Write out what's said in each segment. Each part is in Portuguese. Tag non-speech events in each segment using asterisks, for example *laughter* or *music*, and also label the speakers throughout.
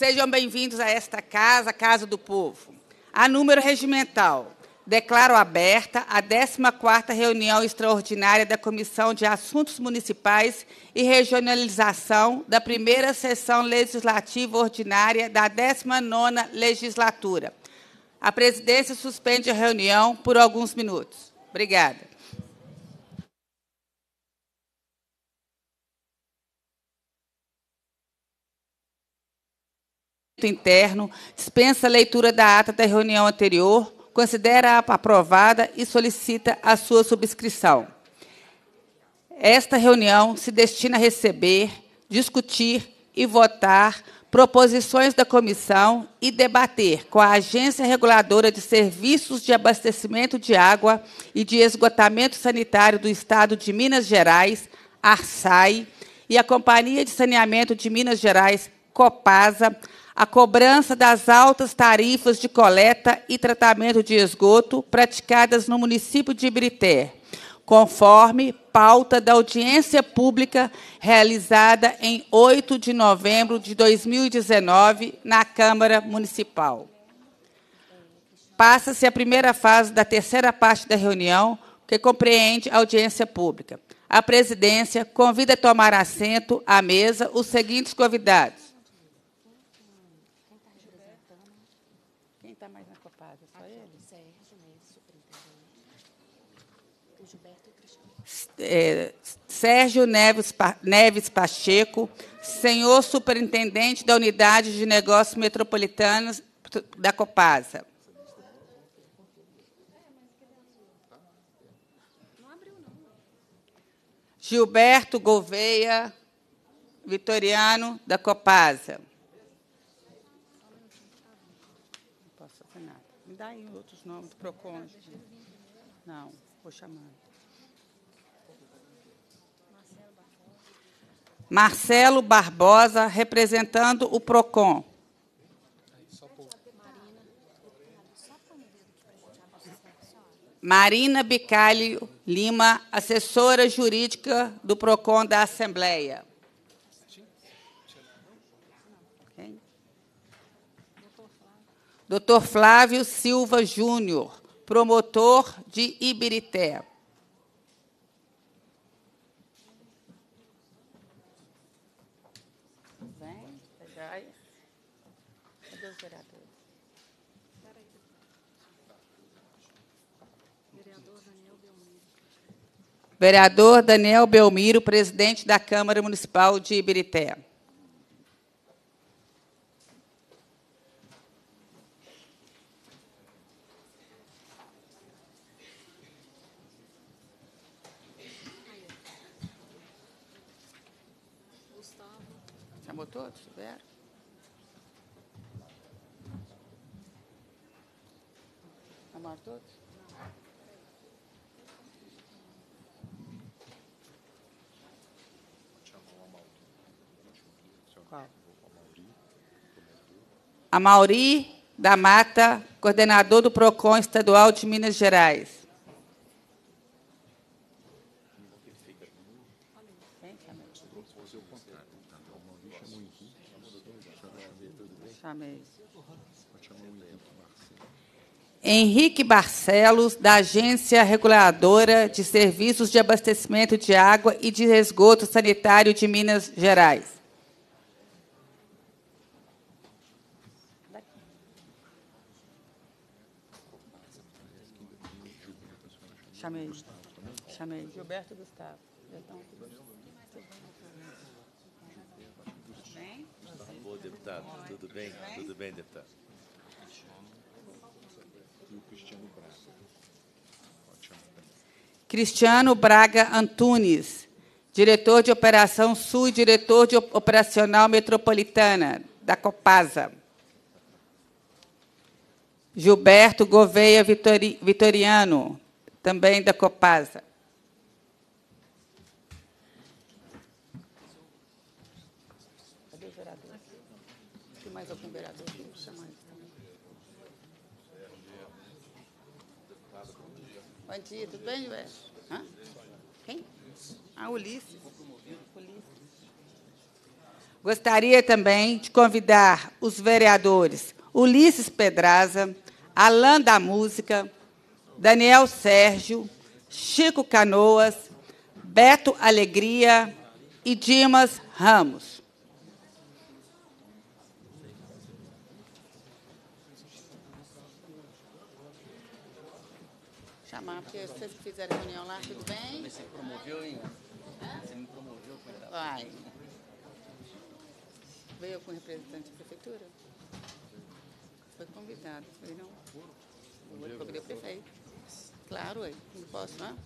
Speaker 1: Sejam bem-vindos a esta casa, Casa do Povo. A número regimental, declaro aberta a 14ª reunião extraordinária da Comissão de Assuntos Municipais e Regionalização da primeira sessão legislativa ordinária da 19ª legislatura. A presidência suspende a reunião por alguns minutos. Obrigada. interno, dispensa a leitura da ata da reunião anterior, considera-a aprovada e solicita a sua subscrição. Esta reunião se destina a receber, discutir e votar proposições da comissão e debater com a Agência Reguladora de Serviços de Abastecimento de Água e de Esgotamento Sanitário do Estado de Minas Gerais, ARSAI, e a Companhia de Saneamento de Minas Gerais, Copasa, a cobrança das altas tarifas de coleta e tratamento de esgoto praticadas no município de Ibirité, conforme pauta da audiência pública realizada em 8 de novembro de 2019 na Câmara Municipal. Passa-se a primeira fase da terceira parte da reunião, que compreende a audiência pública. A presidência convida a tomar assento à mesa os seguintes convidados: é, Sérgio Neves, Neves Pacheco, senhor superintendente da Unidade de Negócios Metropolitanos da Copasa. Gilberto Gouveia, vitoriano da Copasa. Não posso nada. Me dá aí outros nomes do Procon. Não, vou chamar. Marcelo Barbosa, representando o PROCON. Marina Bicalho Lima, assessora jurídica do PROCON da Assembleia. Dr. Flávio Silva Júnior, promotor de Ibirité. Vereador Daniel Belmiro, presidente da Câmara Municipal de Ibirité. Mauri da Mata, coordenador do PROCON Estadual de Minas Gerais. Henrique Barcelos, da Agência Reguladora de Serviços de Abastecimento de Água e de Esgoto Sanitário de Minas Gerais.
Speaker 2: chamei. Gustavo, chamei. Gilberto
Speaker 1: Gustavo. Já então, bem? Boa,
Speaker 3: deputado. Tudo bem? Tudo bem, deputado?
Speaker 4: Cristiano Braga.
Speaker 1: Cristiano Braga Antunes, diretor de Operação Sul e diretor de Operacional Metropolitana, da Copasa. Gilberto Gouveia Vitori Vitoriano, também da Copasa. Cadê o vereador? Tem mais algum vereador Bom dia, tudo bem, Ué? Hã? Quem? Ah, Ulisses. Ulisses. Gostaria também de convidar os vereadores Ulisses Pedraza, Alain da Música, Daniel Sérgio, Chico Canoas, Beto Alegria e Dimas Ramos. Chamar, porque vocês fizerem reunião lá, tudo bem? Você promoveu, hein? Você me promoveu com Vai. Veio com representante da prefeitura? Foi convidado, foi não? O outro prefeito. Claro, eu eh, não posso, não? Né?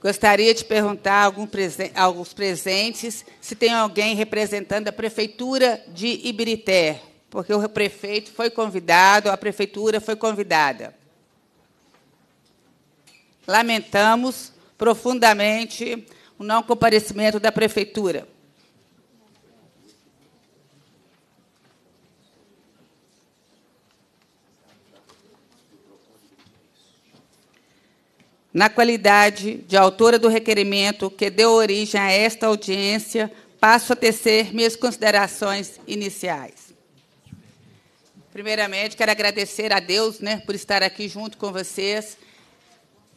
Speaker 1: Gostaria de perguntar alguns presentes se tem alguém representando a Prefeitura de Ibirité porque o prefeito foi convidado, a prefeitura foi convidada. Lamentamos profundamente o não comparecimento da prefeitura. na qualidade de autora do requerimento que deu origem a esta audiência, passo a tecer minhas considerações iniciais. Primeiramente, quero agradecer a Deus né, por estar aqui junto com vocês.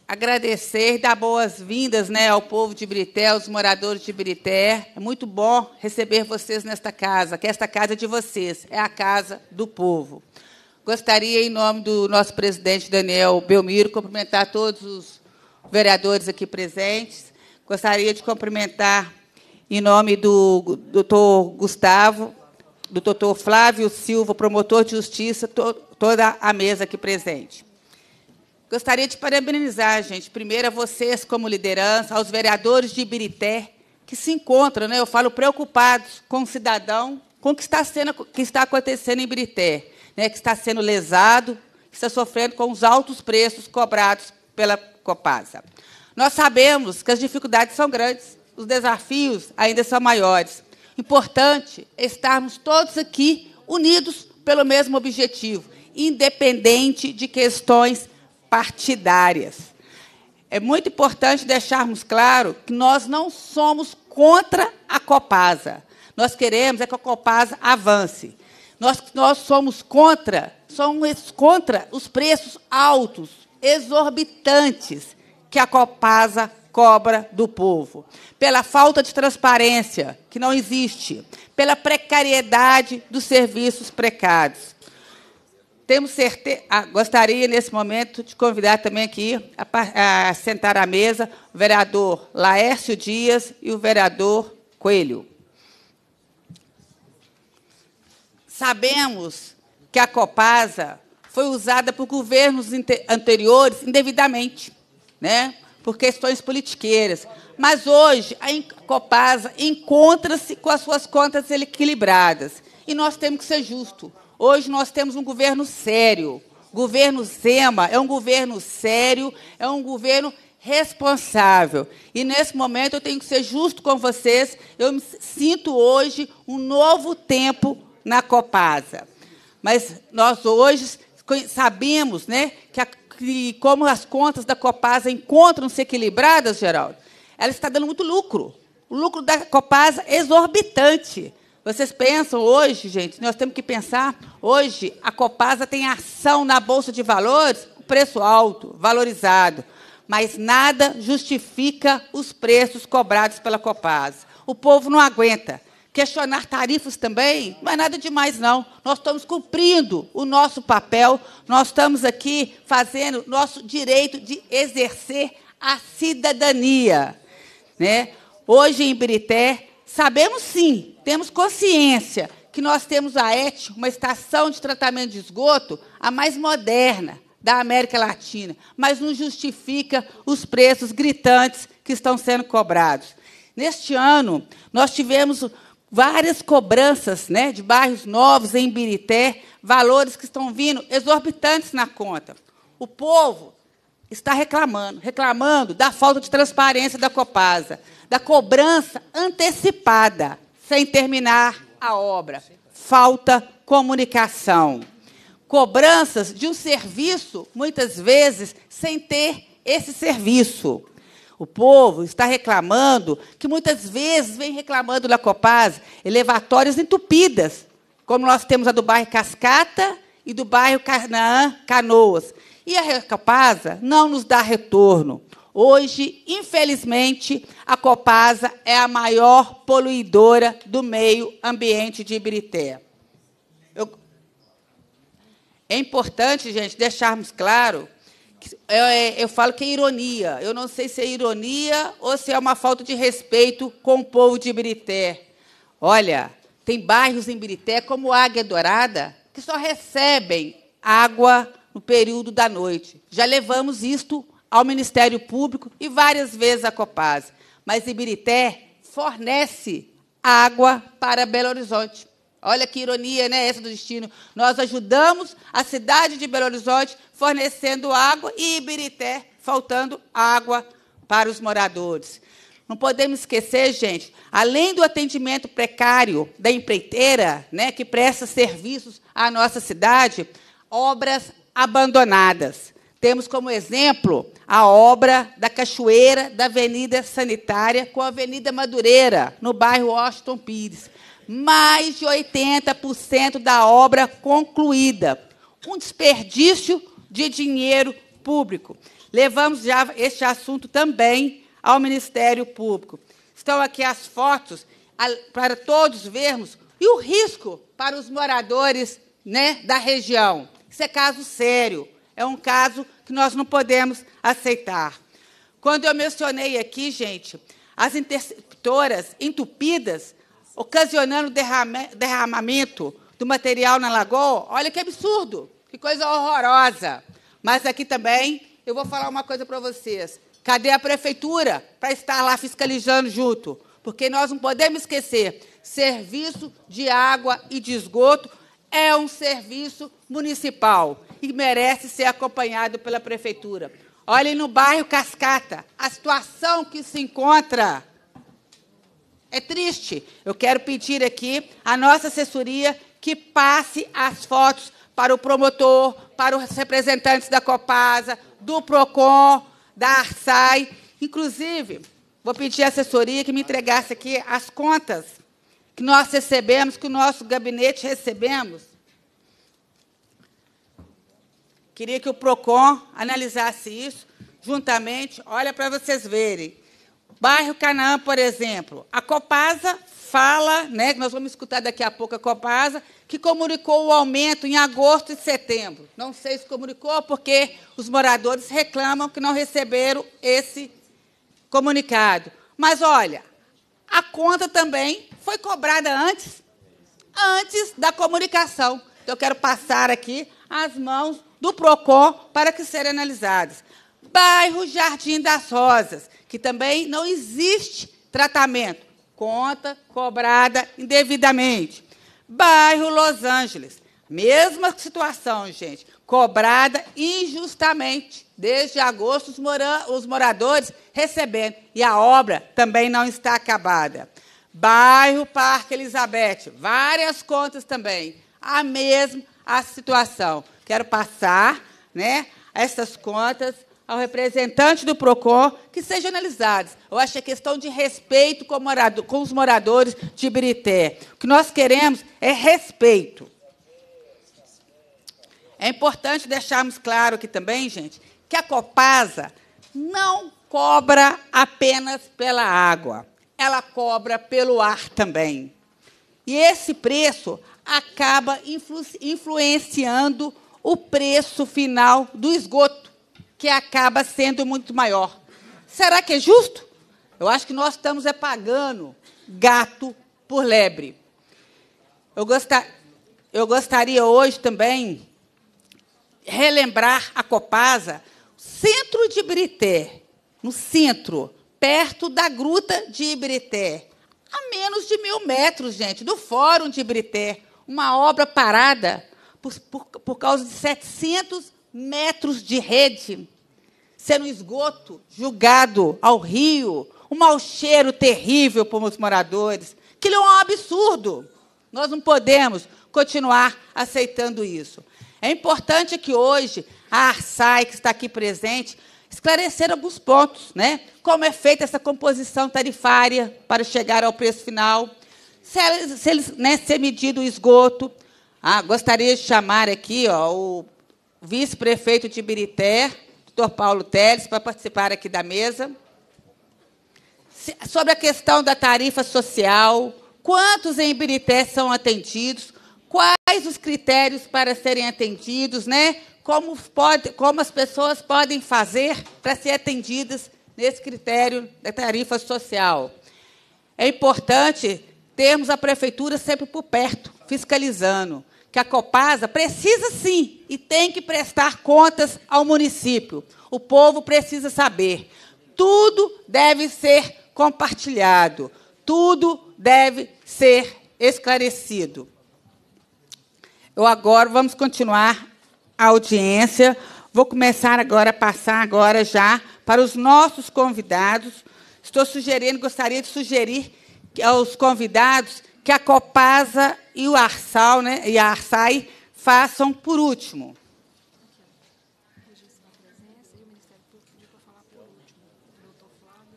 Speaker 1: Agradecer e dar boas-vindas né, ao povo de Brité, aos moradores de Brité. É muito bom receber vocês nesta casa, que esta casa é de vocês, é a casa do povo. Gostaria, em nome do nosso presidente Daniel Belmiro, cumprimentar todos os vereadores aqui presentes. Gostaria de cumprimentar, em nome do doutor Gustavo, do doutor Flávio Silva, promotor de justiça, to toda a mesa aqui presente. Gostaria de parabenizar, gente, primeiro a vocês como liderança, aos vereadores de Ibirité, que se encontram, né, eu falo, preocupados com o cidadão, com o que está, sendo, que está acontecendo em Ibirité, né, que está sendo lesado, que está sofrendo com os altos preços cobrados pela Copasa. Nós sabemos que as dificuldades são grandes, os desafios ainda são maiores, importante é estarmos todos aqui unidos pelo mesmo objetivo, independente de questões partidárias. É muito importante deixarmos claro que nós não somos contra a Copasa. Nós queremos é que a Copasa avance. Nós, nós somos contra, somos contra os preços altos, exorbitantes que a Copasa cobra do povo, pela falta de transparência, que não existe, pela precariedade dos serviços precários. Temos certeza, ah, gostaria nesse momento de convidar também aqui a, a sentar à mesa o vereador Laércio Dias e o vereador Coelho. Sabemos que a Copasa foi usada por governos anteriores indevidamente, né? por questões politiqueiras. Mas hoje a Copasa encontra-se com as suas contas equilibradas. E nós temos que ser justos. Hoje nós temos um governo sério. Governo Zema é um governo sério, é um governo responsável. E nesse momento eu tenho que ser justo com vocês. Eu me sinto hoje um novo tempo na Copasa. Mas nós hoje sabemos né, que a que como as contas da Copasa encontram-se equilibradas, Geraldo, ela está dando muito lucro. O lucro da Copasa é exorbitante. Vocês pensam hoje, gente, nós temos que pensar, hoje a Copasa tem ação na Bolsa de Valores, preço alto, valorizado, mas nada justifica os preços cobrados pela Copasa. O povo não aguenta questionar tarifas também, não é nada demais, não. Nós estamos cumprindo o nosso papel, nós estamos aqui fazendo nosso direito de exercer a cidadania. Né? Hoje em Brité sabemos sim, temos consciência que nós temos a ET, uma estação de tratamento de esgoto, a mais moderna da América Latina, mas não justifica os preços gritantes que estão sendo cobrados. Neste ano, nós tivemos várias cobranças né, de bairros novos em Birité, valores que estão vindo exorbitantes na conta. O povo está reclamando, reclamando da falta de transparência da Copasa, da cobrança antecipada, sem terminar a obra. Falta comunicação. Cobranças de um serviço, muitas vezes, sem ter esse serviço. O povo está reclamando, que muitas vezes vem reclamando da Copaz, elevatórias entupidas, como nós temos a do bairro Cascata e do bairro Carnaã, Canoas. E a Copasa não nos dá retorno. Hoje, infelizmente, a Copasa é a maior poluidora do meio ambiente de Ibirité. Eu... É importante, gente, deixarmos claro eu, é, é, eu falo que é ironia. Eu não sei se é ironia ou se é uma falta de respeito com o povo de Ibirité. Olha, tem bairros em Ibirité, como Águia Dourada, que só recebem água no período da noite. Já levamos isto ao Ministério Público e várias vezes à Copaz. Mas Ibirité fornece água para Belo Horizonte. Olha que ironia, né? Essa do destino. Nós ajudamos a cidade de Belo Horizonte fornecendo água e Ibirité faltando água para os moradores. Não podemos esquecer, gente, além do atendimento precário da empreiteira, né, que presta serviços à nossa cidade, obras abandonadas. Temos como exemplo a obra da Cachoeira da Avenida Sanitária com a Avenida Madureira, no bairro Washington Pires mais de 80% da obra concluída. Um desperdício de dinheiro público. Levamos já este assunto também ao Ministério Público. Estão aqui as fotos para todos vermos e o risco para os moradores né, da região. Isso é caso sério, é um caso que nós não podemos aceitar. Quando eu mencionei aqui, gente, as interceptoras entupidas ocasionando derrama, derramamento do material na lagoa. Olha que absurdo, que coisa horrorosa. Mas aqui também eu vou falar uma coisa para vocês. Cadê a prefeitura para estar lá fiscalizando junto? Porque nós não podemos esquecer, serviço de água e de esgoto é um serviço municipal e merece ser acompanhado pela prefeitura. Olhem no bairro Cascata, a situação que se encontra. É triste. Eu quero pedir aqui à nossa assessoria que passe as fotos para o promotor, para os representantes da Copasa, do Procon, da Arsai, inclusive, vou pedir à assessoria que me entregasse aqui as contas que nós recebemos, que o nosso gabinete recebemos. Queria que o Procon analisasse isso juntamente, olha para vocês verem. Bairro Canaã, por exemplo, a Copasa fala, né, nós vamos escutar daqui a pouco a Copasa, que comunicou o aumento em agosto e setembro. Não sei se comunicou, porque os moradores reclamam que não receberam esse comunicado. Mas olha, a conta também foi cobrada antes, antes da comunicação. Então, eu quero passar aqui as mãos do PROCON para que serem analisadas. Bairro Jardim das Rosas que também não existe tratamento. Conta cobrada indevidamente. Bairro Los Angeles. Mesma situação, gente. Cobrada injustamente. Desde agosto, os, mora os moradores recebendo. E a obra também não está acabada. Bairro Parque Elizabeth. Várias contas também. A mesma a situação. Quero passar né, essas contas ao representante do PROCON que sejam analisados. Eu acho que é questão de respeito com, morado, com os moradores de Ibirité. O que nós queremos é respeito. É importante deixarmos claro aqui também, gente, que a Copasa não cobra apenas pela água, ela cobra pelo ar também. E esse preço acaba influenciando o preço final do esgoto que acaba sendo muito maior. Será que é justo? Eu acho que nós estamos é pagando gato por lebre. Eu, gostar, eu gostaria hoje também relembrar a Copasa, centro de Ibrité, no centro, perto da gruta de Ibrité, a menos de mil metros, gente, do Fórum de Ibrité, uma obra parada por, por, por causa de 700 metros de rede, sendo esgoto julgado ao rio, um mau cheiro terrível para os moradores. Aquilo é um absurdo. Nós não podemos continuar aceitando isso. É importante que hoje a ARSAI, que está aqui presente, esclarecer alguns pontos, né? Como é feita essa composição tarifária para chegar ao preço final, se, eles, se, eles, né, ser é medido o esgoto. Ah, gostaria de chamar aqui ó, o vice-prefeito de Ibirité, doutor Paulo Teles, para participar aqui da mesa. Sobre a questão da tarifa social, quantos em Ibirité são atendidos, quais os critérios para serem atendidos, né? Como, pode, como as pessoas podem fazer para ser atendidas nesse critério da tarifa social. É importante termos a prefeitura sempre por perto, fiscalizando que a Copasa precisa sim e tem que prestar contas ao município. O povo precisa saber. Tudo deve ser compartilhado. Tudo deve ser esclarecido. Eu agora vamos continuar a audiência. Vou começar agora a passar agora já para os nossos convidados. Estou sugerindo, gostaria de sugerir aos convidados que a Copasa e o Arsal, né, e a Arsai façam por último.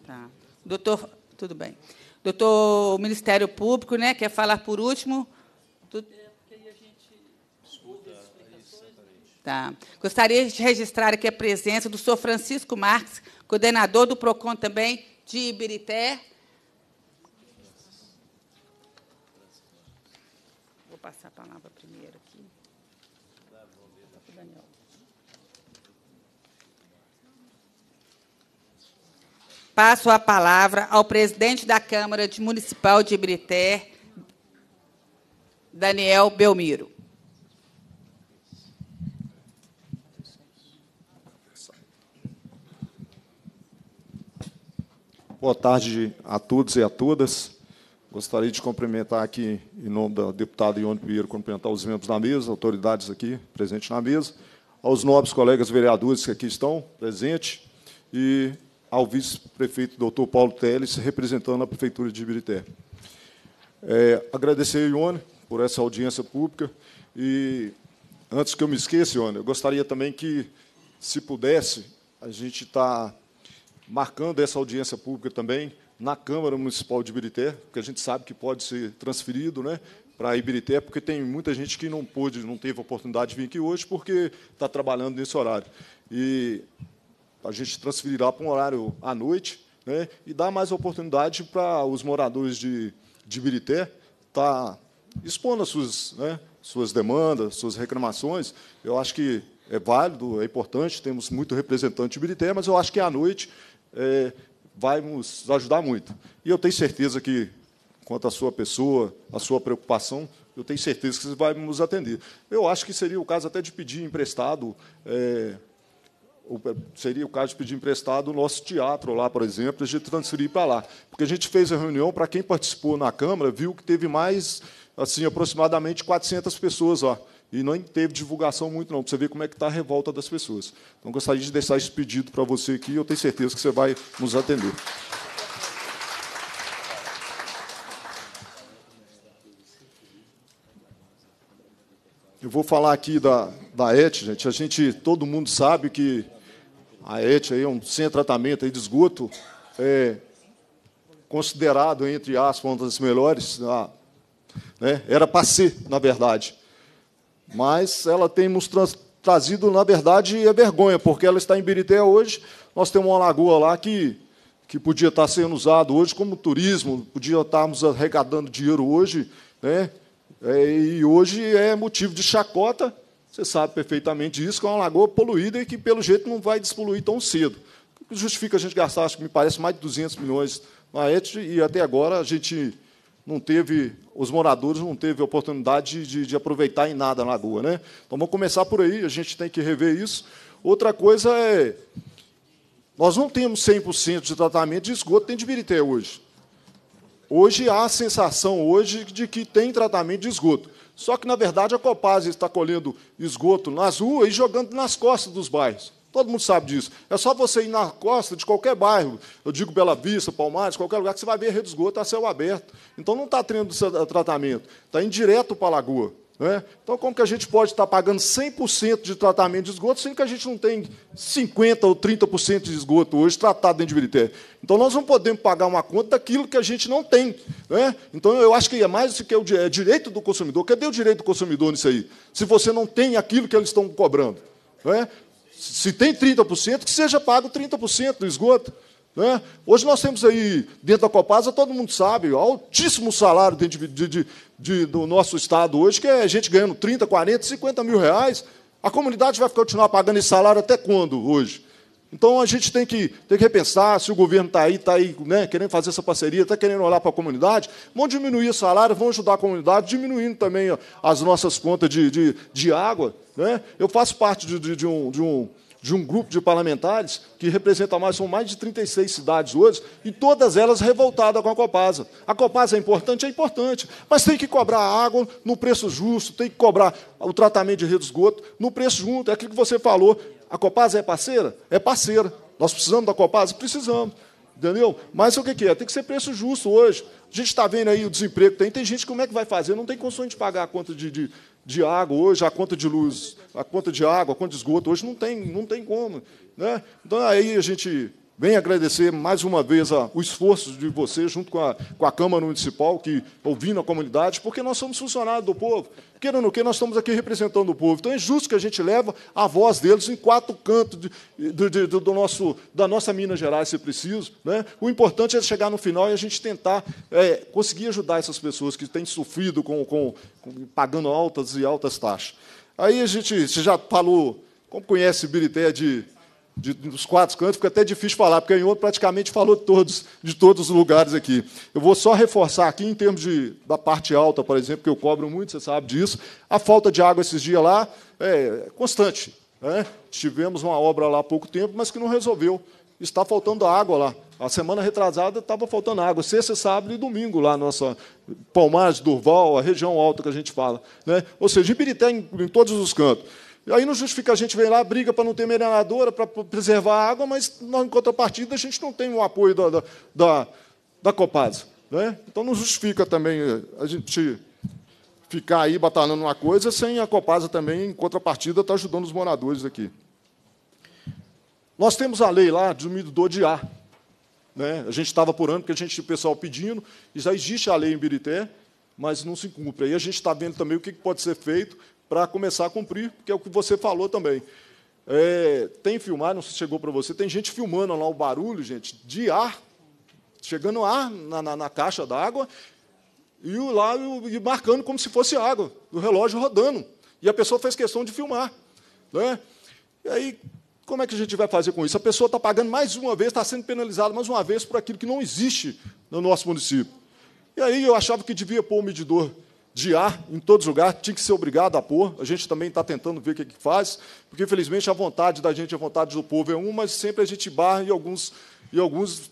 Speaker 1: Tá. Doutor, tudo bem. Doutor, o Ministério Público, né, quer falar por último? Tá. Gostaria de registrar aqui a presença do senhor Francisco Marques, coordenador do PROCON também de Ibirité, passar a palavra primeiro aqui. Daniel. Passo a palavra ao presidente da Câmara de Municipal de Ibirité, Daniel Belmiro.
Speaker 5: Boa tarde a todos e a todas. Gostaria de cumprimentar aqui, em nome da deputada Ione Pinheiro, cumprimentar os membros da mesa, autoridades aqui presentes na mesa, aos nobres colegas vereadores que aqui estão presentes e ao vice-prefeito doutor Paulo Teles, representando a Prefeitura de Ibirité. É, agradecer a Ione por essa audiência pública e, antes que eu me esqueça, Ione, eu gostaria também que, se pudesse, a gente está marcando essa audiência pública também na Câmara Municipal de Ibirité, que a gente sabe que pode ser transferido né, para Ibirité, porque tem muita gente que não pôde, não teve oportunidade de vir aqui hoje, porque está trabalhando nesse horário. E a gente transferirá para um horário à noite né, e dá mais oportunidade para os moradores de, de Ibirité estar tá expondo as suas, né, suas demandas, suas reclamações. Eu acho que é válido, é importante, temos muito representante de Ibirité, mas eu acho que à noite... É, vai nos ajudar muito. E eu tenho certeza que, quanto à sua pessoa, a sua preocupação, eu tenho certeza que você vai nos atender. Eu acho que seria o caso até de pedir emprestado, é, seria o caso de pedir emprestado o nosso teatro lá, por exemplo, a gente transferir para lá. Porque a gente fez a reunião, para quem participou na Câmara, viu que teve mais, assim, aproximadamente 400 pessoas lá. E não teve divulgação muito, não, para você ver como é que está a revolta das pessoas. Então, gostaria de deixar esse pedido para você aqui, eu tenho certeza que você vai nos atender. Eu vou falar aqui da, da ET, gente. A gente, todo mundo sabe que a ET aí é um sem tratamento aí de esgoto, é considerado, entre aspas, uma das melhores. A, né? Era para ser, na verdade. Mas ela tem nos trazido, na verdade, a é vergonha, porque ela está em Birité hoje. Nós temos uma lagoa lá que, que podia estar sendo usada hoje como turismo, podia estarmos arrecadando dinheiro hoje, né? É, e hoje é motivo de chacota. Você sabe perfeitamente isso, que é uma lagoa poluída e que, pelo jeito, não vai despoluir tão cedo. O que justifica a gente gastar, acho que me parece, mais de 200 milhões na ET, e até agora a gente não teve, os moradores não teve oportunidade de, de aproveitar em nada a lagoa. Né? Então vamos começar por aí, a gente tem que rever isso. Outra coisa é, nós não temos 100% de tratamento de esgoto dentro de Birité hoje. Hoje há a sensação hoje de que tem tratamento de esgoto. Só que, na verdade, a Copasa está colhendo esgoto nas ruas e jogando nas costas dos bairros. Todo mundo sabe disso. É só você ir na costa de qualquer bairro, eu digo Bela Vista, Palmares, qualquer lugar, que você vai ver a rede de esgoto tá a céu aberto. Então não está tendo tratamento, está indireto para a lagoa. Né? Então, como que a gente pode estar tá pagando 100% de tratamento de esgoto, sendo que a gente não tem 50% ou 30% de esgoto hoje tratado dentro de Birité? Então, nós não podemos pagar uma conta daquilo que a gente não tem. Né? Então, eu acho que é mais do que o é direito do consumidor. Cadê o direito do consumidor nisso aí? Se você não tem aquilo que eles estão cobrando. Né? se tem 30%, que seja pago 30% do esgoto. Né? Hoje nós temos aí, dentro da Copasa, todo mundo sabe, altíssimo salário dentro de, de, de, do nosso Estado hoje, que é gente ganhando 30, 40, 50 mil reais. A comunidade vai continuar pagando esse salário até quando hoje? Então a gente tem que, tem que repensar se o governo está aí, está aí, né, querendo fazer essa parceria, está querendo olhar para a comunidade, vão diminuir o salário, vão ajudar a comunidade, diminuindo também ó, as nossas contas de, de, de água. Né? Eu faço parte de, de, de um, de, um, de um grupo de parlamentares que representa mais, são mais de 36 cidades hoje, e todas elas revoltadas com a Copasa. A Copasa é importante? É importante, mas tem que cobrar água no preço justo, tem que cobrar o tratamento de rede de esgoto no preço junto. É aquilo que você falou, a Copasa é parceira? É parceira. Nós precisamos da Copasa? Precisamos. Entendeu? Mas o que é? Tem que ser preço justo hoje. A gente está vendo aí o desemprego que tem. Tem gente como é que vai fazer? Não tem condições de pagar a conta de, de, de, água hoje, a conta de luz, a conta de água, a conta de esgoto. Hoje não tem, não tem como. Né? Então aí a gente Venho agradecer mais uma vez a, o esforço de vocês, junto com a, com a Câmara Municipal, que ouvindo a comunidade, porque nós somos funcionários do povo. Queira ou não queira, nós estamos aqui representando o povo. Então é justo que a gente leve a voz deles em quatro cantos de, de, de, do nosso, da nossa Minas Gerais, se preciso. Né? O importante é chegar no final e a gente tentar é, conseguir ajudar essas pessoas que têm sofrido com, com, com, pagando altas e altas taxas. Aí a gente, você já falou, como conhece Birité é de de, dos quatro cantos, fica até difícil falar, porque a outro praticamente falou todos, de todos os lugares aqui. Eu vou só reforçar aqui, em termos de, da parte alta, por exemplo, que eu cobro muito, você sabe disso, a falta de água esses dias lá é constante. Né? Tivemos uma obra lá há pouco tempo, mas que não resolveu. Está faltando água lá. A semana retrasada estava faltando água. Sexta, sábado e domingo lá, nossa Palmares, Durval, a região alta que a gente fala. Né? Ou seja, Ibirité em, em todos os cantos. Aí não justifica a gente vem lá, briga para não ter mineradora, para preservar a água, mas nós, em contrapartida, a gente não tem o apoio da, da, da, Copasa. Né? Então não justifica também a gente ficar aí batalhando uma coisa sem a Copasa também, em contrapartida, estar tá ajudando os moradores aqui. Nós temos a lei lá de umidor de ar. Né? A gente estava apurando, porque a gente, o pessoal pedindo, e já existe a lei em Birité, mas não se cumpre. Aí a gente está vendo também o que pode ser feito para começar a cumprir, porque é o que você falou também. É, tem filmar, não se chegou para você, tem gente filmando lá o barulho, gente, de ar, chegando ar na, na, na caixa d'água, e lá e marcando como se fosse água, o relógio rodando. E a pessoa fez questão de filmar. Né? E aí, como é que a gente vai fazer com isso? A pessoa está pagando mais uma vez, está sendo penalizada mais uma vez por aquilo que não existe no nosso município. E aí eu achava que devia pôr o medidor de ar em todos os lugares, tinha que ser obrigado a pôr. A gente também está tentando ver o que, é que faz, porque infelizmente a vontade da gente, a vontade do povo é uma, mas sempre a gente barra em alguns, e alguns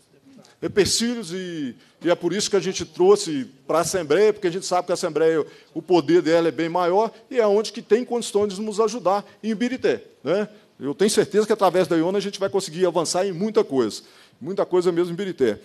Speaker 5: empecilhos, e, e é por isso que a gente trouxe para a Assembleia, porque a gente sabe que a Assembleia, o poder dela é bem maior, e é onde que tem condições de nos ajudar em Birité. Né? Eu tenho certeza que através da IONA a gente vai conseguir avançar em muita coisa, muita coisa mesmo em Birité.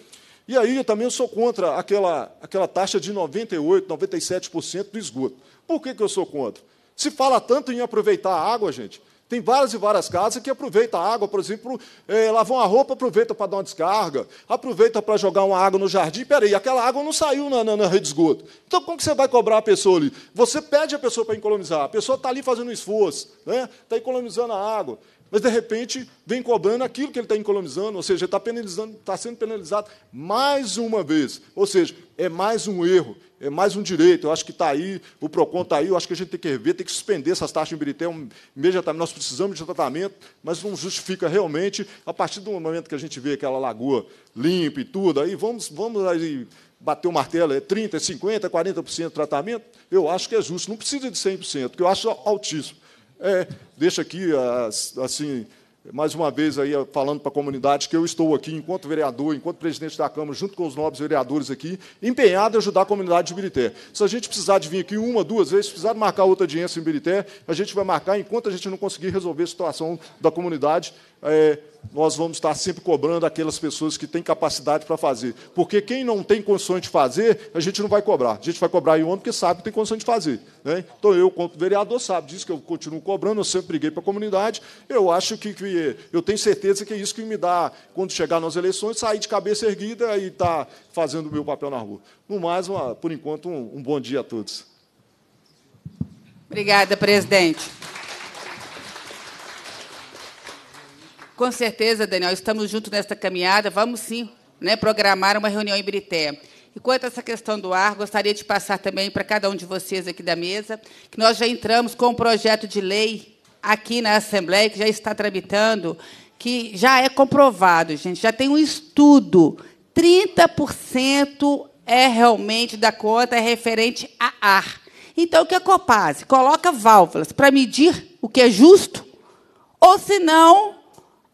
Speaker 5: E aí eu também sou contra aquela, aquela taxa de 98%, 97% do esgoto. Por que, que eu sou contra? Se fala tanto em aproveitar a água, gente. Tem várias e várias casas que aproveitam a água, por exemplo, é, lavam a roupa, aproveita para dar uma descarga, aproveita para jogar uma água no jardim. Peraí, aquela água não saiu na, na, na rede de esgoto. Então, como que você vai cobrar a pessoa ali? Você pede a pessoa para economizar. A pessoa está ali fazendo um esforço, né? está economizando a água mas de repente vem cobrando aquilo que ele está economizando, ou seja, está penalizando, está sendo penalizado mais uma vez. Ou seja, é mais um erro, é mais um direito. Eu acho que está aí, o PROCON está aí, eu acho que a gente tem que rever, tem que suspender essas taxas de Ibirité é imediatamente. Nós precisamos de tratamento, mas não justifica realmente, a partir do momento que a gente vê aquela lagoa limpa e tudo, aí vamos, vamos aí bater o martelo, é 30%, 50%, 40% de tratamento, eu acho que é justo. Não precisa de 100%, que eu acho altíssimo. É, deixa aqui, assim, mais uma vez aí falando para a comunidade que eu estou aqui enquanto vereador, enquanto presidente da Câmara, junto com os nobres vereadores aqui, empenhado em ajudar a comunidade de Birité. Se a gente precisar de vir aqui uma, duas vezes, precisar marcar outra audiência em Birité, a gente vai marcar enquanto a gente não conseguir resolver a situação da comunidade é, nós vamos estar sempre cobrando aquelas pessoas que têm capacidade para fazer. Porque quem não tem condições de fazer, a gente não vai cobrar. A gente vai cobrar em ano porque sabe que tem condição de fazer. Né? Então, eu, como vereador, sabe disso, que eu continuo cobrando, eu sempre briguei para a comunidade. Eu acho que, que, é, eu tenho certeza que é isso que me dá, quando chegar nas eleições, sair de cabeça erguida e estar tá fazendo o meu papel na rua. No mais, ah, uma, por enquanto, um, um bom dia a todos.
Speaker 1: Obrigada, presidente. Com certeza, Daniel, estamos juntos nesta caminhada. Vamos sim né, programar uma reunião em Brité. E quanto a essa questão do ar, gostaria de passar também para cada um de vocês aqui da mesa que nós já entramos com um projeto de lei aqui na Assembleia, que já está tramitando, que já é comprovado, gente, já tem um estudo. 30% é realmente da conta referente a ar. Então, o que a Copase? Coloca válvulas para medir o que é justo, ou, se não,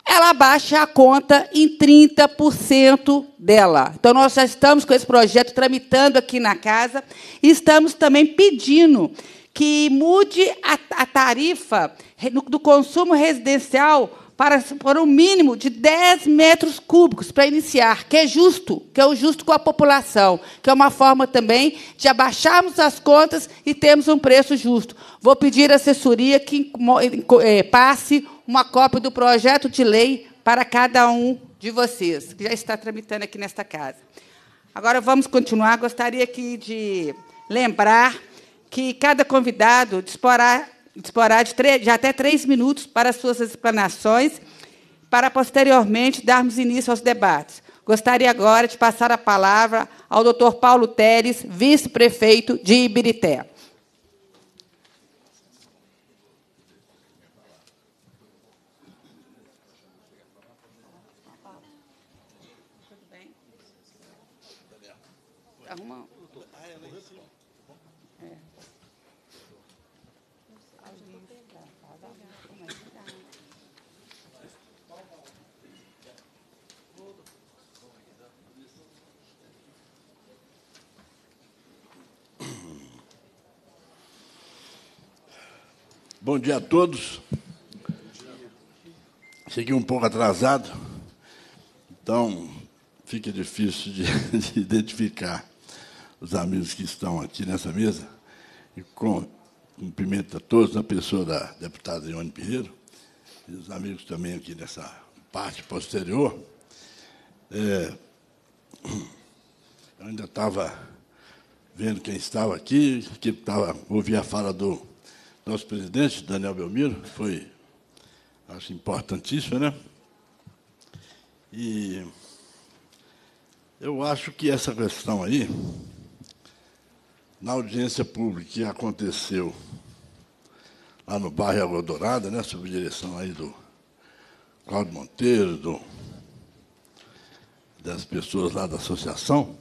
Speaker 1: ela baixa a conta em 30% dela. Então, nós já estamos com esse projeto tramitando aqui na casa e estamos também pedindo que mude a, a tarifa do consumo residencial para, por um mínimo de 10 metros cúbicos para iniciar, que é justo, que é o justo com a população, que é uma forma também de abaixarmos as contas e termos um preço justo. Vou pedir à assessoria que é, passe uma cópia do projeto de lei para cada um de vocês, que já está tramitando aqui nesta casa. Agora vamos continuar. Gostaria aqui de lembrar que cada convidado disporá disporá de, de até três minutos para suas explanações, para posteriormente darmos início aos debates. Gostaria agora de passar a palavra ao Dr. Paulo Teres, vice-prefeito de Ibirité.
Speaker 6: Bom dia a todos. Cheguei um pouco atrasado, então fica difícil de, *laughs* de, identificar os amigos que estão aqui nessa mesa. E cumprimento a todos, a pessoa da deputada Ione Pinheiro, e os amigos também aqui nessa parte posterior. É, eu ainda estava vendo quem estava aqui, que estava, ouvi a fala do nosso presidente, Daniel Belmiro, foi, acho, importantíssimo, né? E eu acho que essa questão aí, na audiência pública que aconteceu lá no bairro Água Dourada, né, sob direção aí do Cláudio Monteiro, do, das pessoas lá da associação,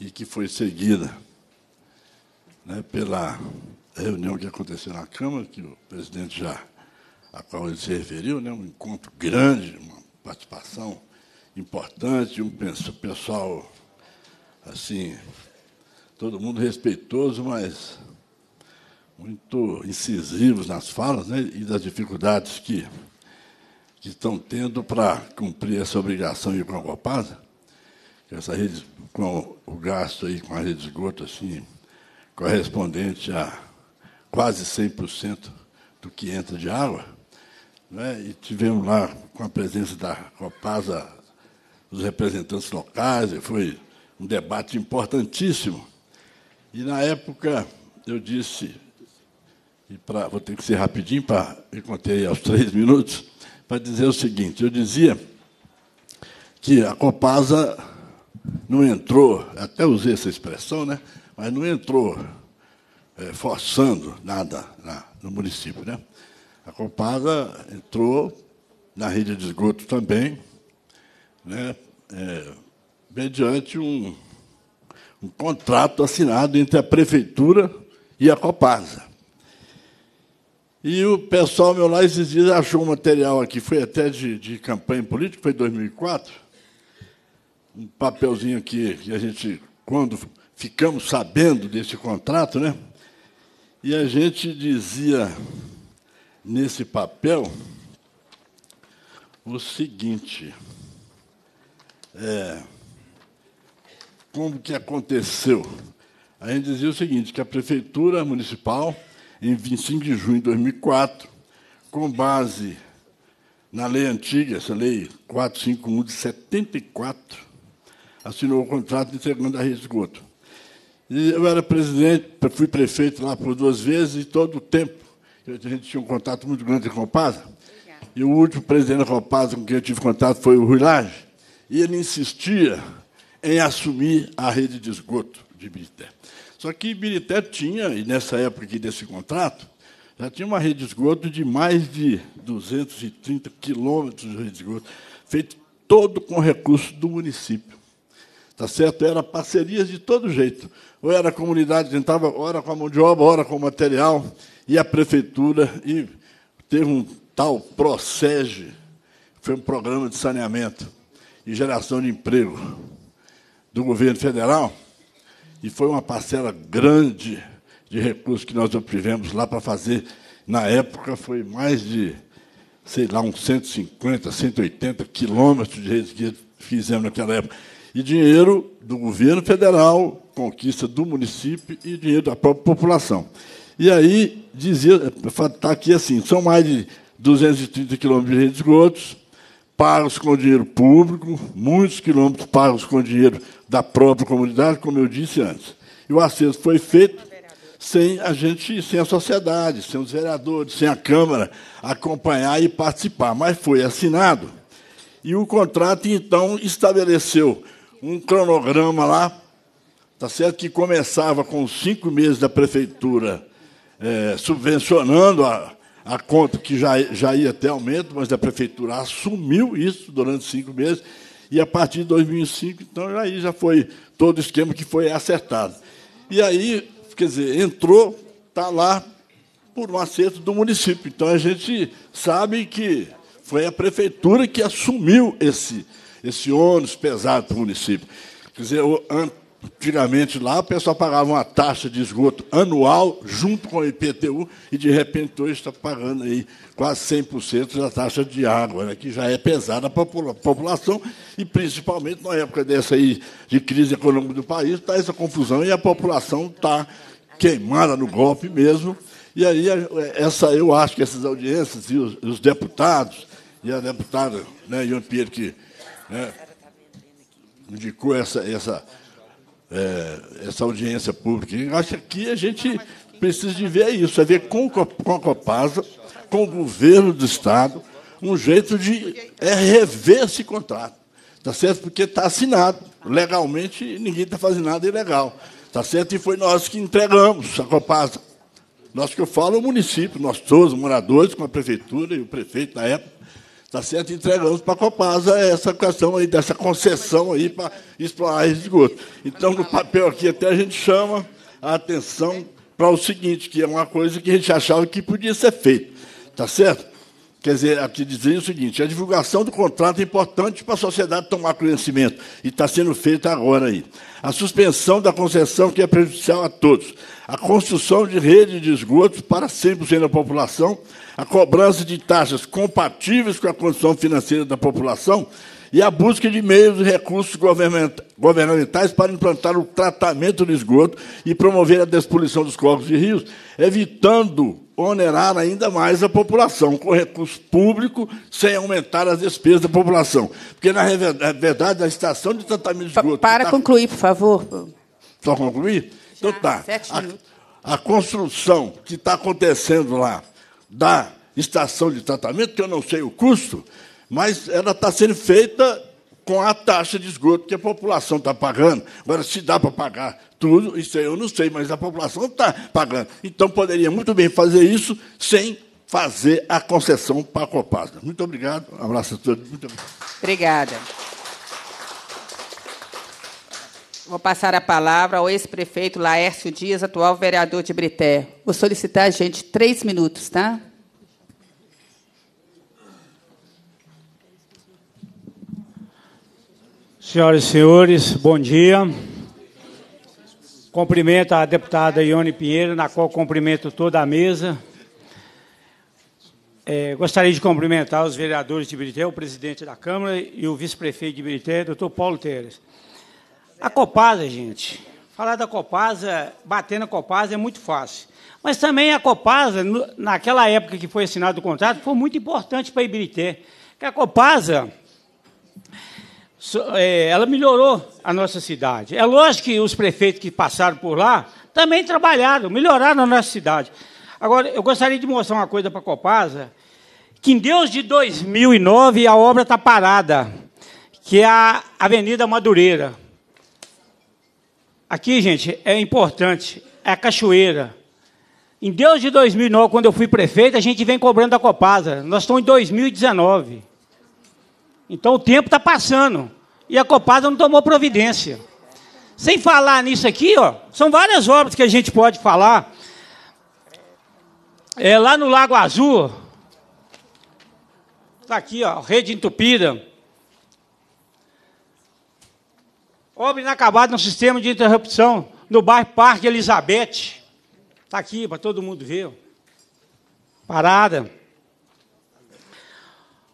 Speaker 6: e que foi seguida né, pela a reunião que aconteceu na Câmara, que o presidente já, a qual ele se referiu, né, um encontro grande, uma participação importante, um pessoal, assim, todo mundo respeitoso, mas muito incisivos nas falas né, e das dificuldades que, que estão tendo para cumprir essa obrigação de Congopasa, essa rede, com o gasto aí com a rede de esgoto, assim, correspondente a quase 100% do que entra de água. Né? E tivemos lá, com a presença da Copasa, os representantes locais, e foi um debate importantíssimo. E, na época, eu disse, e pra, vou ter que ser rapidinho, para eu contei aos *laughs* três minutos, para dizer o seguinte, eu dizia que a Copasa não entrou, até usei essa expressão, né? mas não entrou é, forçando nada lá no município. Né? A Copasa entrou na rede de esgoto também, né? É, mediante um, um contrato assinado entre a prefeitura e a Copasa. E o pessoal meu lá esses dias achou um material aqui, foi até de, de campanha política, foi em 2004, um papelzinho aqui que a gente, quando ficamos sabendo desse contrato, né? E a gente dizia nesse papel o seguinte: é, como que aconteceu? A gente dizia o seguinte, que a Prefeitura Municipal, em 25 de junho de 2004, com base na lei antiga, essa lei 451 de 74, assinou o contrato de entregando a rede esgoto. E eu era presidente, fui prefeito lá por duas vezes, e todo o tempo a gente tinha um contato muito grande com a Copasa. E o último presidente da Copasa com quem eu tive contato foi o Rui Lage. E ele insistia em assumir a rede de esgoto de Ibirité. Só que Ibirité tinha, e nessa época aqui desse contrato, já tinha uma rede de esgoto de mais de 230 quilômetros de rede de esgoto, feito todo com recurso do município tá certo? Era parcerias de todo jeito. Ou era a comunidade que tentava, ora com a mão de obra, ora com o material, e a prefeitura, e teve um tal PROSEGE, foi um programa de saneamento e geração de emprego do governo federal, e foi uma parcela grande de recursos que nós obtivemos lá para fazer, na época, foi mais de, sei lá, uns 150, 180 quilômetros de redes que fizemos naquela época. E dinheiro do governo federal, conquista do município e dinheiro da própria população. E aí, dizia, está aqui assim, são mais de 230 quilômetros de esgotos, pagos com dinheiro público, muitos quilômetros pagos com dinheiro da própria comunidade, como eu disse antes. E o acesso foi feito sem a gente, sem a sociedade, sem os vereadores, sem a Câmara acompanhar e participar. Mas foi assinado. E o contrato, então, estabeleceu um cronograma lá, tá certo que começava com cinco meses da prefeitura é, subvencionando a, a conta que já, já ia até aumento, mas a prefeitura assumiu isso durante cinco meses, e a partir de 2005, então, aí já foi todo o esquema que foi acertado. E aí, quer dizer, entrou, está lá por um acerto do município. Então, a gente sabe que foi a prefeitura que assumiu esse, esse ônus pesado para o município. Quer dizer, antigamente lá o pessoal pagava uma taxa de esgoto anual junto com o IPTU e de repente hoje está pagando aí quase 100% da taxa de água, né, que já é pesada para a população e principalmente na época dessa aí de crise econômica do país está essa confusão e a população está queimada no golpe mesmo. E aí é, essa eu acho que essas audiências e os, os deputados e a deputada né, Ian Pierre que né, indicou essa, essa, é, essa audiência pública. acho que a gente precisa de ver isso, é ver com, com a Copasa, com o governo do Estado, um jeito de é rever esse contrato. Tá certo? Porque está assinado. Legalmente, ninguém está fazendo nada ilegal. Tá certo? E foi nós que entregamos a Copasa. Nós que eu falo, é o município, nós todos, moradores, com a prefeitura e o prefeito na época, Está certo? Entregamos para a Copasa essa questão aí, dessa concessão aí para explorar esse esgoto. Então, no papel aqui até a gente chama a atenção para o seguinte, que é uma coisa que a gente achava que podia ser feita. Está certo? Quer dizer, aqui dizendo o seguinte, a divulgação do contrato é importante para a sociedade tomar conhecimento, e está sendo feita agora aí. A suspensão da concessão, que é prejudicial a todos a construção de rede de esgotos para 100% da população, a cobrança de taxas compatíveis com a condição financeira da população e a busca de meios e recursos governamentais para implantar o tratamento do esgoto e promover a despoluição dos corpos de rios, evitando onerar ainda mais a população com recurso público, sem aumentar as despesas da população. Porque, na verdade, a estação de tratamento de esgoto... Para tá concluir, por favor. Só concluir? então tá. tá. A, a construção que está acontecendo lá da estação de tratamento, que eu não sei o custo, mas ela está sendo feita com a taxa de esgoto que a população está pagando. Agora, se dá para pagar tudo, isso eu não sei, mas a população está pagando. Então, poderia muito bem fazer isso sem fazer a concessão para a Copasa. Muito obrigado, um abraço a todos. Muito obrigado.
Speaker 1: Obrigada. Vou passar a palavra ao ex-prefeito Laércio Dias, atual vereador de Brité. Vou solicitar, gente, três minutos, tá?
Speaker 7: Senhoras e senhores, bom dia. Cumprimento a deputada Ione Pinheiro, na qual cumprimento toda a mesa. É, gostaria de cumprimentar os vereadores de Brité, o presidente da Câmara e o vice-prefeito de Brité, doutor Paulo Teres. A Copasa, gente, falar da Copasa, bater na Copasa é muito fácil. Mas também a Copasa, naquela época que foi assinado o contrato, foi muito importante para a Ibirité. Porque a Copasa, é, ela melhorou a nossa cidade. É lógico que os prefeitos que passaram por lá também trabalharam, melhoraram a nossa cidade. Agora, eu gostaria de mostrar uma coisa para a Copasa, que em Deus de 2009 a obra está parada, que é a Avenida Madureira. Aqui, gente, é importante, é a cachoeira. Em Deus de 2009, quando eu fui prefeito, a gente vem cobrando a Copasa. Nós estamos em 2019. Então o tempo está passando. E a Copasa não tomou providência. Sem falar nisso aqui, ó, são várias obras que a gente pode falar. É, lá no Lago Azul, está aqui, ó, rede entupida. Obra inacabada no sistema de interrupção no bairro Parque Elizabeth. Está aqui para todo mundo ver. Parada.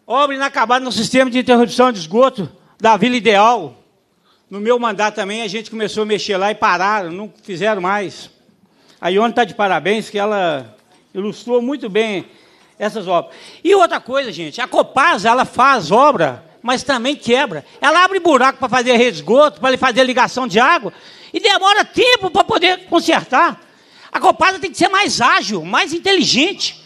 Speaker 7: Obra inacabada no sistema de interrupção de esgoto da Vila Ideal. No meu mandato também a gente começou a mexer lá e pararam, não fizeram mais. A Ione está de parabéns, que ela ilustrou muito bem essas obras. E outra coisa, gente, a Copasa ela faz obra mas também quebra. Ela abre buraco para fazer resgoto, para fazer ligação de água, e demora tempo para poder consertar. A Copasa tem que ser mais ágil, mais inteligente.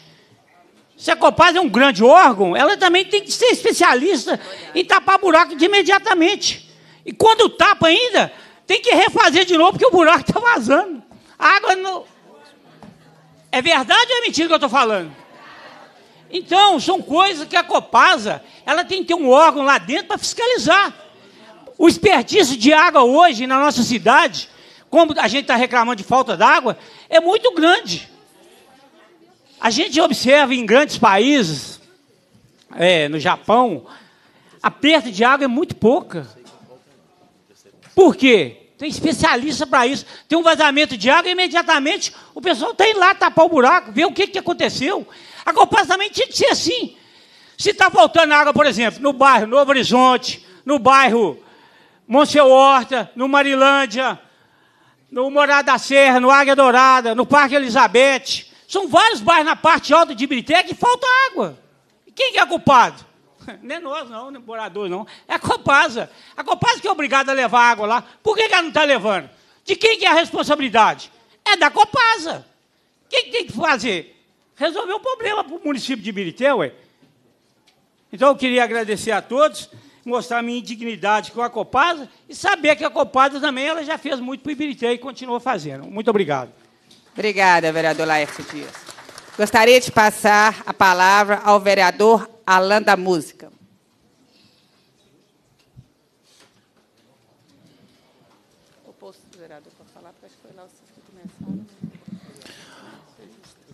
Speaker 7: Se a Copasa é um grande órgão, ela também tem que ser especialista em tapar buraco de imediatamente. E quando tapa ainda, tem que refazer de novo, porque o buraco está *laughs* vazando. A água não. É verdade ou é mentira que eu estou falando? Então, são coisas que a Copasa ela tem que ter um órgão lá dentro para fiscalizar. O desperdício de água hoje na nossa cidade, como a gente está reclamando de falta d'água, é muito grande. A gente observa em grandes países, é, no Japão, a perda de água é muito pouca. Por quê? Tem especialista para isso. Tem um vazamento de água, imediatamente o pessoal tem tá lá tapar o buraco, ver o que, que aconteceu. A Copasa também tinha que ser assim. Se está faltando água, por exemplo, no bairro Novo Horizonte, no bairro Monsenhor Horta, no Marilândia, no Morada da Serra, no Águia Dourada, no Parque Elizabeth. São vários bairros na parte alta de Ibirité que falta água. E quem é culpado? *laughs* Nem nós, não, nem moradores morador, não. É a Copasa. A Copasa que é obrigada a levar água lá. Por que, ela não está levando? De quem que é a responsabilidade? É da Copasa. Quem que tem que fazer? resolveu o problema para o município de Birité, ué. Então eu queria agradecer a todos, mostrar a minha indignidade com a Copasa e saber que a Copasa também ela já fez muito para o Ibirité e continua fazendo. Muito
Speaker 1: obrigado. Obrigada, vereador Laércio Dias. Gostaria de passar a palavra ao vereador Alan da Música.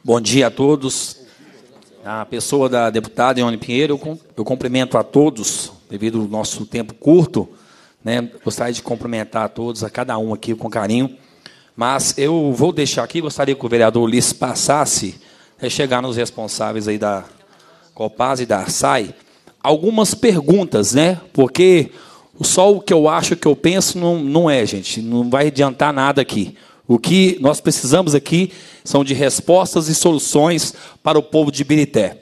Speaker 8: Bom dia a todos. A pessoa da deputada Ione Pinheiro, eu cumprimento a todos, devido ao nosso tempo curto. Né? Gostaria de cumprimentar a todos, a cada um aqui com carinho. Mas eu vou deixar aqui, gostaria que o vereador Ulisses passasse, é chegar nos responsáveis aí da Copaz e da SAI, algumas perguntas, né? Porque só o que eu acho, o que eu penso, não, não é, gente. Não vai adiantar nada aqui. O que nós precisamos aqui são de respostas e soluções para o povo de Birité.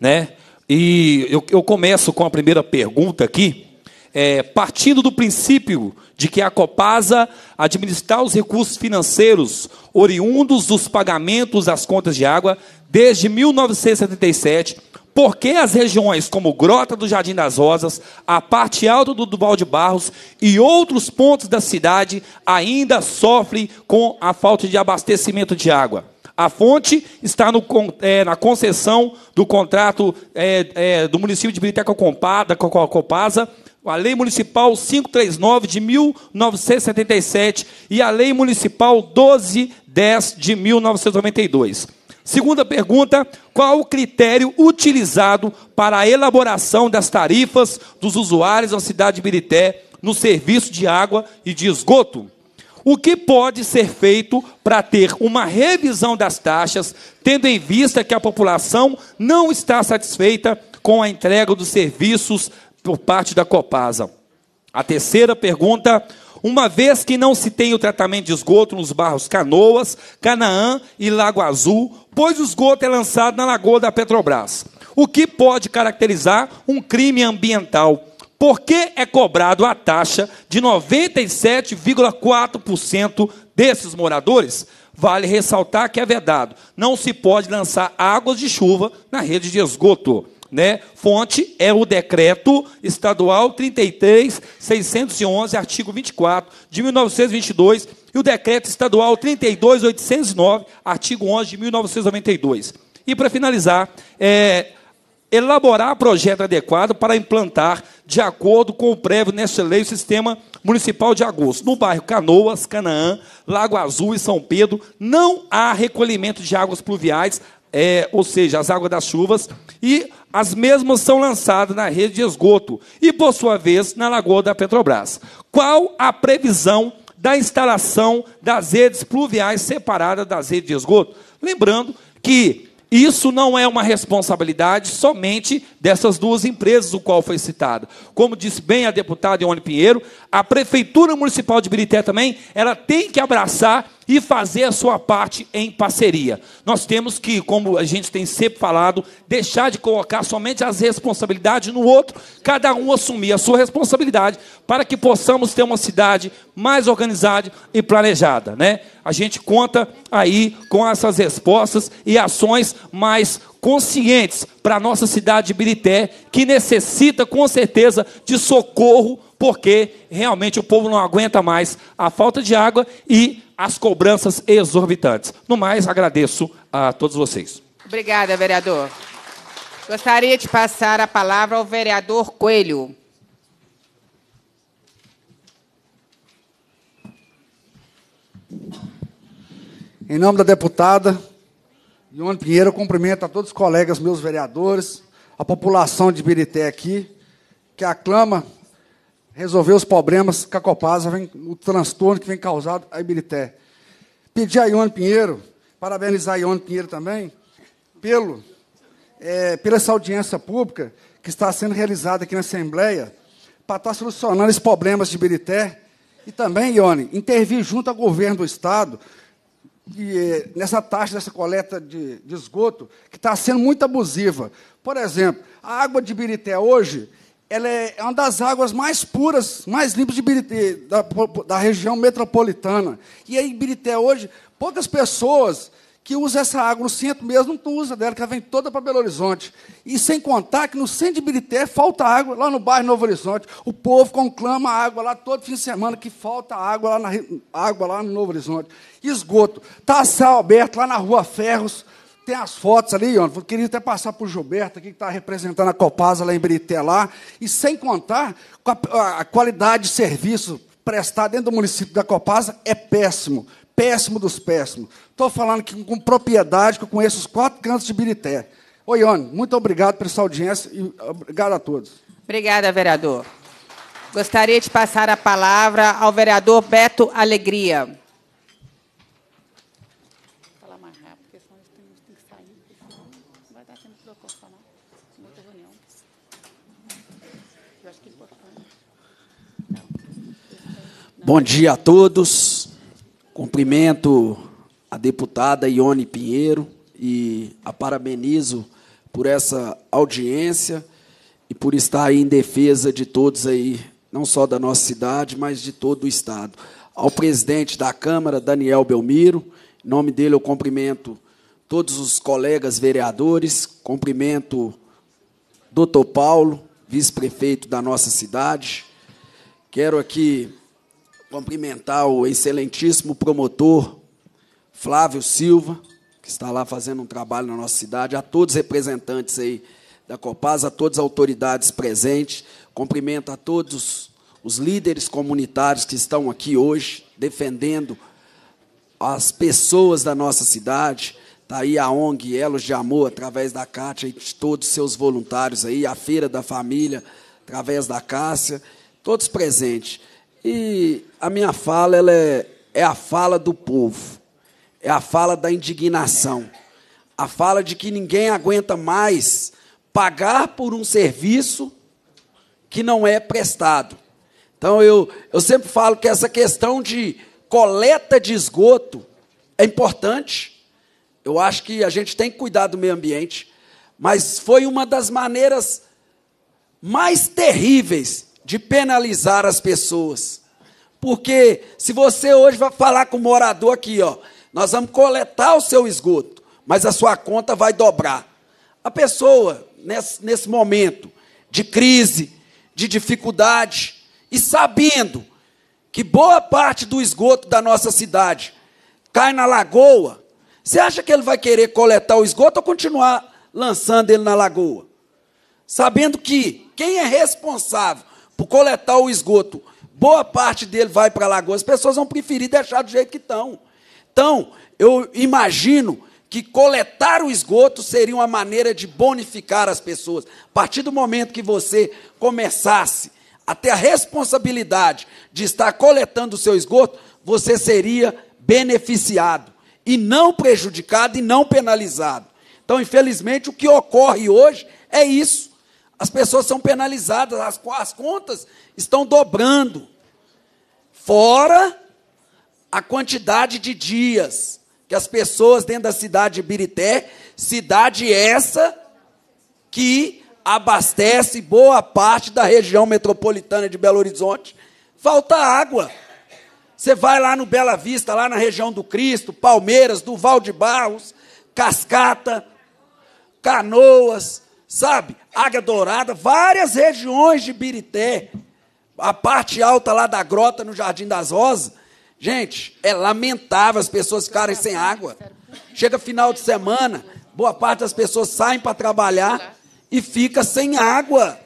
Speaker 8: Né? E eu, eu começo com a primeira pergunta aqui, é, partindo do princípio de que a Copasa administrar os recursos financeiros oriundos dos pagamentos das contas de água desde 1977 porque as regiões como Grota do Jardim das Rosas, a parte alta do Duval de Barros e outros pontos da cidade ainda sofrem com a falta de abastecimento de água. A fonte está no, é, na concessão do contrato é, é, do município de Briteca Compada, Copasa, a Lei Municipal 539 de 1977 e a Lei Municipal 1210 de 1992. Segunda pergunta: qual o critério utilizado para a elaboração das tarifas dos usuários da cidade de Birité no serviço de água e de esgoto? O que pode ser feito para ter uma revisão das taxas, tendo em vista que a população não está satisfeita com a entrega dos serviços por parte da Copasa? A terceira pergunta: uma vez que não se tem o tratamento de esgoto nos bairros Canoas, Canaã e Lago Azul, pois o esgoto é lançado na lagoa da Petrobras, o que pode caracterizar um crime ambiental. Por que é cobrado a taxa de 97,4% desses moradores? Vale ressaltar que é vedado, não se pode lançar águas de chuva na rede de esgoto. Né? Fonte é o decreto estadual 33 611, artigo 24 de 1922 e o decreto estadual 32 809, artigo 11 de 1992. E para finalizar, é, elaborar projeto adequado para implantar, de acordo com o prévio nesta lei, o sistema municipal de agosto. No bairro Canoas, Canaã, Lago Azul e São Pedro, não há recolhimento de águas pluviais, é, ou seja, as águas das chuvas, e as mesmas são lançadas na rede de esgoto e, por sua vez, na lagoa da Petrobras. Qual a previsão da instalação das redes pluviais separadas das redes de esgoto? Lembrando que isso não é uma responsabilidade somente dessas duas empresas, o qual foi citado. Como disse bem a deputada Ione Pinheiro, a Prefeitura Municipal de Birité também, ela tem que abraçar e fazer a sua parte em parceria. Nós temos que, como a gente tem sempre falado, deixar de colocar somente as responsabilidades no outro, cada um assumir a sua responsabilidade para que possamos ter uma cidade mais organizada e planejada, né? A gente conta aí com essas respostas e ações mais conscientes para a nossa cidade de Birité, que necessita com certeza de socorro porque realmente o povo não aguenta mais a falta de água e as cobranças exorbitantes. No mais, agradeço a todos vocês.
Speaker 1: Obrigada, vereador. Gostaria de passar a palavra ao vereador Coelho.
Speaker 9: Em nome da deputada Ione Pinheiro, cumprimento a todos os colegas, meus vereadores, a população de Birité aqui, que aclama resolver os problemas Cacopasa, vem, o transtorno que vem causado a Ibirité. Pedir a Ione Pinheiro, parabenizar a Ione Pinheiro também, pelo, é, pela essa audiência pública que está sendo realizada aqui na Assembleia, para estar solucionando esses problemas de Ibirité. E também, Ione, intervir junto ao governo do Estado e, é, nessa taxa dessa coleta de, de esgoto, que está sendo muito abusiva. Por exemplo, a água de Birité hoje ela é uma das águas mais puras, mais limpas de Birité, da, da região metropolitana. E aí, Birité hoje, poucas pessoas que usam essa água no centro mesmo, não usam dela, que ela vem toda para Belo Horizonte. E sem contar que no centro de Birité falta água, lá no bairro Novo Horizonte. O povo conclama água lá todo fim de semana, que falta água lá, na, água lá no Novo Horizonte. Esgoto. Tassal tá aberto lá na Rua Ferros tem as fotos ali, ó. Queria até passar para o Gilberto aqui, que está representando a Copasa lá em Brité lá. E sem contar com a, a qualidade de serviço prestado dentro do município da Copasa é péssimo. Péssimo dos péssimos. Estou falando que, com propriedade, que eu conheço os quatro cantos de Birité. Oi, Ione, muito obrigado por essa audiência e obrigado a todos.
Speaker 1: Obrigada, vereador. Gostaria de passar a palavra ao vereador Beto Alegria.
Speaker 10: Bom dia a todos. Cumprimento a deputada Ione Pinheiro e a parabenizo por essa audiência e por estar aí em defesa de todos aí, não só da nossa cidade, mas de todo o Estado. Ao presidente da Câmara, Daniel Belmiro, em nome dele eu cumprimento todos os colegas vereadores, cumprimento doutor Paulo, vice-prefeito da nossa cidade. Quero aqui cumprimentar o excelentíssimo promotor Flávio Silva, que está lá fazendo um trabalho na nossa cidade, a todos os representantes aí da Copaz, a todas as autoridades presentes, cumprimento a todos os líderes comunitários que estão aqui hoje defendendo as pessoas da nossa cidade. Está aí a ONG Elos de Amor, através da Cátia e de todos os seus voluntários aí, a Feira da Família, através da Cássia, todos presentes. E a minha fala ela é, é a fala do povo, é a fala da indignação, a fala de que ninguém aguenta mais pagar por um serviço que não é prestado. Então eu, eu sempre falo que essa questão de coleta de esgoto é importante. Eu acho que a gente tem que cuidar do meio ambiente, mas foi uma das maneiras mais terríveis de penalizar as pessoas. Porque se você hoje vai falar com o morador aqui, ó, nós vamos coletar o seu esgoto, mas a sua conta vai dobrar. A pessoa, nesse, nesse momento de crise, de dificuldade, e sabendo que boa parte do esgoto da nossa cidade cai na lagoa, você acha que ele vai querer coletar o esgoto ou continuar lançando ele na lagoa? Sabendo que quem é responsável coletar o esgoto, boa parte dele vai para a lagoa. As pessoas vão preferir deixar do jeito que estão. Então, eu imagino que coletar o esgoto seria uma maneira de bonificar as pessoas. A partir do momento que você começasse a ter a responsabilidade de estar coletando o seu esgoto, você seria beneficiado e não prejudicado e não penalizado. Então, infelizmente, o que ocorre hoje é isso. As pessoas são penalizadas, as, as contas estão dobrando. Fora a quantidade de dias que as pessoas dentro da cidade de Birité, cidade essa que abastece boa parte da região metropolitana de Belo Horizonte, falta água. Você vai lá no Bela Vista, lá na região do Cristo, Palmeiras, Duval de Barros, Cascata, Canoas, sabe? Águia Dourada, várias regiões de Birité, a parte alta lá da grota no Jardim das Rosas. Gente, é lamentável as pessoas ficarem sem água. Chega final de semana, boa parte das pessoas saem para trabalhar e fica sem água.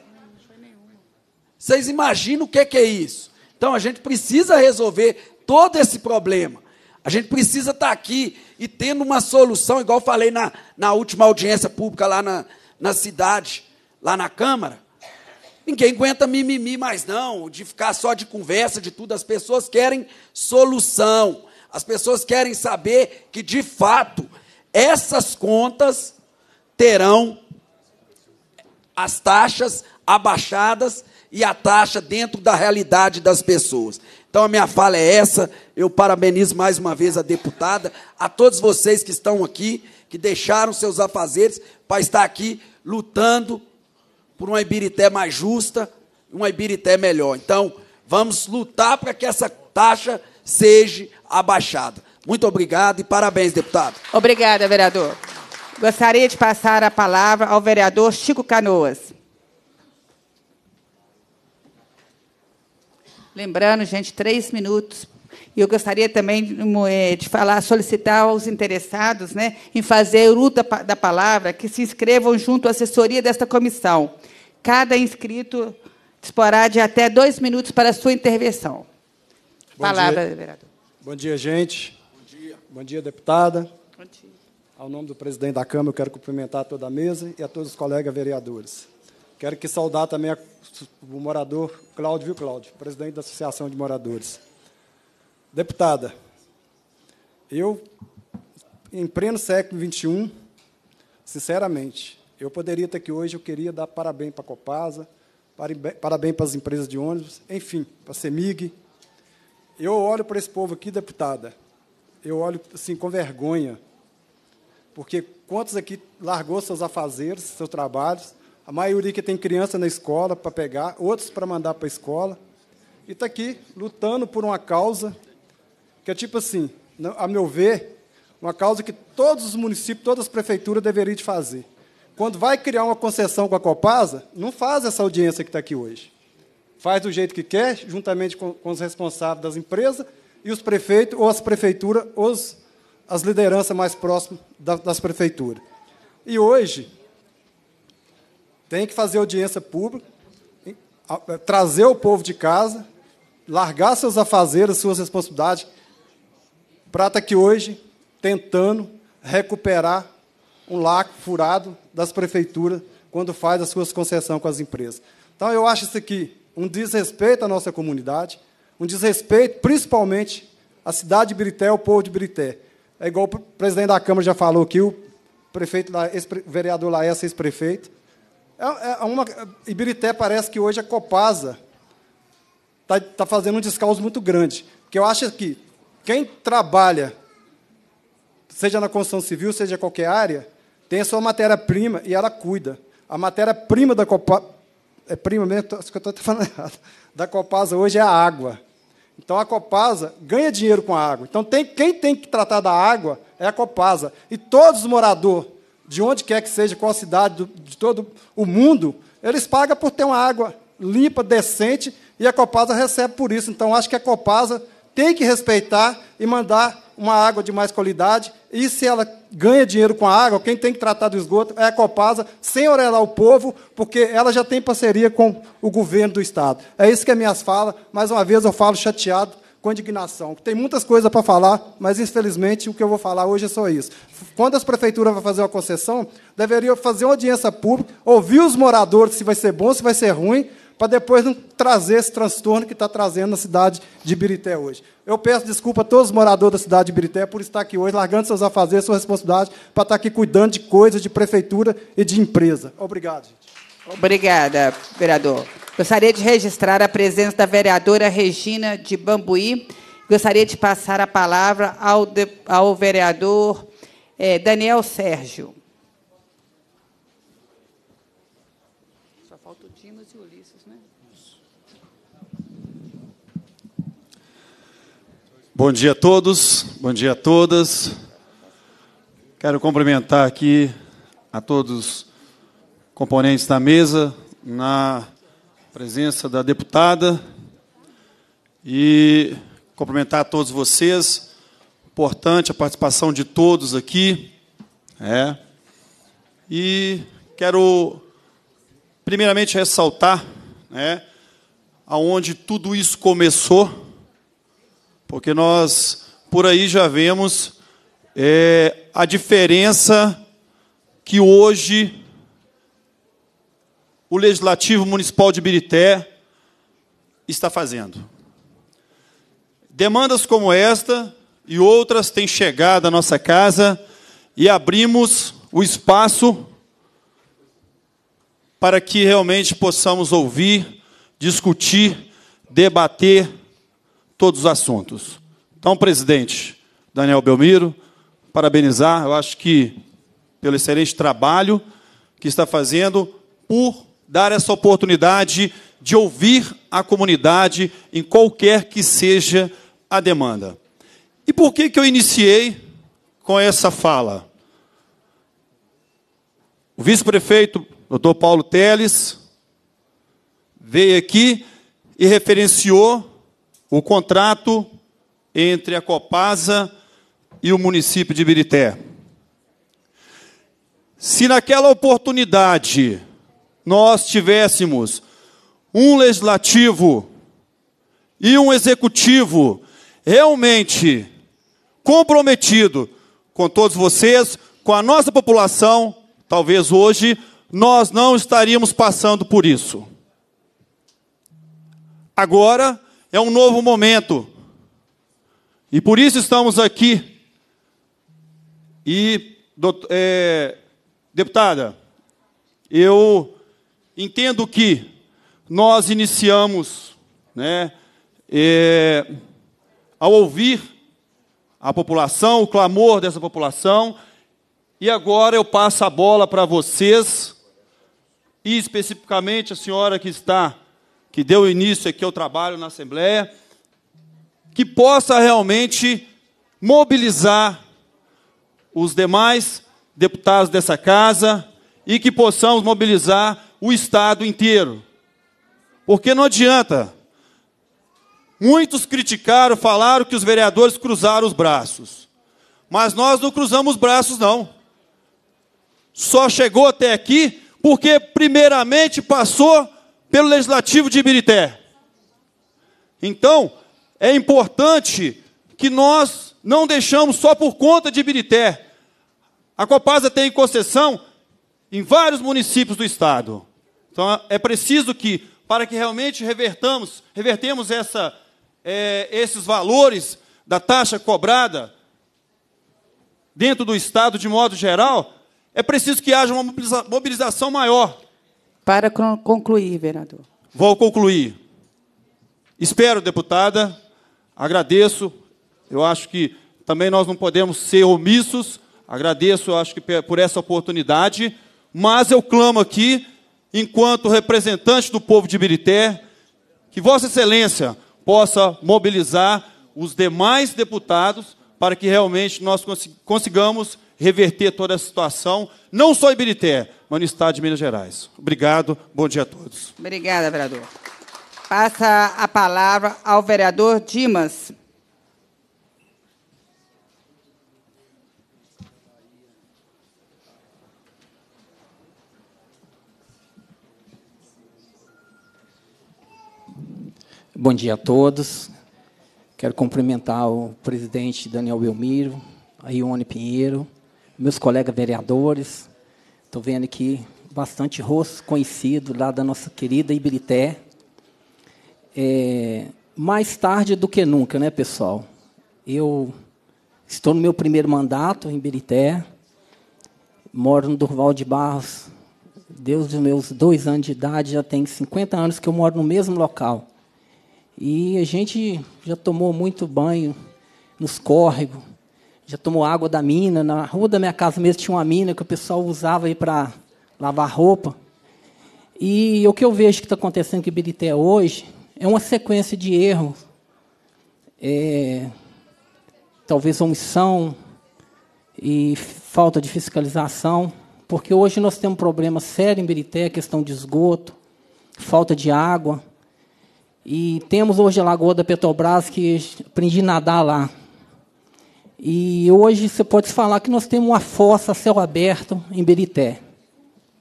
Speaker 10: Vocês imaginam o que é isso? Então a gente precisa resolver todo esse problema. A gente precisa estar tá aqui e tendo uma solução, igual falei na, na última audiência pública lá na, na cidade, lá na Câmara. Ninguém aguenta mimimi mais não, de ficar só de conversa, de tudo. As pessoas querem solução. As pessoas querem saber que, de fato, essas contas terão as taxas abaixadas e a taxa dentro da realidade das pessoas. Então, a minha fala é essa. Eu parabenizo mais uma vez a deputada, a todos vocês que estão aqui, que deixaram seus afazeres para estar aqui lutando por uma Ibirité mais justa, uma Ibirité melhor. Então, vamos lutar para que essa taxa seja abaixada. Muito obrigado e parabéns, deputado.
Speaker 1: Obrigada, vereador. Gostaria de passar a palavra ao vereador Chico Canoas. Lembrando, gente, três minutos e eu gostaria também hum, é, de falar, solicitar aos interessados né, em fazer o luta da palavra que se inscrevam junto à assessoria desta comissão. Cada inscrito disporá de até dois minutos para a sua intervenção. Bom palavra, dia. vereador.
Speaker 11: Bom dia, gente. Bom dia. Bom dia, deputada. Bom dia. Ao nome do presidente da Câmara, eu quero cumprimentar toda a mesa e a todos os colegas vereadores. Quero que saudar também o morador Cláudio, viu, Cláudio, presidente da Associação de Moradores. Deputada, eu, em pleno século XXI, sinceramente, eu poderia estar aqui hoje, eu queria dar parabéns para a Copasa, parabéns para as empresas de ônibus, enfim, para a CEMIG. Eu olho para esse povo aqui, deputada, eu olho assim com vergonha, porque quantos aqui largou seus afazeres, seus trabalhos, a maioria que tem criança na escola para pegar, outros para mandar para a escola, e está aqui lutando por uma causa que é tipo assim, a meu ver, uma causa que todos os municípios, todas as prefeituras deveriam de fazer. Quando vai criar uma concessão com a Copasa, não faz essa audiência que está aqui hoje. Faz do jeito que quer, juntamente com, com os responsáveis das empresas e os prefeitos, ou as prefeituras, ou os, as lideranças mais próximas da, das prefeituras. E hoje, tem que fazer audiência pública, trazer o povo de casa, largar seus afazeres, suas responsabilidades, Prata que hoje tentando recuperar um laco furado das prefeituras quando faz as suas concessões com as empresas. Então, eu acho isso aqui um desrespeito à nossa comunidade, um desrespeito principalmente à cidade de Birité, ao povo de Birité. É igual o presidente da Câmara já falou aqui, o prefeito, vereador Laércio, ex-prefeito. É, é, é parece que hoje a é Copasa está tá fazendo um descalço muito grande. Porque eu acho é que quem trabalha, seja na construção civil, seja qualquer área, tem a sua matéria-prima e ela cuida. A matéria-prima da Copa, é prima mesmo, acho que eu estou *laughs* falando errado, da Copasa hoje é a água. Então a Copasa ganha dinheiro com a água. Então tem, quem tem que tratar da água é a Copasa. E todos os moradores, de onde quer que seja, qual cidade do, de todo o mundo, eles pagam por ter uma água limpa, decente, e a Copasa recebe por isso. Então acho que a Copasa tem que respeitar e mandar uma água de mais qualidade. E se ela ganha dinheiro com a água, quem tem que tratar do esgoto é a Copasa, sem orelar o povo, porque ela já tem parceria com o governo do Estado. É isso que é minhas falas. Mais uma vez, eu falo chateado, com indignação. Tem muitas coisas para falar, mas, infelizmente, o que eu vou falar hoje é só isso. Quando as prefeituras vão fazer uma concessão, deveriam fazer uma audiência pública, ouvir os moradores se vai ser bom, se vai ser ruim, para depois não trazer esse transtorno que está trazendo na cidade de Birité hoje. Eu peço desculpa a todos os moradores da cidade de Birité por estar aqui hoje, largando seus afazeres, sua responsabilidade, para estar tá aqui cuidando de coisas de prefeitura e de empresa.
Speaker 1: Obrigado, gente. Obrigada, vereador. Gostaria de registrar a presença da vereadora Regina de Bambuí. Gostaria de passar a palavra ao, de, ao vereador eh, Daniel Sérgio.
Speaker 12: Bom dia a todos, bom dia a todas. Quero cumprimentar aqui a todos os componentes da mesa, na presença da deputada, e cumprimentar a todos vocês. Importante a participação de todos aqui. É. E quero, primeiramente, ressaltar né, aonde tudo isso começou porque nós por aí já vemos é, a diferença que hoje o Legislativo Municipal de Birité está fazendo. Demandas como esta e outras têm chegado à nossa casa e abrimos o espaço para que realmente possamos ouvir, discutir, debater todos os assuntos. Então, presidente Daniel Belmiro, parabenizar, eu acho que pelo excelente trabalho que está fazendo por dar essa oportunidade de ouvir a comunidade em qualquer que seja a demanda. E por que, que eu iniciei com essa fala? O vice-prefeito, doutor Paulo Teles, veio aqui e referenciou o contrato entre a Copasa e o município de Birité. Se naquela oportunidade nós tivéssemos um legislativo e um executivo realmente comprometido com todos vocês, com a nossa população, talvez hoje nós não estaríamos passando por isso. Agora, é um novo momento. E por isso estamos aqui. E, doutor, é, deputada, eu entendo que nós iniciamos, né, é, ao ouvir a população, o clamor dessa população, e agora eu passo a bola para vocês, e especificamente a senhora que está que deu início aqui ao trabalho na Assembleia, que possa realmente mobilizar os demais deputados dessa casa e que possamos mobilizar o Estado inteiro. Porque não adianta. Muitos criticaram, falaram que os vereadores cruzaram os braços. Mas nós não cruzamos braços, não. Só chegou até aqui porque, primeiramente, passou pelo Legislativo de Ibirité. Então, é importante que nós não deixamos só por conta de Ibirité. A Copasa tem concessão em vários municípios do estado. Então, é preciso que, para que realmente revertamos, revertemos essa, é, esses valores da taxa cobrada dentro do estado de modo geral, é preciso que haja uma mobilização maior
Speaker 1: para concluir, vereador.
Speaker 12: Vou concluir. Espero, deputada, agradeço. Eu acho que também nós não podemos ser omissos. Agradeço, eu acho que por essa oportunidade, mas eu clamo aqui, enquanto representante do povo de Birité, que Vossa Excelência possa mobilizar os demais deputados para que realmente nós consigamos reverter toda a situação, não só em Birité, mas no Estado de Minas Gerais. Obrigado, bom dia a todos.
Speaker 1: Obrigada, vereador. Passa a palavra ao vereador Dimas.
Speaker 13: Bom dia a todos. Quero cumprimentar o presidente Daniel Belmiro, a Ione Pinheiro, meus colegas vereadores, Estou vendo aqui bastante rosto conhecido lá da nossa querida Ibirité. É, mais tarde do que nunca, né, pessoal? Eu estou no meu primeiro mandato em Ibirité, moro no Durval de Barros. Desde os meus dois anos de idade, já tem 50 anos que eu moro no mesmo local. E a gente já tomou muito banho nos córregos, já tomou água da mina. Na rua da minha casa mesmo tinha uma mina que o pessoal usava aí para lavar roupa. E o que eu vejo que está acontecendo com Ibirité hoje é uma sequência de erros, é, talvez omissão e falta de fiscalização, porque hoje nós temos um problema sério em Ibirité, questão de esgoto, falta de água. E temos hoje a Lagoa da Petrobras, que aprendi a nadar lá. E hoje você pode falar que nós temos uma fossa a céu aberto em Berité,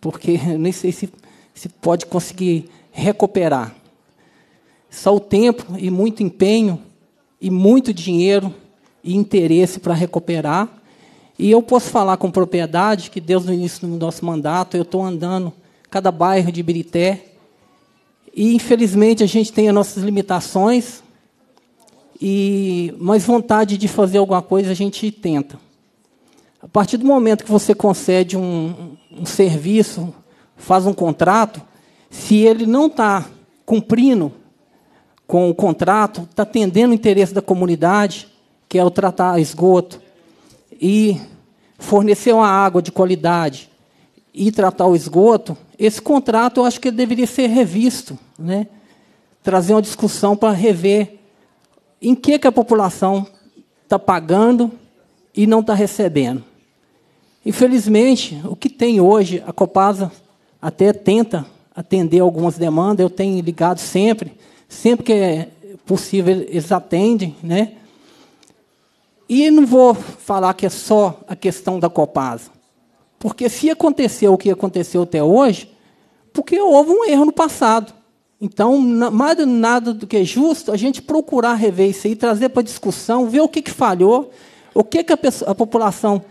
Speaker 13: porque *laughs* nem sei se, se pode conseguir recuperar. Só o tempo e muito empenho e muito dinheiro e interesse para recuperar. E eu posso falar com propriedade que Deus, no início do nosso mandato, eu estou andando cada bairro de Berité E, infelizmente, a gente tem as nossas limitações, e, mas vontade de fazer alguma coisa a gente tenta. A partir do momento que você concede um, um serviço, faz um contrato, se ele não está cumprindo com o contrato, está atendendo o interesse da comunidade, que é o tratar esgoto, e fornecer uma água de qualidade e tratar o esgoto, esse contrato eu acho que deveria ser revisto, né? trazer uma discussão para rever em que, que a população está pagando e não está recebendo. Infelizmente, o que tem hoje, a Copasa até tenta atender algumas demandas, eu tenho ligado sempre, sempre que é possível eles atendem, né? E não vou falar que é só a questão da Copasa. Porque se aconteceu o que aconteceu até hoje, porque houve um erro no passado. Então, mais nada do que é justo a gente procurar rever isso aí, trazer para discussão, ver o que, que falhou, o que, que a, pessoa, a população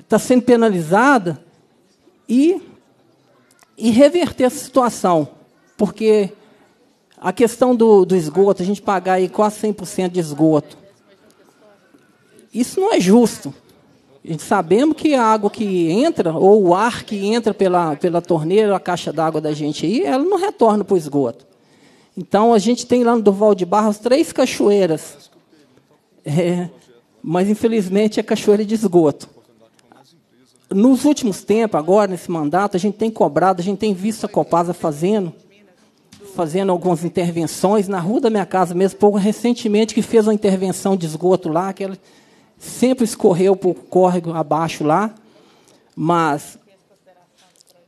Speaker 13: está sendo penalizada e, e reverter essa situação. Porque a questão do, do esgoto, a gente pagar aí quase 100% de esgoto, isso não é justo sabemos que a água que entra, ou o ar que entra pela, pela torneira, a caixa d'água da gente aí, ela não retorna para o esgoto. Então, a gente tem lá no Durval de Barros três cachoeiras. É, mas, infelizmente, é cachoeira de esgoto. Nos últimos tempos, agora, nesse mandato, a gente tem cobrado, a gente tem visto a Copasa fazendo, fazendo algumas intervenções. Na rua da minha casa mesmo, pouco recentemente, que fez uma intervenção de esgoto lá, que ela sempre escorreu para o córrego abaixo lá, mas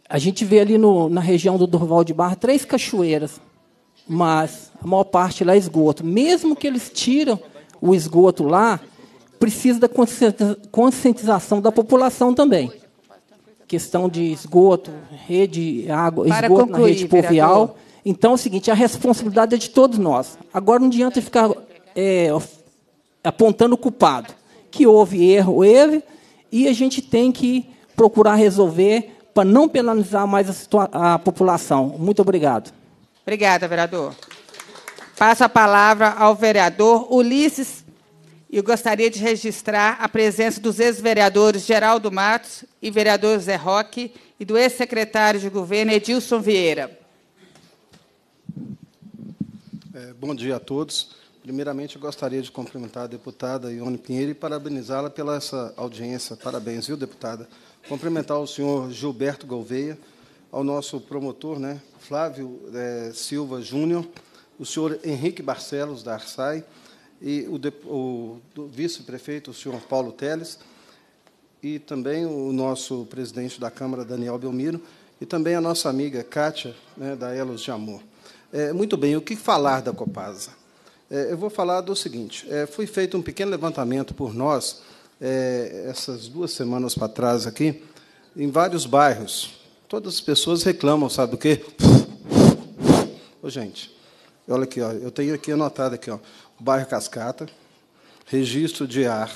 Speaker 13: a gente vê ali no, na região do Durval de Barra três cachoeiras, mas a maior parte lá é esgoto. Mesmo que eles tiram o esgoto lá, precisa da conscientização da população também. Questão de esgoto, rede, água, Para esgoto concluir, na rede povial. Então é o seguinte, a responsabilidade é de todos nós. Agora não adianta ficar é, apontando o culpado que houve erro, houve, e a gente tem que procurar resolver para não penalizar mais a, a população. Muito obrigado.
Speaker 1: Obrigada, vereador. Passo a palavra ao vereador Ulisses e gostaria de registrar a presença dos ex-vereadores Geraldo Matos e vereador Zé Roque e do ex-secretário de governo Edilson Vieira.
Speaker 14: É, bom dia a todos. Primeiramente, eu gostaria de cumprimentar a deputada Ione Pinheiro e parabenizá-la pela essa audiência. Parabéns, viu, deputada? Cumprimentar o senhor Gilberto Gouveia, ao nosso promotor, né, Flávio é, Silva Júnior, o senhor Henrique Barcelos, da Arsai, e o, o vice-prefeito, o senhor Paulo Teles, e também o nosso presidente da Câmara, Daniel Belmiro, e também a nossa amiga Kátia, né, da Elos de Amor. É, muito bem, o que falar da Copasa? É, eu vou falar do seguinte: é, foi feito um pequeno levantamento por nós, é, essas duas semanas para trás aqui, em vários bairros. Todas as pessoas reclamam, sabe do quê? Ô, gente, olha aqui, ó, eu tenho aqui anotado aqui, ó, bairro Cascata, registro de ar,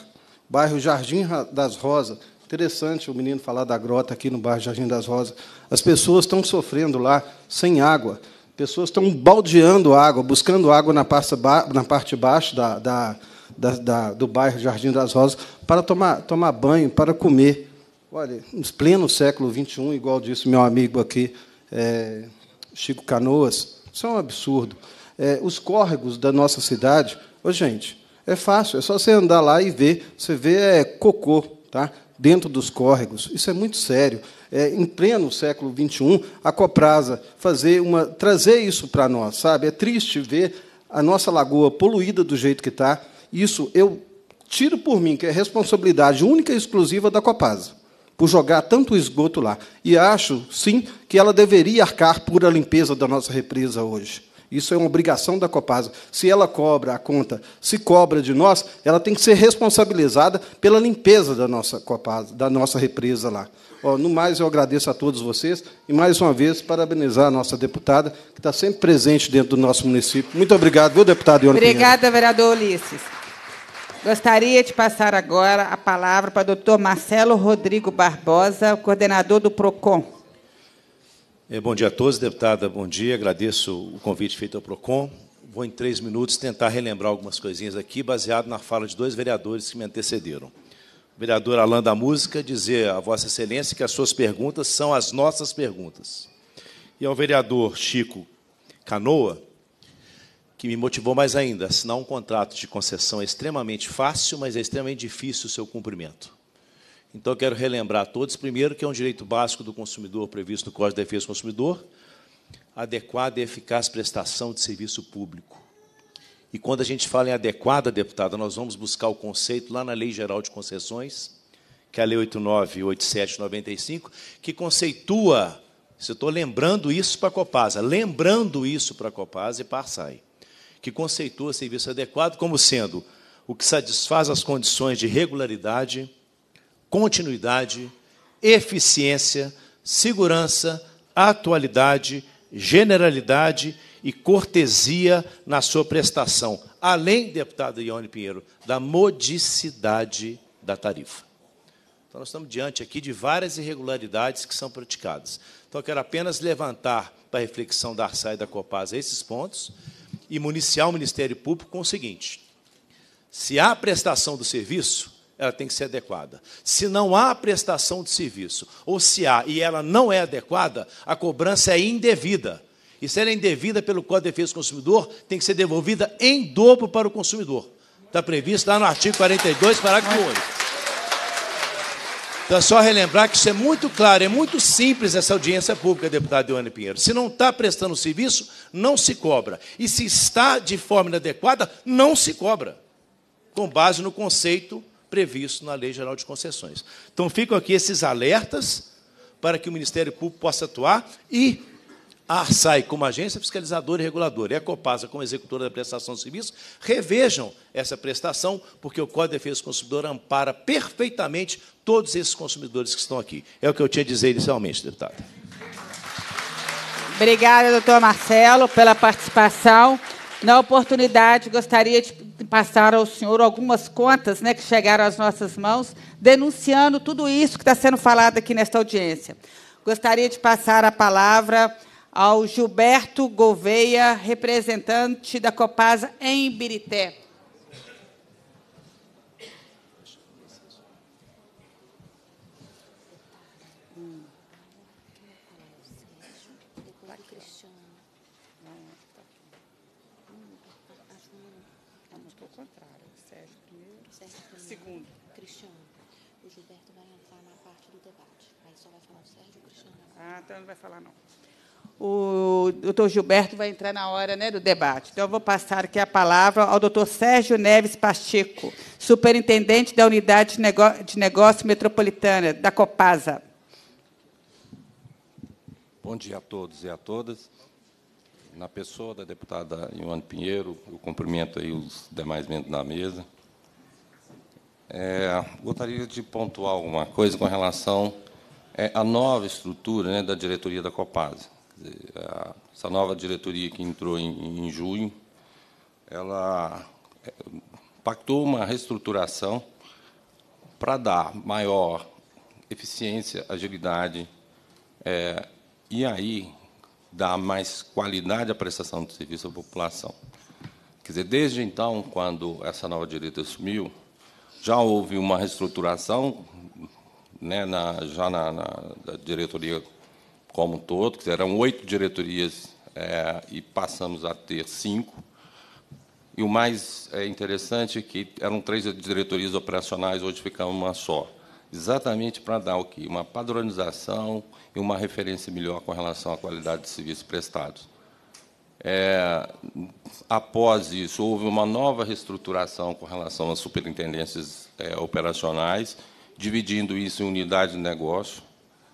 Speaker 14: bairro Jardim das Rosas. Interessante o menino falar da grota aqui no bairro Jardim das Rosas. As pessoas estão sofrendo lá sem água pessoas estão baldeando água, buscando água na, ba na parte baixa da, da, da, da, do bairro Jardim das Rosas para tomar, tomar banho, para comer. Olha, em pleno século XXI, igual disse meu amigo aqui, é, Chico Canoas, isso é um absurdo. É, os córregos da nossa cidade, ô, gente, é fácil, é só você andar lá e ver. Você vê é, cocô tá? dentro dos córregos. Isso é muito sério é, em pleno século XXI, a Coprasa fazer uma, trazer isso para nós, sabe? É triste ver a nossa lagoa poluída do jeito que está. Isso eu tiro por mim, que é responsabilidade única e exclusiva da Copasa, por jogar tanto esgoto lá. E acho, sim, que ela deveria arcar por a limpeza da nossa represa hoje. Isso é uma obrigação da Copasa. Se ela cobra a conta, se cobra de nós, ela tem que ser responsabilizada pela limpeza da nossa Copasa, da nossa represa lá. Ó, no mais, eu agradeço a todos vocês e, mais uma vez, parabenizar a nossa deputada, que está sempre presente dentro do nosso município. Muito obrigado, viu, deputado Ione Obrigada,
Speaker 1: Pinheiro. vereador Ulisses. Gostaria de passar agora a palavra para o doutor Marcelo Rodrigo Barbosa, coordenador do PROCON.
Speaker 15: É, bom dia a todos, deputada, bom dia. Agradeço o convite feito ao PROCON. Vou, em três minutos, tentar relembrar algumas coisinhas aqui, baseado na fala de dois vereadores que me antecederam. O vereador Alain da Música dizer a Vossa Excelência que as suas perguntas são as nossas perguntas. E ao vereador Chico Canoa, que me motivou mais ainda, assinar um contrato de concessão é extremamente fácil, mas é extremamente difícil o seu cumprimento. Então, eu quero relembrar a todos, primeiro, que é um direito básico do consumidor previsto no Código de Defesa do Consumidor, adequada e eficaz prestação de serviço público. E quando a gente fala em adequada, deputada, nós vamos buscar o conceito lá na Lei Geral de Concessões, que é a Lei 898795, que conceitua, se eu estou lembrando isso para a Copasa, lembrando isso para a Copasa e para a Arsai, que conceitua serviço adequado como sendo o que satisfaz as condições de regularidade, continuidade, eficiência, segurança, atualidade, generalidade e cortesia na sua prestação, além, deputado Ione Pinheiro, da modicidade da tarifa. Então, nós estamos diante aqui de várias irregularidades que são praticadas. Então, eu quero apenas levantar para a reflexão da Arsai e da Copasa esses pontos e municiar o Ministério Público com o seguinte: se há prestação do serviço, ela tem que ser adequada. Se não há prestação de serviço, ou se há e ela não é adequada, a cobrança é indevida. E se ela é indevida pelo Código de Defesa do Consumidor, tem que ser devolvida em dobro para o consumidor. Está previsto lá no artigo 42, parágrafo 8. Então, é só relembrar que isso é muito claro, é muito simples essa audiência pública, deputado Deone Pinheiro. Se não está prestando serviço, não se cobra. E se está de forma inadequada, não se cobra. Com base no conceito previsto na Lei Geral de Concessões. Então ficam aqui esses alertas para que o Ministério Público possa atuar e a SAI, como agência fiscalizadora e reguladora, e a Copasa, como executora da prestação de serviços, revejam essa prestação, porque o Código de Defesa do Consumidor ampara perfeitamente todos esses consumidores que estão aqui. É o que eu tinha a dizer inicialmente, deputado.
Speaker 1: Obrigada, doutor Marcelo, pela participação. Na oportunidade, gostaria de passar ao senhor algumas contas né, que chegaram às nossas mãos, denunciando tudo isso que está sendo falado aqui nesta audiência. Gostaria de passar a palavra ao Gilberto Gouveia, representante da Copasa em Birité. Então vai falar, não. O doutor Gilberto vai entrar na hora né, do debate. Então, eu vou passar aqui a palavra ao doutor Sérgio Neves Pacheco, superintendente da Unidade de, de Negócio Metropolitana, da Copasa.
Speaker 2: Bom dia a todos e a todas. Na pessoa da deputada Ioane Pinheiro, eu cumprimento aí os demais membros da mesa. É, gostaria de pontuar alguma coisa com relação é a nova estrutura né, da diretoria da Copasa. essa nova diretoria que entrou em, em junho, ela é, pactou uma reestruturação para dar maior eficiência, agilidade, é, e aí dar mais qualidade à prestação de serviço à população. Quer dizer, desde então, quando essa nova direita assumiu, já houve uma reestruturação né, na, já na, na diretoria como um todo, que eram oito diretorias é, e passamos a ter cinco. E o mais é, interessante é que eram três diretorias operacionais, hoje ficamos uma só, exatamente para dar o quê? Uma padronização e uma referência melhor com relação à qualidade de serviços prestados. É, após isso, houve uma nova reestruturação com relação às superintendências é, operacionais, dividindo isso em unidade de negócio.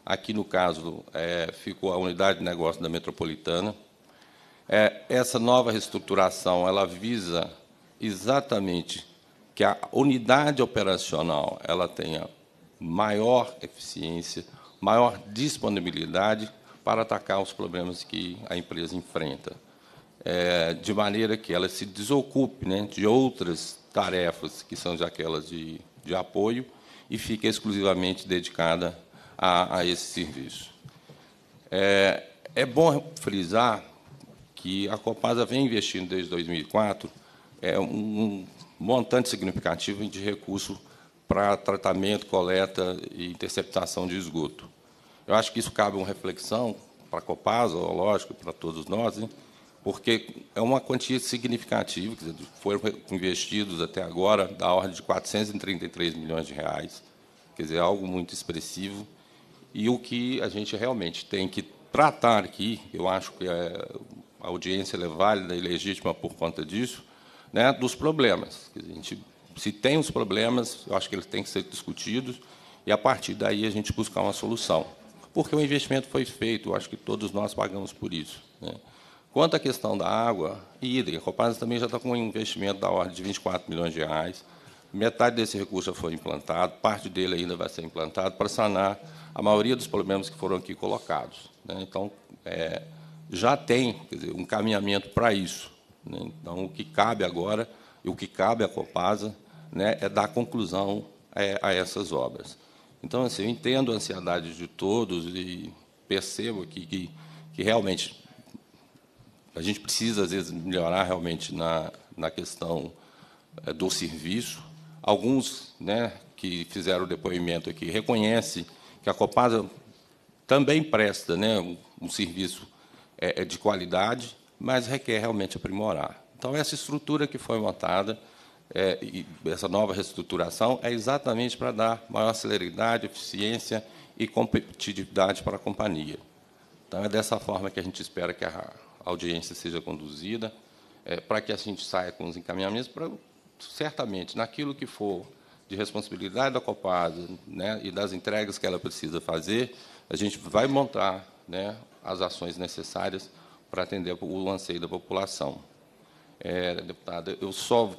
Speaker 2: Aqui, no caso, é, ficou a unidade de negócio da metropolitana. É, essa nova reestruturação ela visa exatamente que a unidade operacional ela tenha maior eficiência, maior disponibilidade para atacar os problemas que a empresa enfrenta, é, de maneira que ela se desocupe né, de outras tarefas que são já aquelas de, de apoio e fica exclusivamente dedicada a, a esse serviço. É, é bom frisar que a Copasa vem investindo desde 2004 é, um montante significativo de recurso para tratamento, coleta e interceptação de esgoto. Eu acho que isso cabe uma reflexão para a Copasa, lógico, para todos nós, hein? Né? porque é uma quantia significativa, dizer, foram investidos até agora da ordem de 433 milhões de reais, quer dizer, é algo muito expressivo. E o que a gente realmente tem que tratar aqui, eu acho que é, a audiência é válida e legítima por conta disso, né, dos problemas. Dizer, a gente, se tem os problemas, eu acho que eles têm que ser discutidos e, a partir daí, a gente buscar uma solução. Porque o investimento foi feito, eu acho que todos nós pagamos por isso. Né? Quanto à questão da água e hídrica, a Copasa também já está com um investimento da ordem de 24 milhões de reais. Metade desse recurso já foi implantado, parte dele ainda vai ser implantado para sanar a maioria dos problemas que foram aqui colocados. Né? Então, é, já tem dizer, um caminhamento para isso. Né? Então, o que cabe agora e o que cabe à Copasa né, é dar conclusão é, a essas obras. Então, assim, eu entendo a ansiedade de todos e percebo que, que realmente a gente precisa, às vezes, melhorar realmente na, na questão eh, do serviço. Alguns né, que fizeram o depoimento aqui reconhecem que a Copasa também presta né, um, um serviço é, de qualidade, mas requer realmente aprimorar. Então, essa estrutura que foi montada, é, e essa nova reestruturação, é exatamente para dar maior celeridade, eficiência e competitividade para a companhia. Então, é dessa forma que a gente espera que a audiência seja conduzida, é, para que a gente saia com os encaminhamentos, para, certamente, naquilo que for de responsabilidade da Copasa né, e das entregas que ela precisa fazer, a gente vai montar né, as ações necessárias para atender o anseio da população. É, deputada, eu só.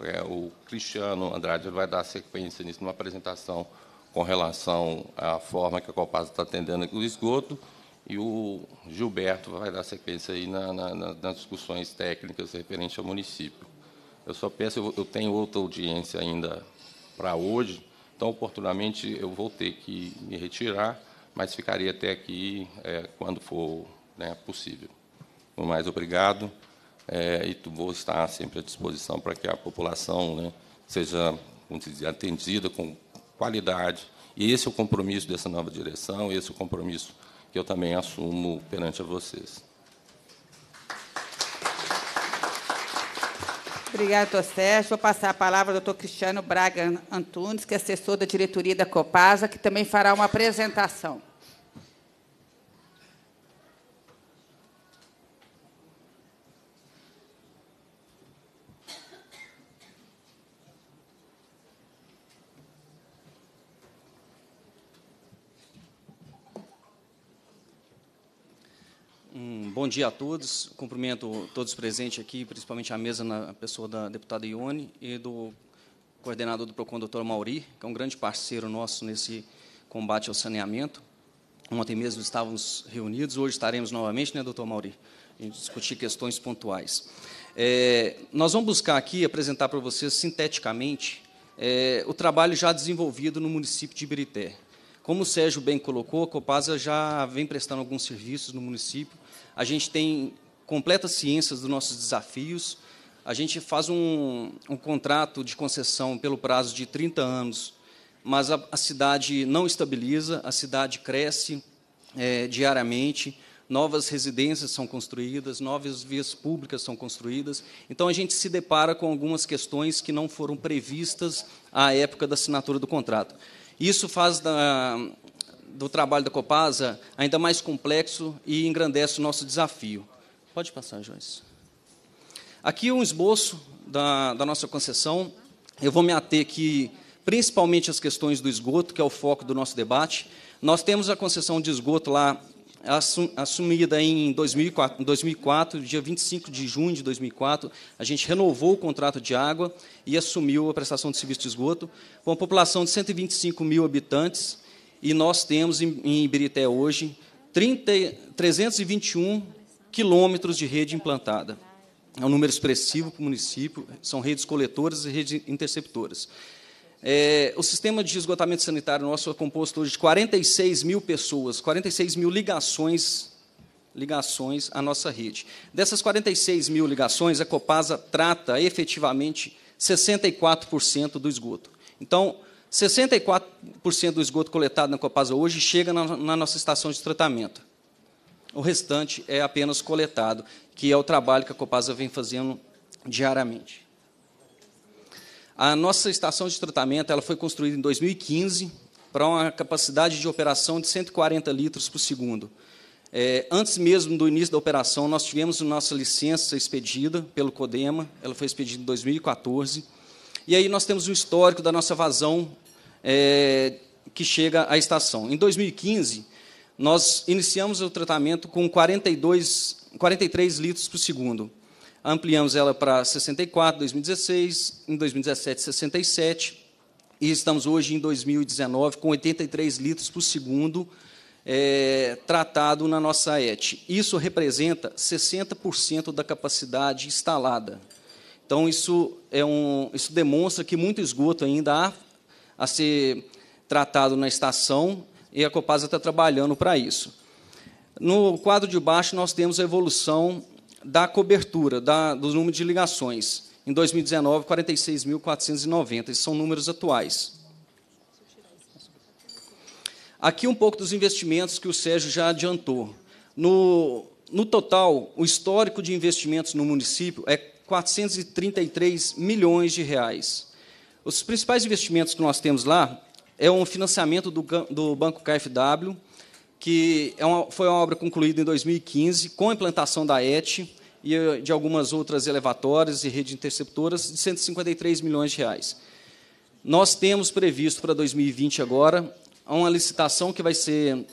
Speaker 2: É, o Cristiano Andrade vai dar sequência nisso, numa apresentação com relação à forma que a Copasa está atendendo o esgoto e o Gilberto vai dar sequência aí na, na, nas discussões técnicas referente ao município. Eu só peço, eu, eu tenho outra audiência ainda para hoje, então, oportunamente, eu vou ter que me retirar, mas ficaria até aqui é, quando for né, possível. No mais, obrigado, é, e vou estar sempre à disposição para que a população né, seja dizer, atendida com qualidade. E esse é o compromisso dessa nova direção, esse é o compromisso que eu também assumo perante a vocês.
Speaker 1: Obrigada, doutor Sérgio. Vou passar a palavra ao doutor Cristiano Braga Antunes, que é assessor da diretoria da Copasa, que também fará uma apresentação.
Speaker 16: Bom dia a todos. Cumprimento todos presentes aqui, principalmente a mesa na pessoa da deputada Ione e do coordenador do PROCON, doutor Mauri, que é um grande parceiro nosso nesse combate ao saneamento. Ontem mesmo estávamos reunidos, hoje estaremos novamente, né, doutor Mauri? A gente discutir questões pontuais. É, nós vamos buscar aqui apresentar para vocês sinteticamente é, o trabalho já desenvolvido no município de Ibirité. Como o Sérgio bem colocou, a Copasa já vem prestando alguns serviços no município a gente tem completas ciências dos nossos desafios, a gente faz um, um contrato de concessão pelo prazo de 30 anos, mas a, a cidade não estabiliza, a cidade cresce é, diariamente, novas residências são construídas, novas vias públicas são construídas. Então, a gente se depara com algumas questões que não foram previstas à época da assinatura do contrato. Isso faz da, do trabalho da Copasa ainda mais complexo e engrandece o nosso desafio. Pode passar, Joyce. Aqui um esboço da, da nossa concessão. Eu vou me ater aqui principalmente às questões do esgoto, que é o foco do nosso debate. Nós temos a concessão de esgoto lá assumida em 2004, 2004, dia 25 de junho de 2004, a gente renovou o contrato de água e assumiu a prestação de serviço de esgoto, com uma população de 125 mil habitantes, e nós temos em, em Ibirité hoje 30, 321 quilômetros de rede implantada. É um número expressivo para o município, são redes coletoras e redes interceptoras. É, o sistema de esgotamento sanitário nosso é composto hoje de 46 mil pessoas, 46 mil ligações, ligações à nossa rede. Dessas 46 mil ligações, a Copasa trata efetivamente 64% do esgoto. Então, 64 cento do esgoto coletado na Copasa hoje chega na, na nossa estação de tratamento. O restante é apenas coletado, que é o trabalho que a Copasa vem fazendo diariamente. A nossa estação de tratamento ela foi construída em 2015 para uma capacidade de operação de 140 litros por segundo. É, antes mesmo do início da operação, nós tivemos nossa licença expedida pelo CODEMA, ela foi expedida em 2014, e aí nós temos um histórico da nossa vazão é, que chega à estação. Em 2015, nós iniciamos o tratamento com 42, 43 litros por segundo. Ampliamos ela para 64 em 2016, em 2017, 67, e estamos hoje em 2019 com 83 litros por segundo é, tratado na nossa ET. Isso representa 60% da capacidade instalada. Então, isso, é um, isso demonstra que muito esgoto ainda há a ser tratado na estação e a Copasa está trabalhando para isso. No quadro de baixo, nós temos a evolução da cobertura, da, do número de ligações. Em 2019, 46.490. Esses são números atuais. Aqui um pouco dos investimentos que o Sérgio já adiantou. No, no total, o histórico de investimentos no município é 433 milhões de reais. Os principais investimentos que nós temos lá é um financiamento do, do Banco KfW, que é uma, foi uma obra concluída em 2015, com a implantação da ET e eh, de algumas outras elevatórias e rede interceptoras, de 153 milhões de reais. Nós temos previsto para 2020 agora uma licitação que vai ser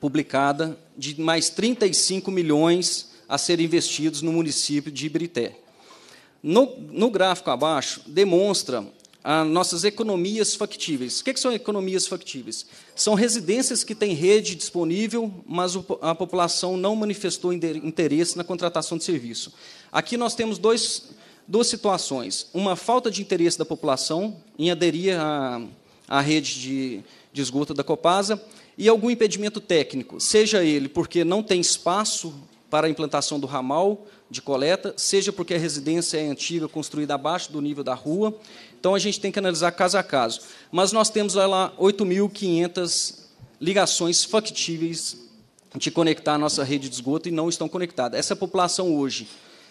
Speaker 16: publicada de mais 35 milhões a serem investidos no município de Ibrité. No, no gráfico abaixo, demonstra as nossas economias factíveis. O que, é que são economias factíveis? São residências que têm rede disponível, mas a população não manifestou interesse na contratação de serviço. Aqui nós temos dois, duas situações. Uma falta de interesse da população em aderir à, à rede de, de esgoto da Copasa e algum impedimento técnico, seja ele porque não tem espaço para a implantação do ramal de coleta, seja porque a residência é antiga, construída abaixo do nível da rua, então a gente tem que analisar caso a caso. Mas nós temos lá 8.500 ligações factíveis de conectar a nossa rede de esgoto e não estão conectadas. Essa população hoje,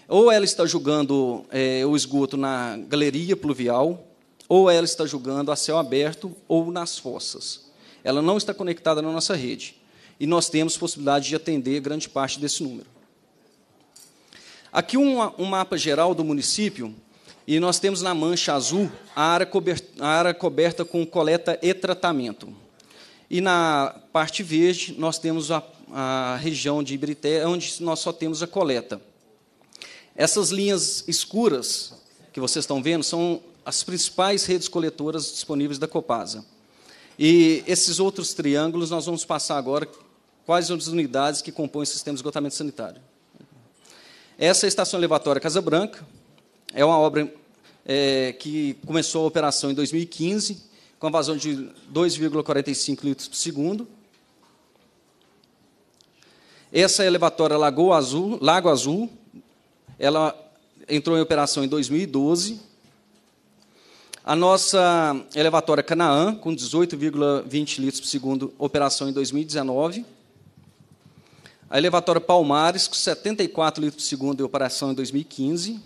Speaker 16: ou ela está jogando é, eh, o esgoto na galeria pluvial, ou ela está jogando a céu aberto ou nas fossas. Ela não está conectada na nossa rede. E nós temos possibilidade de atender grande parte desse número. Aqui um, um mapa geral do município e nós temos na mancha azul a área coberta, a área coberta com coleta e tratamento. E na parte verde nós temos a, a região de Ibirité, onde nós só temos a coleta. Essas linhas escuras que vocês estão vendo são as principais redes coletoras disponíveis da Copasa. E esses outros triângulos nós vamos passar agora quais são as unidades que compõem o sistema de esgotamento sanitário. Essa é a estação elevatória Casa Branca, é uma obra é, que começou a operação em 2015, com a vazão de 2,45 litros por segundo. Essa elevatória Lagoa Azul, Lago Azul, ela entrou em operação em 2012. A nossa elevatória Canaã, com 18,20 litros por segundo, operação em 2019. A elevatória Palmares, com 74 litros por segundo, operação em 2015.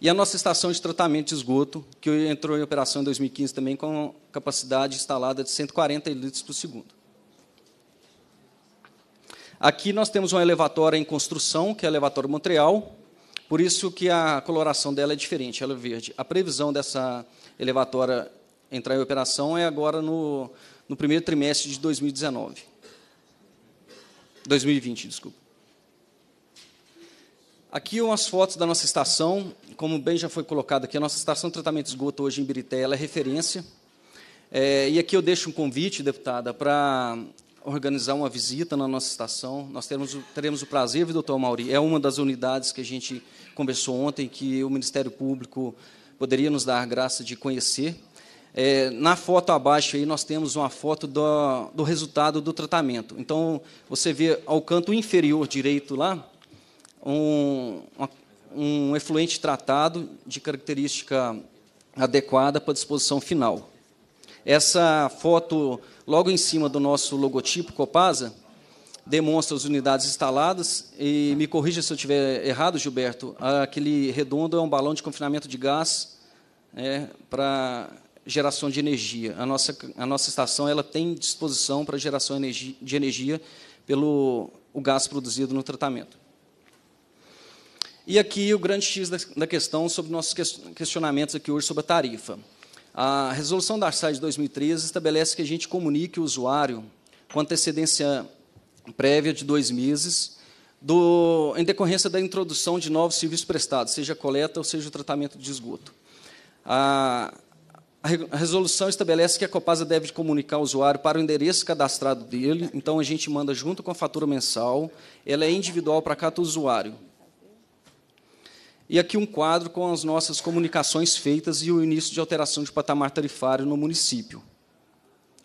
Speaker 16: E a nossa estação de tratamento de esgoto, que entrou em operação em 2015 também, com capacidade instalada de 140 litros por segundo. Aqui nós temos uma elevatória em construção, que é a elevatória Montreal, por isso que a coloração dela é diferente, ela é verde. A previsão dessa elevatória entrar em operação é agora no, no primeiro trimestre de 2019. 2020, desculpa. Aqui umas fotos da nossa estação. Como bem já foi colocado aqui, a nossa estação de tratamento de esgoto hoje em Birité é referência. É, e aqui eu deixo um convite, deputada, para organizar uma visita na nossa estação. Nós teremos, teremos o prazer, viu, doutor Mauri? É uma das unidades que a gente conversou ontem, que o Ministério Público poderia nos dar a graça de conhecer. É, na foto abaixo aí nós temos uma foto do, do resultado do tratamento. Então, você vê ao canto inferior direito lá, um, um efluente tratado de característica adequada para a disposição final. Essa foto, logo em cima do nosso logotipo Copasa, demonstra as unidades instaladas. E me corrija se eu estiver errado, Gilberto. Aquele redondo é um balão de confinamento de gás é, para geração de energia. A nossa, a nossa estação ela tem disposição para geração de energia pelo o gás produzido no tratamento. E aqui o grande X da questão sobre nossos questionamentos aqui hoje sobre a tarifa. A resolução da ARSAI de 2013 estabelece que a gente comunique o usuário com antecedência prévia de dois meses do, em decorrência da introdução de novos serviços prestados, seja coleta ou seja o tratamento de esgoto. A, a resolução estabelece que a Copasa deve comunicar ao usuário para o endereço cadastrado dele, então a gente manda junto com a fatura mensal, ela é individual para cada usuário. E aqui um quadro com as nossas comunicações feitas e o início de alteração de patamar tarifário no município.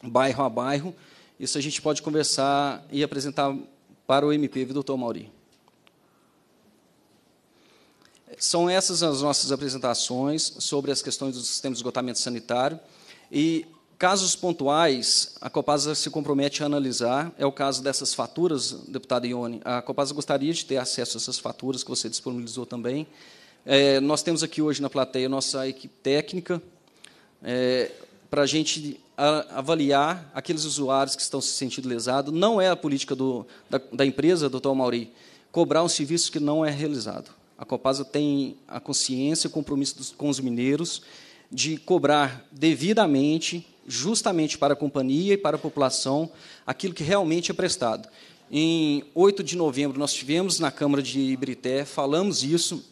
Speaker 16: Bairro a bairro, isso a gente pode conversar e apresentar para o MP, doutor Mauri? São essas as nossas apresentações sobre as questões do sistema de esgotamento sanitário. E Casos pontuais, a Copasa se compromete a analisar. É o caso dessas faturas, deputada Ione. A Copasa gostaria de ter acesso a essas faturas que você disponibilizou também. É, nós temos aqui hoje na plateia nossa equipe técnica é, para a gente avaliar aqueles usuários que estão se sentindo lesados. Não é a política do, da, da, empresa, doutor Mauri, cobrar um serviço que não é realizado. A Copasa tem a consciência e o compromisso dos, com os mineiros de cobrar devidamente justamente para a companhia e para a população aquilo que realmente é prestado. Em 8 de novembro, nós tivemos na Câmara de Ibrité, falamos isso,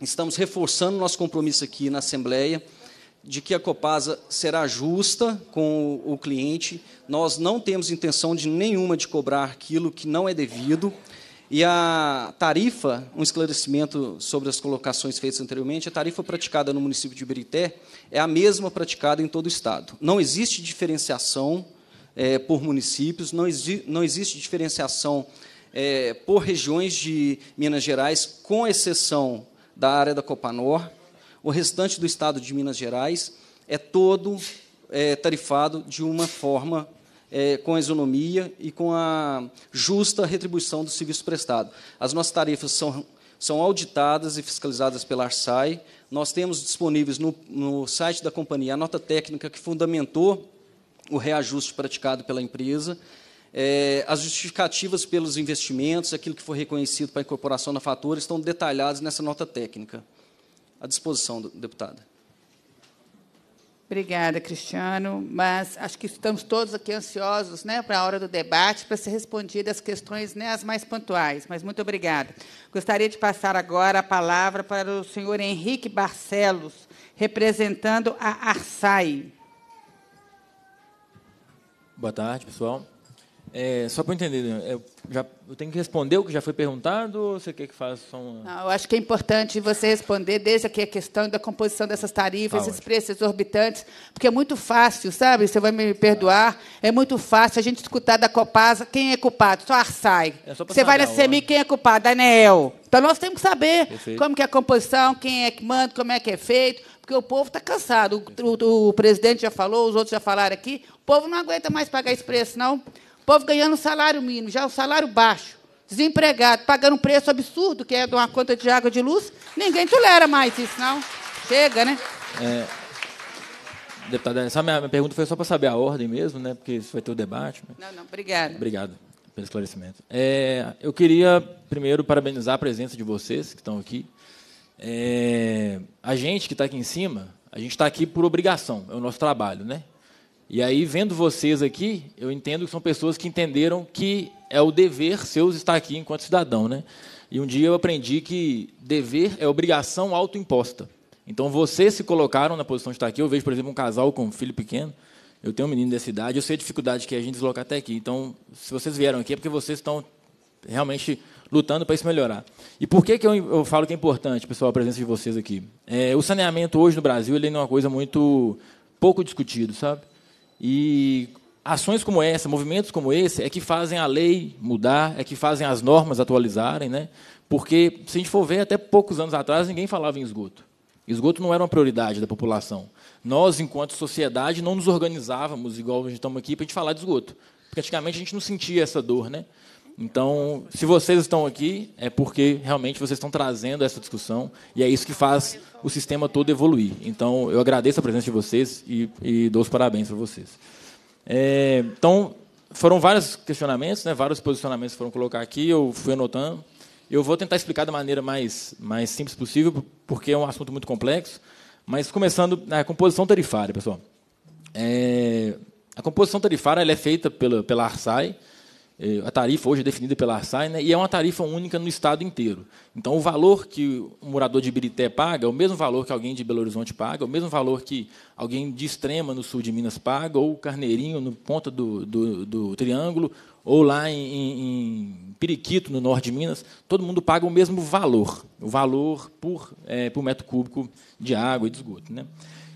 Speaker 16: estamos reforçando nosso compromisso aqui na Assembleia de que a Copasa será justa com o cliente. Nós não temos intenção de nenhuma de cobrar aquilo que não é devido. E a tarifa, um esclarecimento sobre as colocações feitas anteriormente, a tarifa praticada no município de Ibirité é a mesma praticada em todo o Estado. Não existe diferenciação é, por municípios, não, exi não existe diferenciação é, por regiões de Minas Gerais, com exceção da área da Copanor. O restante do Estado de Minas Gerais é todo é, tarifado de uma forma é, com a isonomia e com a justa retribuição do serviço prestado. As nossas tarifas são, são auditadas e fiscalizadas pela ARSAI. Nós temos disponíveis no, no site da companhia a nota técnica que fundamentou o reajuste praticado pela empresa. É, as justificativas pelos investimentos, aquilo que foi reconhecido para a incorporação na fatura, estão detalhados nessa nota técnica. À disposição, deputada.
Speaker 1: Obrigada, Cristiano. Mas acho que estamos todos aqui ansiosos né, para a hora do debate, para ser respondidas as questões né, as mais pontuais. Mas muito obrigada. Gostaria de passar agora a palavra para o senhor Henrique Barcelos, representando a ARSAI.
Speaker 17: Boa tarde, pessoal. É, só para entender, eu, né, é, já, eu, tenho que responder o que já foi perguntado ou você quer que faça só uma...
Speaker 1: Não, eu acho que é importante você responder desde aqui a questão da composição dessas tarifas, tá esses preços exorbitantes, porque é muito fácil, sabe? Você vai me perdoar, é muito fácil a gente escutar da Copasa quem é culpado, só Arsai. É só você vai na CEMI, quem é culpado? Daniel. Então nós temos que saber Perfeito. como que é a composição, quem é que manda, como é que é feito, porque o povo está cansado. O, o, o presidente já falou, os outros já falaram aqui, o povo não aguenta mais pagar esse preço, não povo ganhando salário mínimo, já o é um salário baixo, desempregado, pagando um preço absurdo, que é de uma conta de água de luz, ninguém tolera mais isso, não. Chega, né?
Speaker 17: É, deputada, essa minha, pergunta foi só para saber a ordem mesmo, né? Porque isso vai ter o debate. Né?
Speaker 1: Não, não, obrigado.
Speaker 17: Obrigado pelo esclarecimento. É, eu queria primeiro parabenizar a presença de vocês que estão aqui. É, a gente que está aqui em cima, a gente está aqui por obrigação, é o nosso trabalho, né? E aí, vendo vocês aqui, eu entendo que são pessoas que entenderam que é o dever seus estar aqui enquanto cidadão. Né? E um dia eu aprendi que dever é obrigação autoimposta. Então, vocês se colocaram na posição de estar aqui. Eu vejo, por exemplo, um casal com um filho pequeno. Eu tenho um menino dessa idade, eu sei a dificuldade que é a gente deslocar até aqui. Então, se vocês vieram aqui é porque vocês estão realmente lutando para isso melhorar. E por que, que eu, eu, falo que é importante, pessoal, a presença de vocês aqui? É, o saneamento hoje no Brasil ele é uma coisa muito pouco discutido, sabe? E ações como essa, movimentos como esse, é que fazem a lei mudar, é que fazem as normas atualizarem, né? Porque se a gente for ver, até poucos anos atrás ninguém falava em esgoto. Esgoto não era uma prioridade da população. Nós, enquanto sociedade, não nos organizávamos igual a gente estamos aqui para a gente falar de esgoto. Porque antigamente a gente não sentia essa dor, né? Então, se vocês estão aqui, é porque realmente vocês estão trazendo essa discussão e é isso que faz o sistema todo evoluir. Então, eu agradeço a presença de vocês e, e dou os parabéns para vocês. É, então, foram vários questionamentos, né, vários posicionamentos foram colocar aqui, eu fui anotando. Eu vou tentar explicar da maneira mais, mais simples possível, porque é um assunto muito complexo. Mas começando na composição tarifária, pessoal. É, a composição tarifária é feita pela, pela ARSAI, é, a tarifa hoje é definida pela Arsai né, e é uma tarifa única no estado inteiro. Então, o valor que um morador de Ibirité paga é o mesmo valor que alguém de Belo Horizonte paga, é o mesmo valor que alguém de Extrema, no sul de Minas, paga, ou Carneirinho, no ponta do, do, do Triângulo, ou lá em, em, Periquito, no norte de Minas. Todo mundo paga o mesmo valor, o valor por, é, por metro cúbico de água e de esgoto. Né?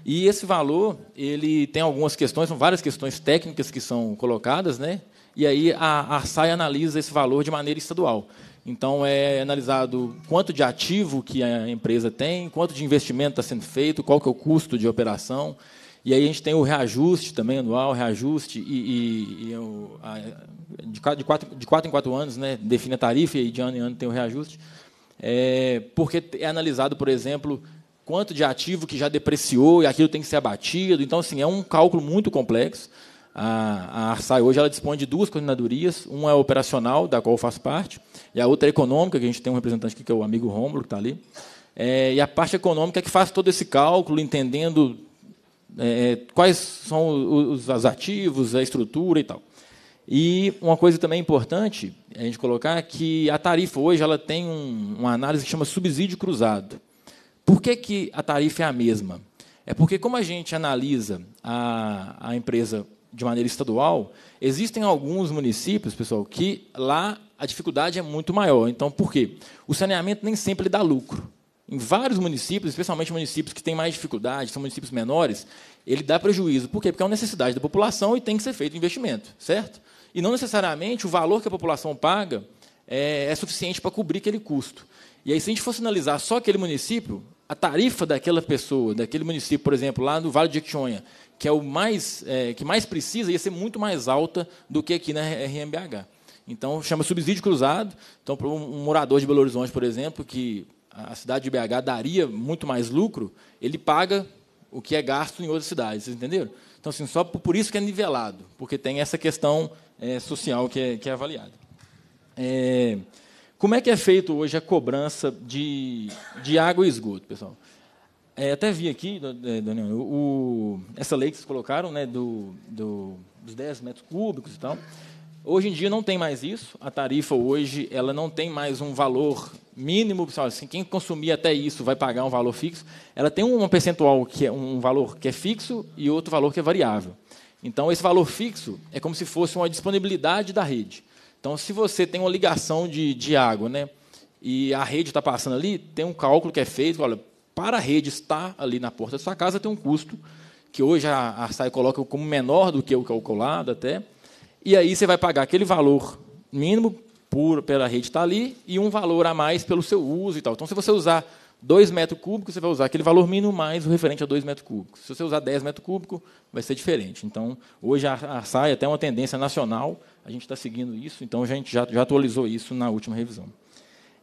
Speaker 17: E esse valor ele tem algumas questões, são várias questões técnicas que são colocadas, né? e aí a ARSAI analisa esse valor de maneira estadual. Então, é analisado quanto de ativo que a empresa tem, quanto de investimento está sendo feito, qual que é o custo de operação. E aí a gente tem o reajuste também anual, reajuste e, e, e o, a, de, quatro, de, quatro, em quatro anos, né, define a tarifa e de ano em ano tem o reajuste. É, porque é analisado, por exemplo, quanto de ativo que já depreciou e aquilo tem que ser abatido. Então, assim, é um cálculo muito complexo a, a Arsai hoje ela dispõe de duas coordenadorias, uma é operacional, da qual eu faço parte, e a outra é econômica, que a gente tem um representante aqui, que é o amigo Rômulo, que está ali. É, e a parte econômica é que faz todo esse cálculo, entendendo é, é quais são os, os ativos, a estrutura e tal. E uma coisa também importante a gente colocar é que a tarifa hoje ela tem um, uma análise que chama subsídio cruzado. Por que, que a tarifa é a mesma? É porque, como a gente analisa a, a empresa de maneira estadual, existem alguns municípios, pessoal, que lá a dificuldade é muito maior. Então, por quê? O saneamento nem sempre dá lucro. Em vários municípios, especialmente municípios que têm mais dificuldade, são municípios menores, ele dá prejuízo. Por quê? Porque é uma necessidade da população e tem que ser feito investimento, certo? E não necessariamente o valor que a população paga é, é suficiente para cobrir aquele custo. E aí, se a gente fosse analisar só aquele município, a tarifa daquela pessoa, daquele município, por exemplo, lá no Vale de Jequitinhonha, que é o mais é, que mais precisa, ia ser muito mais alta do que aqui na RMBH. Então, chama subsídio cruzado. Então, para um morador de Belo Horizonte, por exemplo, que a cidade de BH daria muito mais lucro, ele paga o que é gasto em outras cidades, vocês entenderam? Então, assim, só por isso que é nivelado, porque tem essa questão é, social que é, que é avaliada. É, como é que é feito hoje a cobrança de, de água e esgoto, pessoal? É, até vi aqui, Daniel, o, essa lei que vocês colocaram, né, do, do, dos 10 metros cúbicos e tal. Hoje em dia não tem mais isso. A tarifa hoje ela não tem mais um valor mínimo, assim, quem consumir até isso vai pagar um valor fixo. Ela tem um percentual que é um valor que é fixo e outro valor que é variável. Então esse valor fixo é como se fosse uma disponibilidade da rede. Então se você tem uma ligação de, de água, né, e a rede está passando ali, tem um cálculo que é feito, olha, para a rede estar ali na porta da sua casa tem um custo, que hoje a SAI coloca como menor do que o calculado até. E aí você vai pagar aquele valor mínimo por, pela rede estar tá ali e um valor a mais pelo seu uso e tal. Então, se você usar 2 metros cúbicos, você vai usar aquele valor mínimo mais o referente a 2 metros cúbicos. Se você usar 10 metros cúbicos, vai ser diferente. Então, hoje a, a SAI é até uma tendência nacional, a gente está seguindo isso, então a gente já, já atualizou isso na última revisão.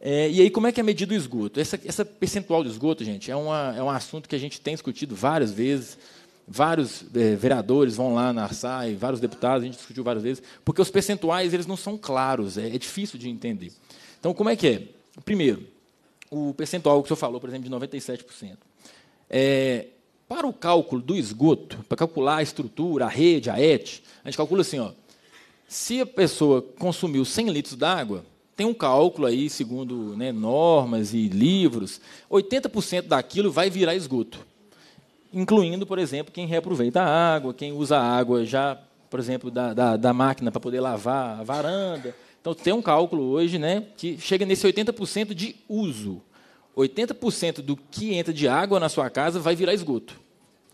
Speaker 17: É, e aí, como é que é medido o esgoto? Essa, essa percentual do esgoto, gente, é, uma, é um assunto que a gente tem discutido várias vezes. Vários é, vereadores vão lá na e vários deputados, a gente discutiu várias vezes, porque os percentuais eles não são claros, é, é difícil de entender. Então, como é que é? Primeiro, o percentual que o senhor falou, por exemplo, de 97%. É, para o cálculo do esgoto, para calcular a estrutura, a rede, a ET, a gente calcula assim: ó, se a pessoa consumiu 100 litros d'água, tem um cálculo aí, segundo né, normas e livros, 80% daquilo vai virar esgoto, incluindo, por exemplo, quem reaproveita a água, quem usa a água já, por exemplo, da, da, da máquina para poder lavar a varanda. Então, tem um cálculo hoje né, que chega nesse 80% de uso. 80% do que entra de água na sua casa vai virar esgoto.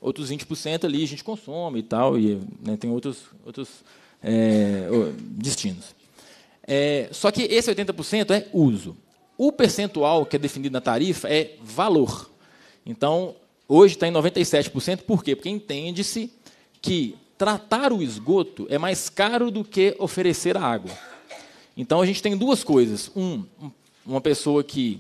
Speaker 17: Outros 20% ali a gente consome e tal, e né, tem outros, outros é, destinos. É, só que esse 80% é uso. O percentual que é definido na tarifa é valor. Então, hoje está em 97%, por quê? Porque entende-se que tratar o esgoto é mais caro do que oferecer a água. Então, a gente tem duas coisas. Um, uma pessoa que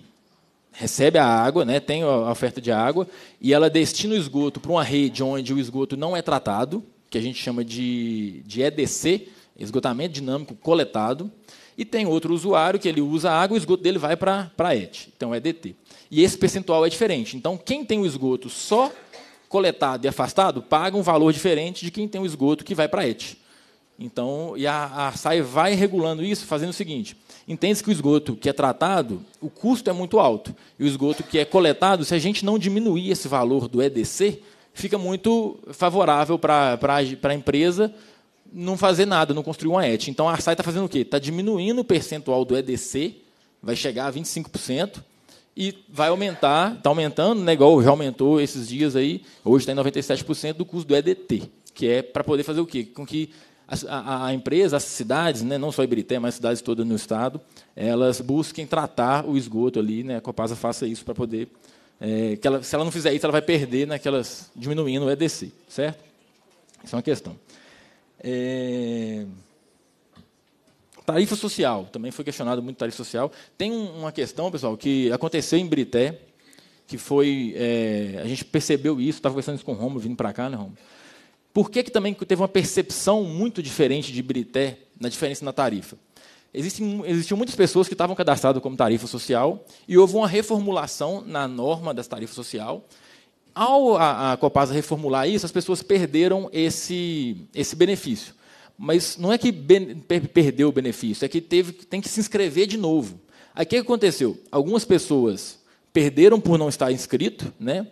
Speaker 17: recebe a água, né, tem a oferta de água, e ela destina o esgoto para uma rede onde o esgoto não é tratado, que a gente chama de, de EDC, esgotamento dinâmico coletado. E tem outro usuário que ele usa água, o esgoto dele vai para a ET, então é DT. E esse percentual é diferente. Então, quem tem o esgoto só coletado e afastado paga um valor diferente de quem tem o esgoto que vai para a ET. Então, e a, a SAI vai regulando isso, fazendo o seguinte: entende-se que o esgoto que é tratado, o custo é muito alto. E o esgoto que é coletado, se a gente não diminuir esse valor do EDC, fica muito favorável para a empresa não fazer nada, não construir uma ete, Então a Arsai está fazendo o quê? Está diminuindo o percentual do EDC, vai chegar a 25%, e vai aumentar, está aumentando, né, igual já aumentou esses dias aí, hoje está em 97% do custo do EDT, que é para poder fazer o quê? Com que a, a, a empresa, as cidades, né, não só Iberité, mas cidades todas no estado, elas busquem tratar o esgoto ali, né, a Copasa faça isso para poder. É, que ela, se ela não fizer isso, ela vai perder naquelas. diminuindo o EDC, certo? Isso é uma questão. É... Tarifa social, também foi questionado muito tarifa social. Tem uma questão, pessoal, que aconteceu em Brité, que foi. É... a gente percebeu isso, estava conversando isso com o vindo para cá, né, Por que, que também teve uma percepção muito diferente de Brité na diferença na tarifa? Existem, existiam muitas pessoas que estavam cadastradas como tarifa social e houve uma reformulação na norma das tarifas social ao a, a Copasa reformular isso, as pessoas perderam esse, esse benefício. Mas não é que ben, perdeu o benefício, é que teve, tem que se inscrever de novo. Aí o que aconteceu? Algumas pessoas perderam por não estar inscrito, né?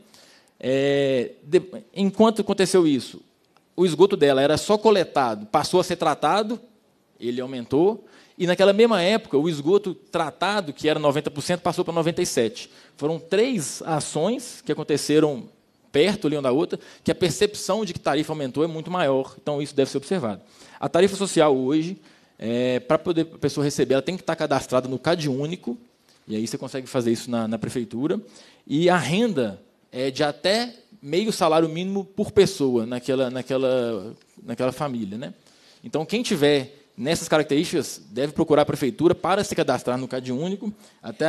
Speaker 17: É, de, enquanto aconteceu isso, o esgoto dela era só coletado, passou a ser tratado, ele aumentou, e naquela mesma época o esgoto tratado, que era 90%, passou para 97%. Foram três ações que aconteceram perto ali uma da outra, que a percepção de que tarifa aumentou é muito maior. Então, isso deve ser observado. A tarifa social hoje, é, para poder a pessoa receber, ela tem que estar cadastrada no CAD único, e aí você consegue fazer isso na, na prefeitura. E a renda é de até meio salário mínimo por pessoa naquela, naquela, naquela família. Né? Então, quem tiver nessas características deve procurar a prefeitura para se cadastrar no CadÚnico. Até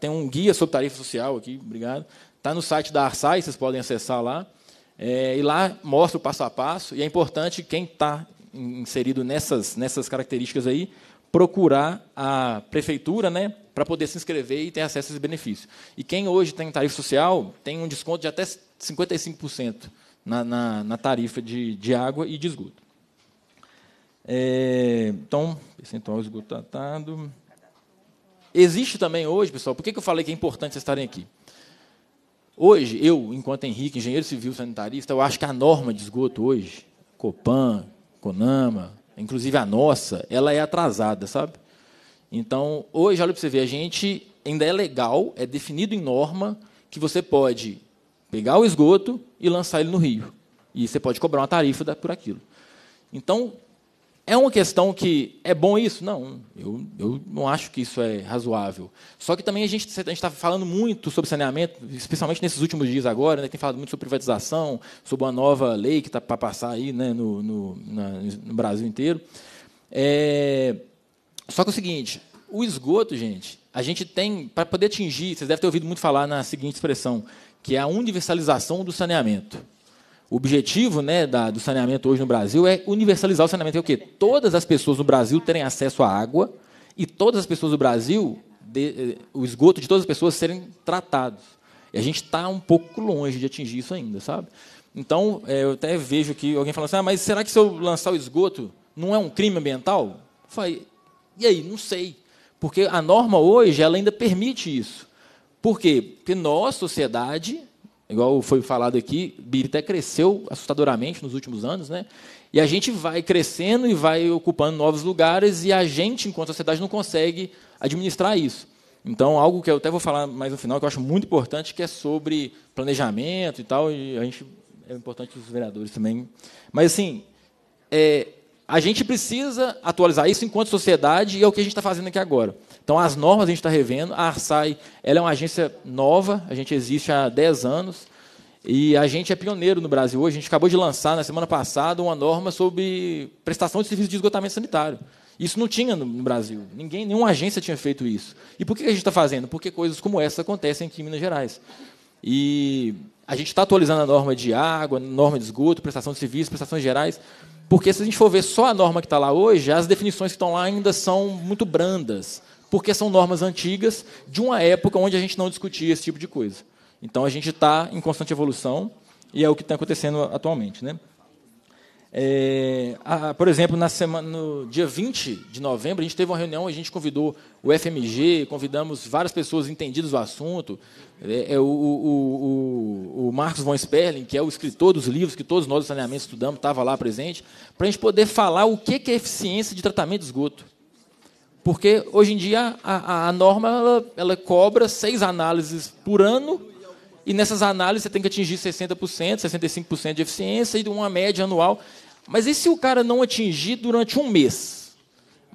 Speaker 17: tem um guia sobre tarifa social aqui, obrigado. Está no site da Arsai, vocês podem acessar lá. É, e lá mostra o passo a passo. E é importante quem está inserido nessas, nessas características aí procurar a prefeitura, né, para poder se inscrever e ter acesso a esse benefício. E quem hoje tem tarifa social tem um desconto de até 55% na, na, na, tarifa de, de água e de esgoto. É, então, percentual esgoto tratado. Existe também hoje, pessoal, por que, que eu falei que é importante vocês estarem aqui? Hoje, eu, enquanto Henrique, engenheiro civil sanitarista, eu acho que a norma de esgoto hoje, Copan, Conama, inclusive a nossa, ela é atrasada, sabe? Então, hoje, olha para você ver, a gente ainda é legal, é definido em norma que você pode pegar o esgoto e lançar ele no rio. E você pode cobrar uma tarifa por aquilo. Então, é uma questão que é bom isso? Não, eu, eu não acho que isso é razoável. Só que também a gente está falando muito sobre saneamento, especialmente nesses últimos dias agora, né, tem falado muito sobre privatização, sobre uma nova lei que está para passar aí né, no, no, na, no, Brasil inteiro. É... Só que é o seguinte, o esgoto, gente, a gente tem, para poder atingir, vocês devem ter ouvido muito falar na seguinte expressão, que é a universalização do saneamento. O objetivo né, da, do saneamento hoje no Brasil é universalizar o saneamento. É o quê? Todas as pessoas no Brasil terem acesso à água e todas as pessoas do Brasil, de, eh, o esgoto de todas as pessoas serem tratados. E a gente está um pouco longe de atingir isso ainda, sabe? Então, é, eu até vejo que alguém falando assim, ah, mas será que se eu lançar o esgoto não é um crime ambiental? Eu falei, e aí? Não sei. Porque a norma hoje, ela ainda permite isso. Por quê? Porque nós, sociedade, Igual foi falado aqui, Birité cresceu assustadoramente nos últimos anos, né? E a gente vai crescendo e vai ocupando novos lugares e a gente, enquanto sociedade, não consegue administrar isso. Então, algo que eu até vou falar mais no final, que eu acho muito importante, que é sobre planejamento e tal, e a gente é importante os vereadores também. Mas assim, é, a gente precisa atualizar isso enquanto sociedade e é o que a gente está fazendo aqui agora. Então, as normas a gente está revendo. A Arsai ela é uma agência nova, a gente existe há 10 anos, e a gente é pioneiro no Brasil hoje. A gente acabou de lançar, na semana passada, uma norma sobre prestação de serviço de esgotamento sanitário. Isso não tinha no Brasil. Ninguém, nenhuma agência tinha feito isso. E por que a gente está fazendo? Porque coisas como essa acontecem aqui em Minas Gerais. E a gente está atualizando a norma de água, norma de esgoto, prestação de serviço, prestações gerais, porque se a gente for ver só a norma que está lá hoje, as definições que estão lá ainda são muito brandas porque são normas antigas de uma época onde a gente não discutia esse tipo de coisa. Então a gente está em constante evolução e é o que está acontecendo atualmente. Né? É, a, por exemplo, na semana, no dia 20 de novembro, a gente teve uma reunião, a gente convidou o FMG, convidamos várias pessoas entendidas do assunto. É, é o, o, o, o, Marcos von Sperling, que é o escritor dos livros que todos nós do saneamento estudamos, estava lá presente, para a gente poder falar o que é eficiência de tratamento de esgoto. Porque hoje em dia a, a, a norma ela, ela, cobra seis análises por ano, e nessas análises você tem que atingir 60%, 65% de eficiência e uma média anual. Mas e se o cara não atingir durante um mês?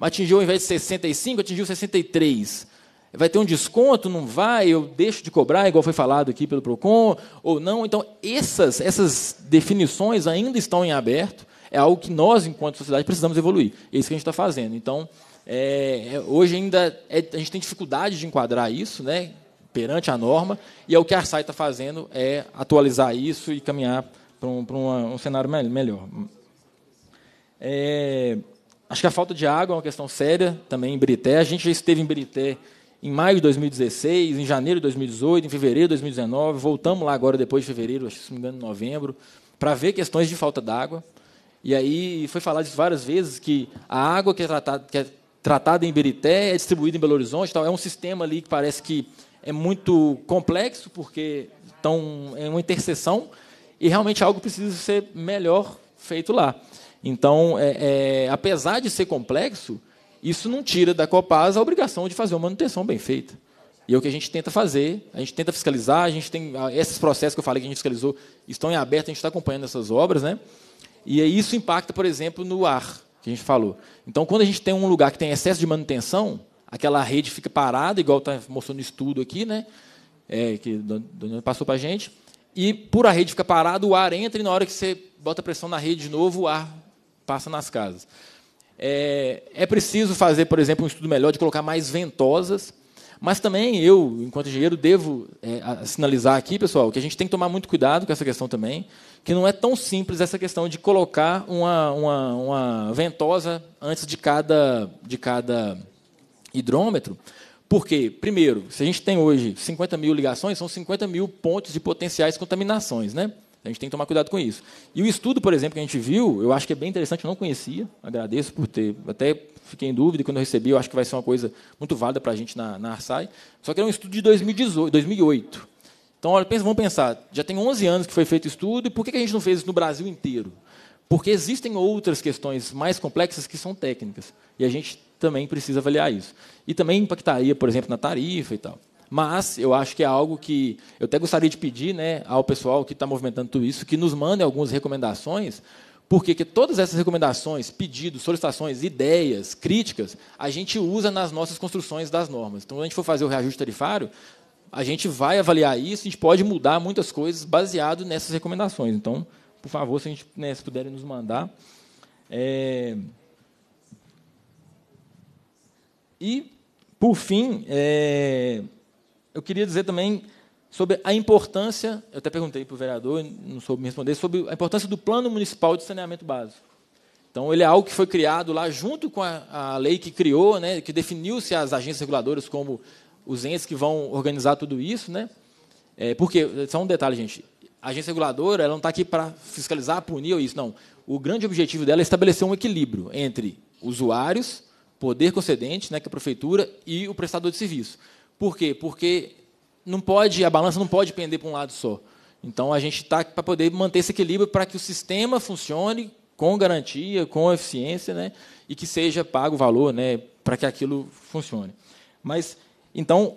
Speaker 17: Atingiu, ao invés de 65, atingiu 63. Vai ter um desconto? Não vai? Eu deixo de cobrar, igual foi falado aqui pelo PROCON, ou não? Então, essas, essas definições ainda estão em aberto. É algo que nós, enquanto sociedade, precisamos evoluir. É isso que a gente está fazendo. Então, é, é, hoje ainda é, a gente tem dificuldade de enquadrar isso, né, perante a norma, e é o que a ARSAI está fazendo é atualizar isso e caminhar para um, para uma, um cenário melhor. É, acho que a falta de água é uma questão séria também em Brité. A gente já esteve em Brité em maio de 2016, em janeiro de 2018, em fevereiro de 2019, voltamos lá agora depois de fevereiro, acho, se não me engano, novembro, para ver questões de falta d'água. E aí foi falado várias vezes que a água que é tratada, que é tratada em Berité, é distribuída em Belo Horizonte. Tal. É um sistema ali que parece que é muito complexo, porque tão, é uma interseção, e realmente algo precisa ser melhor feito lá. Então, é, é, apesar de ser complexo, isso não tira da Copasa a obrigação de fazer uma manutenção bem feita. E é o que a gente tenta fazer, a gente tenta fiscalizar, a gente tem ah, esses processos que eu falei que a gente fiscalizou estão em aberto, a gente está acompanhando essas obras, né? E isso impacta, por exemplo, no ar que a gente falou. Então, quando a gente tem um lugar que tem excesso de manutenção, aquela rede fica parada, igual está mostrando o estudo aqui, né? É, que Daniel passou para a gente. E por a rede ficar parada, o ar entra e na hora que você bota pressão na rede de novo, o ar passa nas casas. É, é preciso fazer, por exemplo, um estudo melhor de colocar mais ventosas mas também eu, enquanto engenheiro, devo é, sinalizar aqui, pessoal, que a gente tem que tomar muito cuidado com essa questão também, que não é tão simples essa questão de colocar uma, uma, uma ventosa antes de cada, de cada hidrômetro, porque, primeiro, se a gente tem hoje 50 mil ligações, são 50 mil pontos de potenciais contaminações, né? A gente tem que tomar cuidado com isso. E o estudo, por exemplo, que a gente viu, eu acho que é bem interessante, eu não conhecia, agradeço por ter até fiquei em dúvida, quando eu recebi, eu acho que vai ser uma coisa muito válida para a gente na, na Arsai. Só que era um estudo de 2018, 2008. Então, olha, pensa, vamos pensar, já tem 11 anos que foi feito o estudo, e por que a gente não fez isso no Brasil inteiro? Porque existem outras questões mais complexas que são técnicas, e a gente também precisa avaliar isso. E também impactaria, por exemplo, na tarifa e tal. Mas eu acho que é algo que eu até gostaria de pedir né, ao pessoal que está movimentando tudo isso, que nos mandem algumas recomendações porque que todas essas recomendações, pedidos, solicitações, ideias, críticas, a gente usa nas nossas construções das normas. Então, quando a gente for fazer o reajuste tarifário, a gente vai avaliar isso, a gente pode mudar muitas coisas baseado nessas recomendações. Então, por favor, se, a gente, né, se puderem nos mandar. É... E, por fim, é... eu queria dizer também sobre a importância, eu até perguntei para o vereador, não soube me responder, sobre a importância do Plano Municipal de Saneamento Básico. Então, ele é algo que foi criado lá junto com a, a lei que criou, né, que definiu-se as agências reguladoras como os entes que vão organizar tudo isso. Né? É, porque, só um detalhe, gente, a agência reguladora ela não está aqui para fiscalizar, punir ou isso, não. O grande objetivo dela é estabelecer um equilíbrio entre usuários, poder concedente, né, que é a prefeitura, e o prestador de serviço. Por quê? Porque não pode, a balança não pode pender para um lado só. Então a gente está para poder manter esse equilíbrio para que o sistema funcione com garantia, com eficiência, né, e que seja pago o valor, né, para que aquilo funcione. Mas então,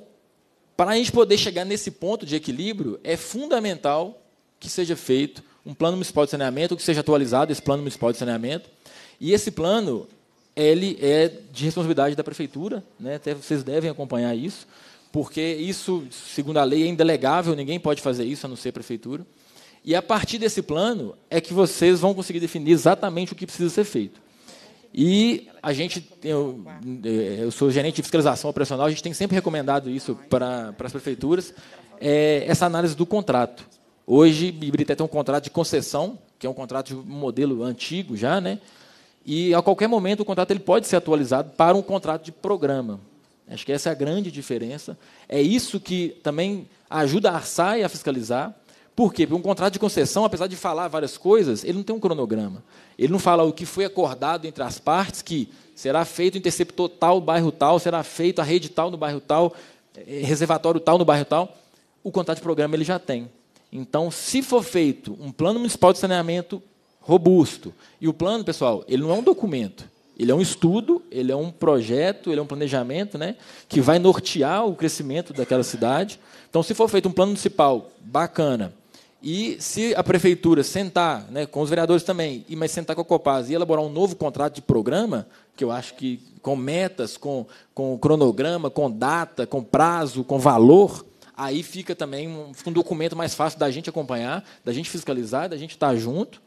Speaker 17: para a gente poder chegar nesse ponto de equilíbrio, é fundamental que seja feito um plano municipal de saneamento, que seja atualizado esse plano municipal de saneamento. E esse plano ele é de responsabilidade da prefeitura, né? Até vocês devem acompanhar isso porque isso, segundo a lei, é indelegável, ninguém pode fazer isso a não ser a prefeitura. E a partir desse plano é que vocês vão conseguir definir exatamente o que precisa ser feito. E a gente, eu, eh, eu sou gerente de fiscalização operacional, a gente tem sempre recomendado isso para, para as prefeituras, é, essa análise do contrato. Hoje, Bibrita tem um contrato de concessão, que é um contrato de modelo antigo já, né? E a qualquer momento o contrato ele pode ser atualizado para um contrato de programa. Acho que essa é a grande diferença. É isso que também ajuda a ARSAI a fiscalizar. Por quê? Porque um contrato de concessão, apesar de falar várias coisas, ele não tem um cronograma. Ele não fala o que foi acordado entre as partes, que será feito o interceptor tal, bairro tal, será feito a rede tal no bairro tal, eh, reservatório tal no bairro tal. O contrato de programa ele já tem. Então, se for feito um plano municipal de saneamento robusto, e o plano, pessoal, ele não é um documento, ele é um estudo, ele é um projeto, ele é um planejamento né, que vai nortear o crescimento daquela cidade. Então, se for feito um plano municipal bacana, e se a prefeitura sentar, né, com os vereadores também, mas sentar com a Copasa e elaborar um novo contrato de programa, que eu acho que com metas, com, com cronograma, com data, com prazo, com valor, aí fica também um, um documento mais fácil da gente acompanhar, da gente fiscalizar, da gente estar junto,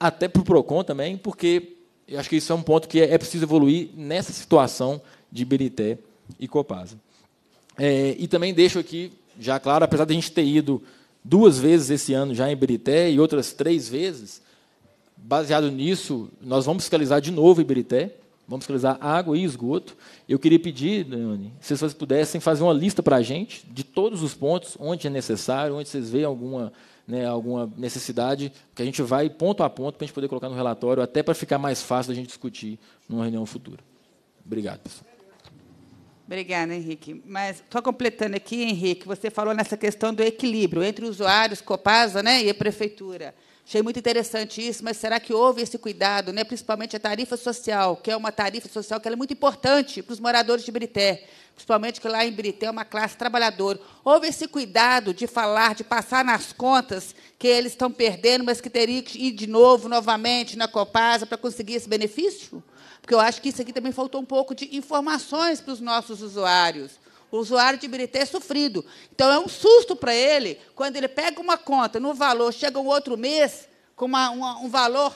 Speaker 17: até para o PROCON também, porque e acho que isso é um ponto que é, é preciso evoluir nessa situação de Berité e Copasa. É, e também deixo aqui, já claro, apesar de a gente ter ido duas vezes esse ano já em Berité e outras três vezes, baseado nisso, nós vamos fiscalizar de novo Iberité, vamos fiscalizar água e esgoto. Eu queria pedir, Dani, se vocês pudessem fazer uma lista para a gente de todos os pontos, onde é necessário, onde vocês veem alguma né, alguma necessidade, que a gente vai ponto a ponto para a gente poder colocar no relatório, até para ficar mais fácil a gente discutir numa reunião futura. Obrigado, pessoal.
Speaker 1: Obrigada, Henrique. Mas só completando aqui, Henrique, você falou nessa questão do equilíbrio entre usuários, Copasa né, e a prefeitura. Achei muito interessante isso, mas será que houve esse cuidado, né? principalmente a tarifa social, que é uma tarifa social que é muito importante para os moradores de Brité principalmente que lá em Brité é uma classe trabalhadora. Houve esse cuidado de falar, de passar nas contas que eles estão perdendo, mas que teria que ir de novo, novamente, na Copasa para conseguir esse benefício? Porque eu acho que isso aqui também faltou um pouco de informações para os nossos usuários. O usuário de Ibirité é sofrido. Então, é um susto para ele quando ele pega uma conta no valor, chega um outro mês com uma, uma, um valor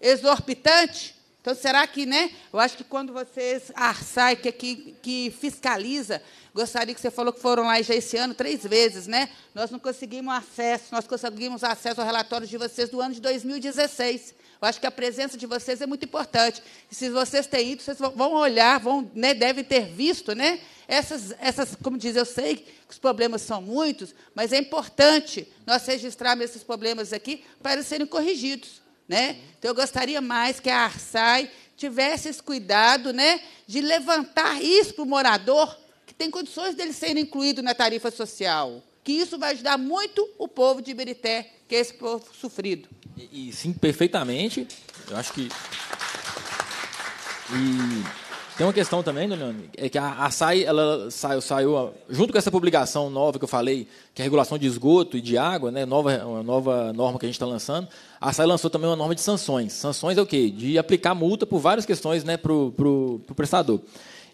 Speaker 1: exorbitante, então, será que, né? Eu acho que quando vocês, a ARSAI, que, que, que fiscaliza, gostaria que você falou que foram lá já esse ano três vezes, né? Nós não conseguimos acesso, nós conseguimos acesso ao relatório de vocês do ano de 2016. Eu acho que a presença de vocês é muito importante. E se vocês têm ido, vocês vão olhar, vão, né, devem ter visto, né? Essas, essas, como diz, eu sei que os problemas são muitos, mas é importante nós registrarmos esses problemas aqui para serem corrigidos. Né? Então, eu gostaria mais que a Arsai tivesse esse cuidado né, de levantar isso para o morador, que tem condições dele ser incluído na tarifa social. Que isso vai ajudar muito o povo de Iberité, que é esse povo sofrido.
Speaker 17: E, e sim, perfeitamente. Eu acho que. E tem uma questão também, Dona né, Leone? É que a, a SAI, ela saiu, saiu, junto com essa publicação nova que eu falei, que é a regulação de esgoto e de água, né, nova, uma nova norma que a gente está lançando, a SAI lançou também uma norma de sanções. Sanções é o quê? De aplicar multa por várias questões né, para o pro, pro prestador.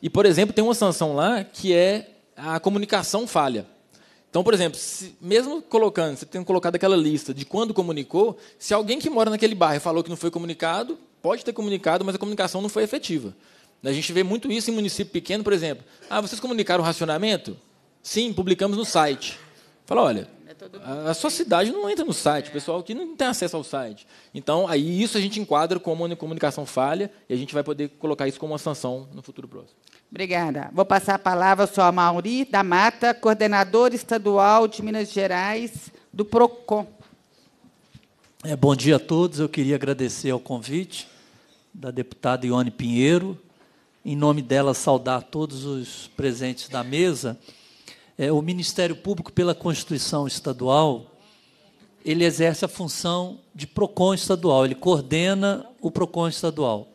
Speaker 17: E, por exemplo, tem uma sanção lá que é a comunicação falha. Então, por exemplo, se, mesmo colocando, você tendo colocado aquela lista de quando comunicou, se alguém que mora naquele bairro falou que não foi comunicado, pode ter comunicado, mas a comunicação não foi efetiva. A gente vê muito isso em município pequeno, por exemplo. Ah, vocês comunicaram o racionamento? Sim, publicamos no site. Fala, olha, é a, sua cidade não entra no site, o é. pessoal que não tem acesso ao site. Então, aí isso a gente enquadra como uma comunicação falha e a gente vai poder colocar isso como uma sanção no futuro próximo.
Speaker 1: Obrigada. Vou passar a palavra ao a Mauri da Mata, coordenador estadual de Minas Gerais
Speaker 18: do PROCON. É, bom dia a todos. Eu queria agradecer ao convite da deputada Ione Pinheiro em nome dela, saudar todos os presentes da mesa. É, o Ministério Público, pela Constituição Estadual, ele exerce a função de PROCON estadual, ele coordena o PROCON estadual.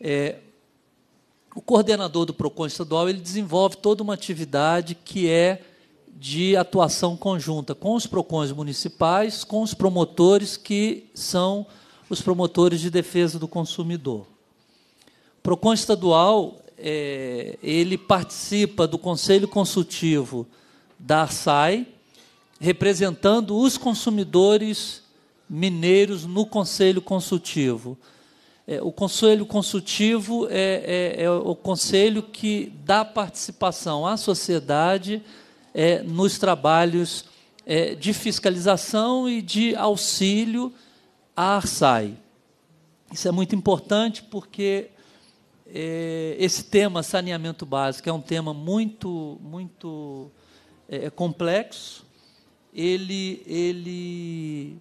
Speaker 18: É, o coordenador do PROCON estadual ele desenvolve toda uma atividade que é de atuação conjunta com os PROCONs municipais, com os promotores que são os promotores de defesa do consumidor. PROCON estadual, é, ele participa do Conselho Consultivo da ARSAI, representando os consumidores mineiros no Conselho Consultivo. É, o Conselho Consultivo é, é, é o conselho que dá participação à sociedade é, nos trabalhos é, de fiscalização e de auxílio à ARSAI. Isso é muito importante porque é, esse tema saneamento básico é um tema muito muito é, é, complexo. Ele ele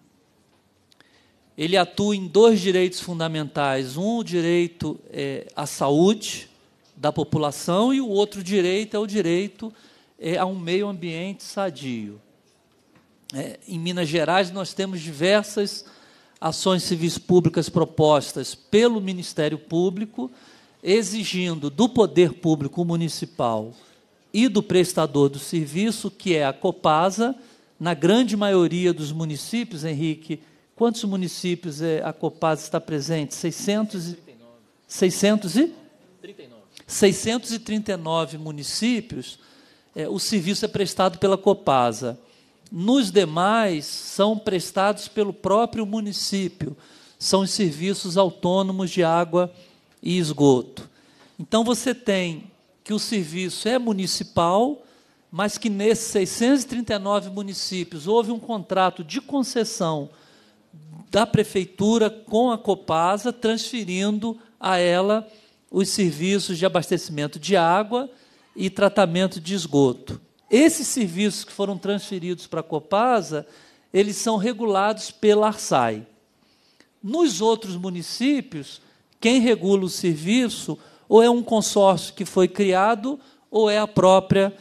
Speaker 18: ele atua em dois direitos fundamentais: um o direito é, à saúde da população e o outro direito é o direito é, a um meio ambiente sadio. É, em Minas Gerais nós temos diversas ações civis públicas propostas pelo Ministério Público exigindo do poder público municipal e do prestador do serviço, que é a Copasa, na grande maioria dos municípios, Henrique, quantos municípios é, a Copasa está presente? 600 e... 600 e? 639 municípios, é, o serviço é prestado pela Copasa. Nos demais, são prestados pelo próprio município. São os serviços autônomos de água e e esgoto. Então você tem que o serviço é municipal, mas que nesses 639 municípios houve um contrato de concessão da prefeitura com a Copasa, transferindo a ela os serviços de abastecimento de água e tratamento de esgoto. Esses serviços que foram transferidos para a Copasa, eles são regulados pela Arsai. Nos outros municípios, quem regula o serviço ou é um consórcio que foi criado ou é a própria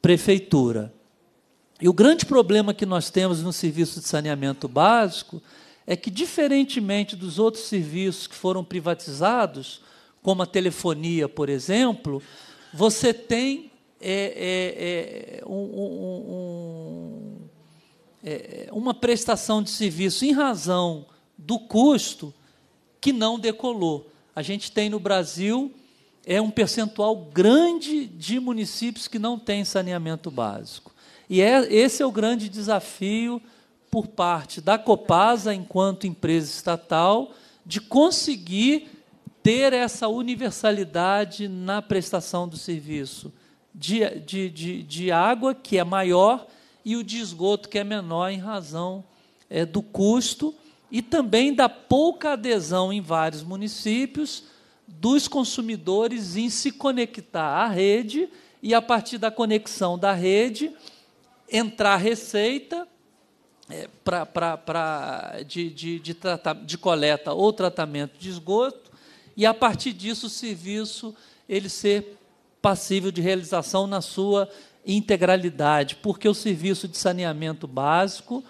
Speaker 18: prefeitura. E o grande problema que nós temos no serviço de saneamento básico é que, diferentemente dos outros serviços que foram privatizados, como a telefonia, por exemplo, você tem é, é, é, um, um, é, é, uma prestação de serviço em razão do custo que não decolou. A gente tem no Brasil é um percentual grande de municípios que não têm saneamento básico. E é, esse é o grande desafio por parte da Copasa, enquanto empresa estatal, de conseguir ter essa universalidade na prestação do serviço de, de, de, de água, que é maior, e o de esgoto, que é menor, em razão é, do custo e também da pouca adesão em vários municípios dos consumidores em se conectar à rede e, a partir da conexão da rede, entrar receita é, pra, pra, pra, de, de, de, de coleta ou tratamento de esgoto e, a partir disso, o serviço ele ser passível de realização na sua integralidade, porque o serviço de saneamento básico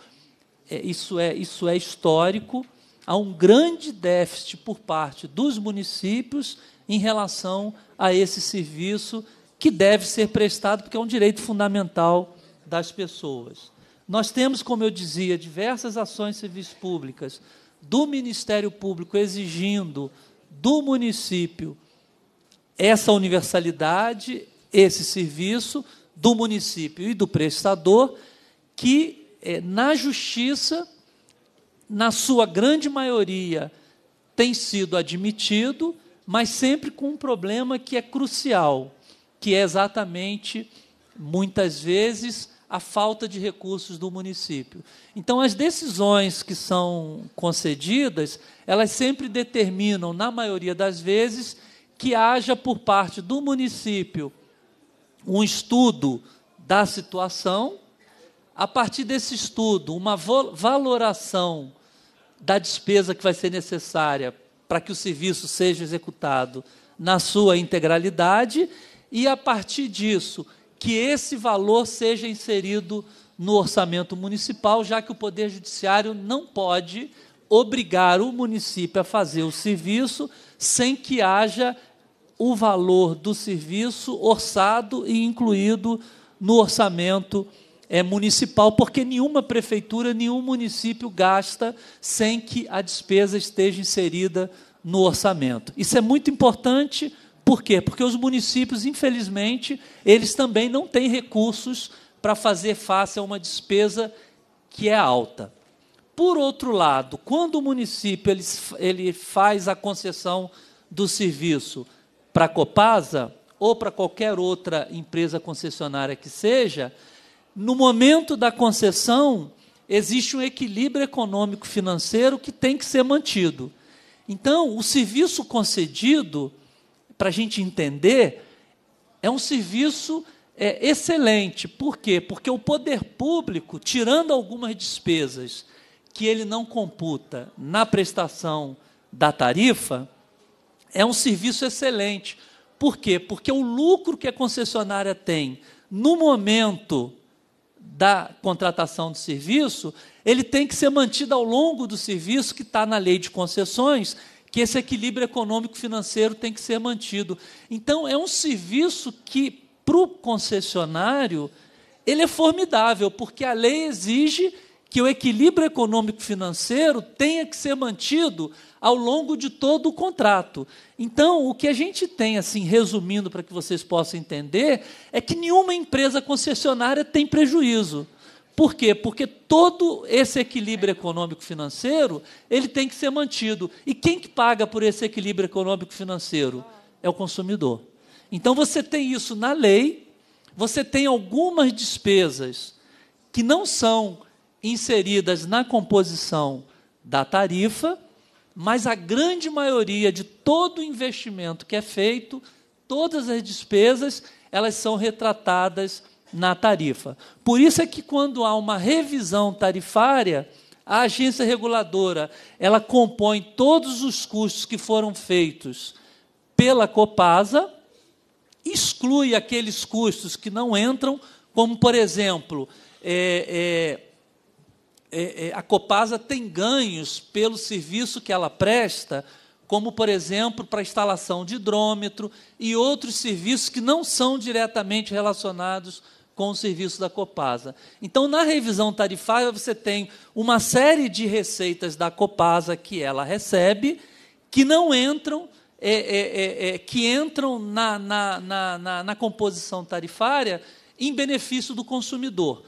Speaker 18: é, isso, é, isso é histórico, há um grande déficit por parte dos municípios em relação a esse serviço que deve ser prestado, porque é um direito fundamental das pessoas. Nós temos, como eu dizia, diversas ações serviço públicas do Ministério Público exigindo do município essa universalidade, esse serviço do município e do prestador, que é, na justiça, na sua grande maioria, tem sido admitido, mas sempre com um problema que é crucial, que é exatamente, muitas vezes, a falta de recursos do município. Então, as decisões que são concedidas, elas sempre determinam, na maioria das vezes, que haja por parte do município um estudo da situação, a partir desse estudo, uma valoração da despesa que vai ser necessária para que o serviço seja executado na sua integralidade e, a partir disso, que esse valor seja inserido no orçamento municipal, já que o Poder Judiciário não pode obrigar o município a fazer o serviço sem que haja o valor do serviço orçado e incluído no orçamento municipal é, municipal, porque nenhuma prefeitura, nenhum município gasta sem que a despesa esteja inserida no orçamento. Isso é muito importante, por quê? Porque os municípios, infelizmente, eles também não têm recursos para fazer face a uma despesa que é alta. Por outro lado, quando o município ele, ele faz a concessão do serviço para a Copasa ou para qualquer outra empresa concessionária que seja, no momento da concessão, existe um equilíbrio econômico-financeiro que tem que ser mantido. Então, o serviço concedido, para a gente entender, é um serviço é, excelente. Por quê? Porque o poder público, tirando algumas despesas que ele não computa na prestação da tarifa, é um serviço excelente. Por quê? Porque o lucro que a concessionária tem no momento da contratação de serviço, ele tem que ser mantido ao longo do serviço que está na lei de concessões, que esse equilíbrio econômico-financeiro tem que ser mantido. Então, é um serviço que, para o concessionário, ele é formidável, porque a lei exige que o equilíbrio econômico-financeiro tenha que ser mantido ao longo de todo o contrato. Então, o que a gente tem, assim, resumindo para que vocês possam entender, é que nenhuma empresa concessionária tem prejuízo. Por quê? Porque todo esse equilíbrio econômico-financeiro ele tem que ser mantido. E quem que paga por esse equilíbrio econômico-financeiro? É o consumidor. Então você tem isso na lei. Você tem algumas despesas que não são inseridas na composição da tarifa, mas a grande maioria de todo o investimento que é feito, todas as despesas, elas são retratadas na tarifa. Por isso é que quando há uma revisão tarifária, a agência reguladora, ela compõe todos os custos que foram feitos pela Copasa, exclui aqueles custos que não entram, como, por exemplo, é, é, é, é, a Copasa tem ganhos pelo serviço que ela presta, como, por exemplo, para instalação de hidrômetro e outros serviços que não são diretamente relacionados com o serviço da Copasa. Então, na revisão tarifária, você tem uma série de receitas da Copasa que ela recebe, que não entram, é, é, é, é que entram na, na, na, na composição tarifária em benefício do consumidor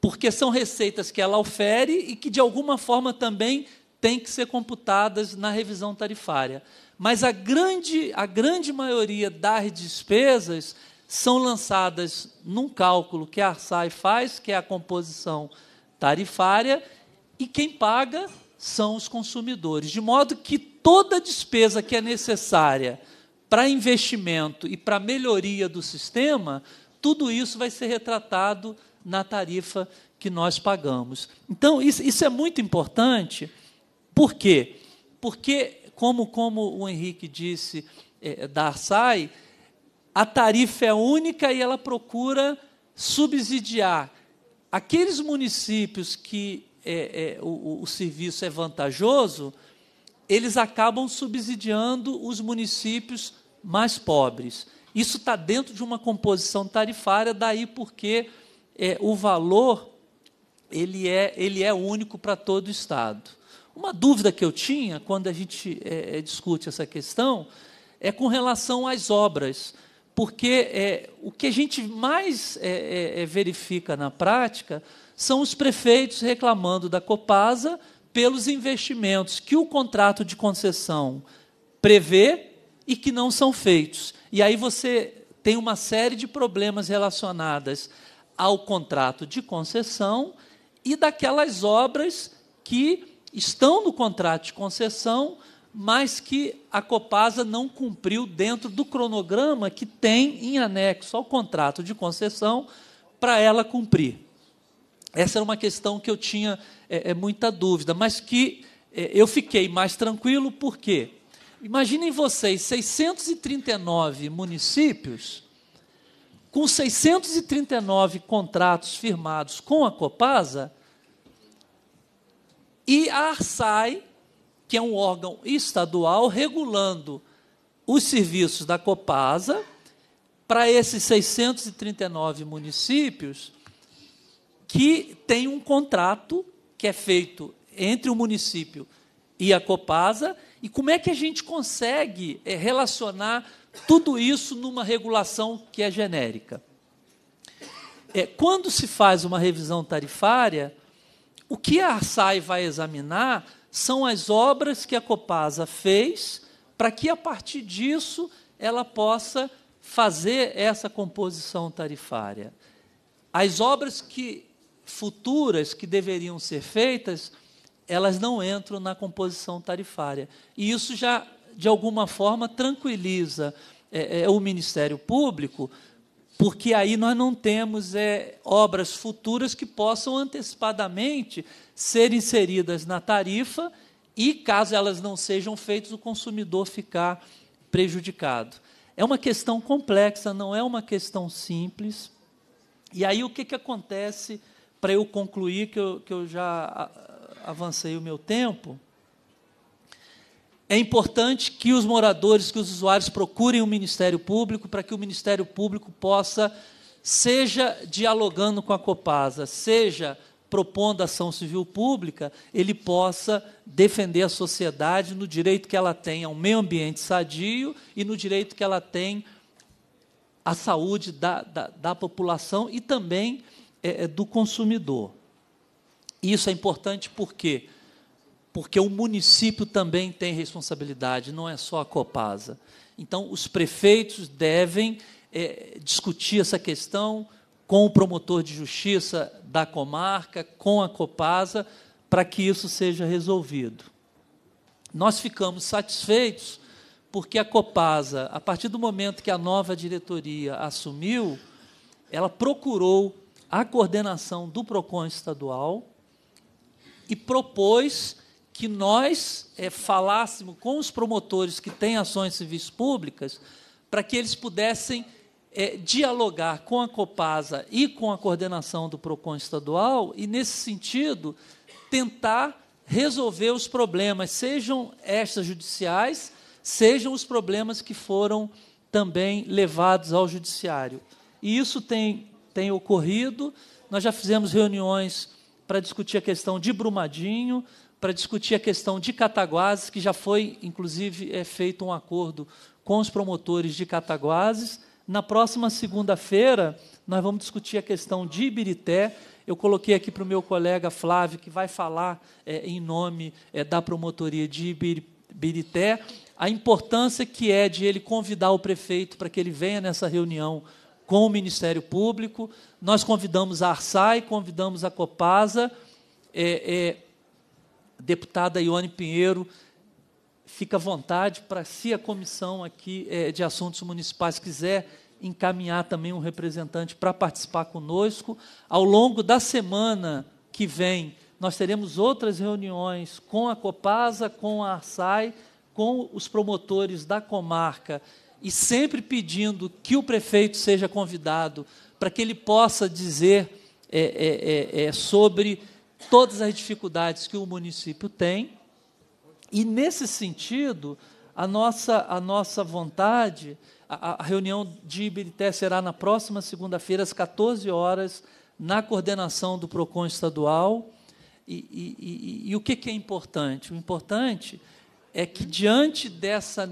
Speaker 18: porque são receitas que ela ofere e que, de alguma forma, também têm que ser computadas na revisão tarifária. Mas a grande, a grande maioria das despesas são lançadas num cálculo que a Arsai faz, que é a composição tarifária, e quem paga são os consumidores. De modo que toda despesa que é necessária para investimento e para melhoria do sistema, tudo isso vai ser retratado na tarifa que nós pagamos. Então, isso, isso é muito importante, por quê? Porque, como, como o Henrique disse é, é da Arsai, a tarifa é única e ela procura subsidiar aqueles municípios que é, é, o, o serviço é vantajoso, eles acabam subsidiando os municípios mais pobres. Isso está dentro de uma composição tarifária, daí porque é, o valor ele é, ele é único para todo o Estado. Uma dúvida que eu tinha quando a gente é, é, discute essa questão é com relação às obras, porque é, o que a gente mais é, é, verifica na prática são os prefeitos reclamando da Copasa pelos investimentos que o contrato de concessão prevê e que não são feitos. E aí você tem uma série de problemas relacionadas ao contrato de concessão e daquelas obras que estão no contrato de concessão, mas que a Copasa não cumpriu dentro do cronograma que tem em anexo ao contrato de concessão para ela cumprir. Essa era uma questão que eu tinha é, é muita dúvida, mas que é, eu fiquei mais tranquilo, porque imaginem vocês, 639 municípios com 639 contratos firmados com a Copasa, e a ARSAI, que é um órgão estadual regulando os serviços da Copasa para esses 639 municípios que tem um contrato que é feito entre o município e a Copasa. E como é que a gente consegue eh, relacionar tudo isso numa regulação que é genérica. É, quando se faz uma revisão tarifária, o que a SAI vai examinar são as obras que a Copasa fez para que, a partir disso, ela possa fazer essa composição tarifária. As obras que futuras que deveriam ser feitas, elas não entram na composição tarifária. E isso já de alguma forma, tranquiliza é, é, o Ministério Público, porque aí nós não temos é, obras futuras que possam antecipadamente ser inseridas na tarifa e, caso elas não sejam feitas, o consumidor ficar prejudicado. É uma questão complexa, não é uma questão simples. E aí o que, que acontece, para eu concluir, que eu, que eu já avancei o meu tempo, é importante que os moradores, que os usuários procurem o Ministério Público para que o Ministério Público possa, seja dialogando com a Copasa, seja propondo ação civil pública, ele possa defender a sociedade no direito que ela tem ao meio ambiente sadio e no direito que ela tem à saúde da, da, da população e também é, é do consumidor. Isso é importante porque porque o município também tem responsabilidade, não é só a Copasa. Então, os prefeitos devem é, discutir essa questão com o promotor de justiça da comarca, com a Copasa, para que isso seja resolvido. Nós ficamos satisfeitos porque a Copasa, a partir do momento que a nova diretoria assumiu, ela procurou a coordenação do PROCON estadual e propôs que nós é, falássemos com os promotores que têm ações civis públicas para que eles pudessem é, dialogar com a Copasa e com a coordenação do PROCON estadual e, nesse sentido, tentar resolver os problemas, sejam judiciais, sejam os problemas que foram também levados ao judiciário. E isso tem, tem ocorrido. Nós já fizemos reuniões para discutir a questão de Brumadinho, para discutir a questão de Cataguases, que já foi, inclusive, é feito um acordo com os promotores de Cataguases. Na próxima segunda-feira, nós vamos discutir a questão de Ibirité. Eu coloquei aqui para o meu colega Flávio, que vai falar é, em nome é, da promotoria de Ibirité, a importância que é de ele convidar o prefeito para que ele venha nessa reunião com o Ministério Público. Nós convidamos a Arsai, convidamos a Copasa. É, é deputada Ione Pinheiro, fica à vontade para, se a comissão aqui é, de assuntos municipais quiser encaminhar também um representante para participar conosco. Ao longo da semana que vem, nós teremos outras reuniões com a Copasa, com a Arsai, com os promotores da comarca e sempre pedindo que o prefeito seja convidado para que ele possa dizer é, é, sobre todas as dificuldades que o município tem. E, nesse sentido, a nossa, a nossa vontade, a, a reunião de Ibirité será na próxima segunda-feira, às 14 horas, na coordenação do PROCON estadual. E, e, e, e o que, que é importante? O importante é que, diante dessa,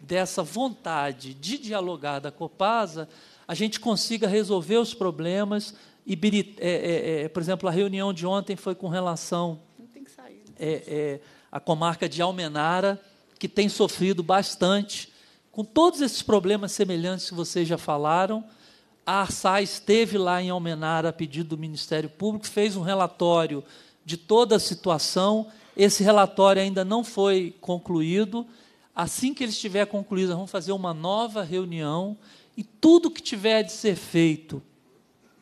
Speaker 18: dessa vontade de dialogar da Copasa, a gente consiga resolver os problemas Ibirite, é, é, é, por exemplo, a reunião de ontem foi com relação à né? é, é, comarca de Almenara, que tem sofrido bastante com todos esses problemas semelhantes que vocês já falaram. A Arsai esteve lá em Almenara a pedido do Ministério Público, fez um relatório de toda a situação. Esse relatório ainda não foi concluído. Assim que ele estiver concluído, vamos fazer uma nova reunião e tudo que tiver de ser feito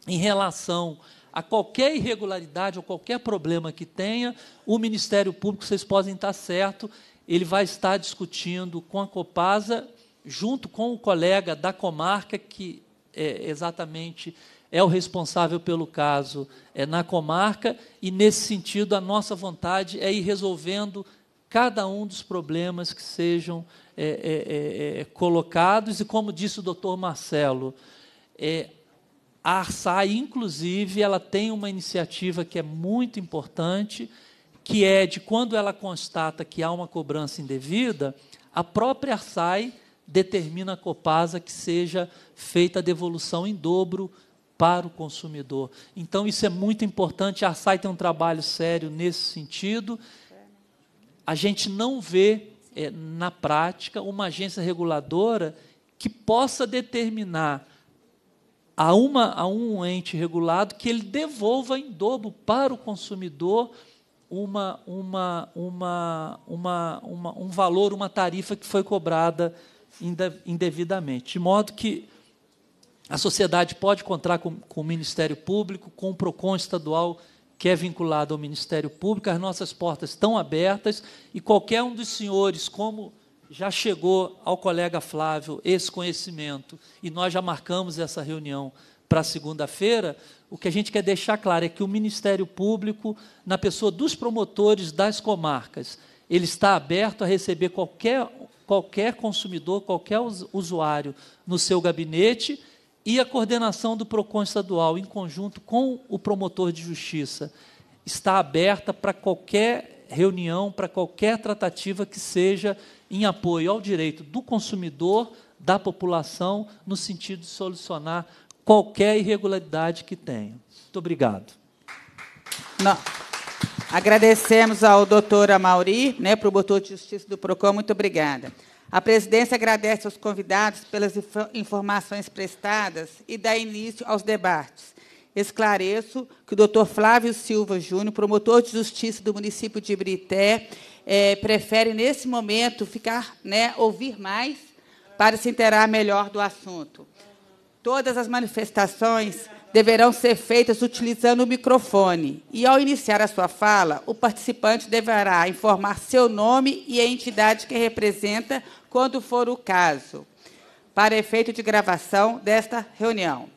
Speaker 18: em relação a qualquer irregularidade ou qualquer problema que tenha, o Ministério Público, vocês podem estar certo, ele vai estar discutindo com a Copasa, junto com o colega da comarca, que é exatamente é o responsável pelo caso é, na comarca, e nesse sentido a nossa vontade é ir resolvendo cada um dos problemas que sejam é, é, é, é colocados, e como disse o doutor Marcelo, é, a Arsai, inclusive, ela tem uma iniciativa que é muito importante, que é de quando ela constata que há uma cobrança indevida, a própria Arsai determina a Copasa que seja feita a devolução em dobro para o consumidor. Então, isso é muito importante. A Arsai tem um trabalho sério nesse sentido. A gente não vê, é, na prática, uma agência reguladora que possa determinar a, uma, a um ente regulado que ele devolva em dobro para o consumidor uma, uma, uma, uma, uma, um valor, uma tarifa que foi cobrada indevidamente. De modo que a sociedade pode contar com, com o Ministério Público, com o PROCON estadual, que é vinculado ao Ministério Público, as nossas portas estão abertas e qualquer um dos senhores, como já chegou ao colega Flávio esse conhecimento e nós já marcamos essa reunião para segunda-feira. O que a gente quer deixar claro é que o Ministério Público, na pessoa dos promotores das comarcas, ele está aberto a receber qualquer, qualquer consumidor, qualquer usuário no seu gabinete e a coordenação do PROCON estadual, em conjunto com o promotor de justiça, está aberta para qualquer reunião, para qualquer tratativa que seja em apoio ao direito do consumidor, da população, no sentido de solucionar qualquer irregularidade que tenha. Muito obrigado. Não.
Speaker 1: Agradecemos ao doutor Amauri, né, promotor de justiça do PROCON, muito obrigada. A presidência agradece aos convidados pelas informações prestadas e dá início aos debates. Esclareço que o doutor Flávio Silva Júnior, promotor de justiça do município de Brité, é, prefere, nesse momento, ficar, né, ouvir mais para se inteirar melhor do assunto. Todas as manifestações deverão ser feitas utilizando o microfone. E, ao iniciar a sua fala, o participante deverá informar seu nome e a entidade que representa, quando for o caso, para efeito de gravação desta reunião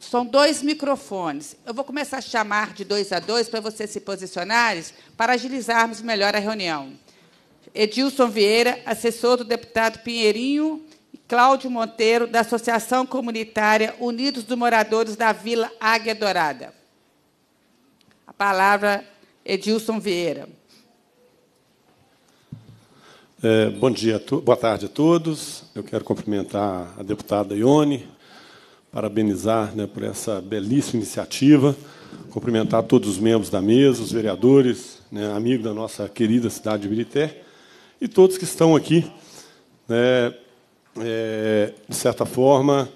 Speaker 1: são dois microfones. Eu vou começar a chamar de dois a dois para vocês se posicionarem, para agilizarmos melhor a reunião. Edilson Vieira, assessor do deputado Pinheirinho, e Cláudio Monteiro, da Associação Comunitária Unidos dos Moradores da Vila Águia Dourada. A palavra, Edilson Vieira.
Speaker 19: É, bom dia, boa tarde a todos. Eu quero cumprimentar a deputada Ione, parabenizar né, por essa belíssima iniciativa, cumprimentar todos os membros da mesa, os vereadores, né, amigos da nossa querida cidade de Milité, e todos que estão aqui, né, é, de certa forma,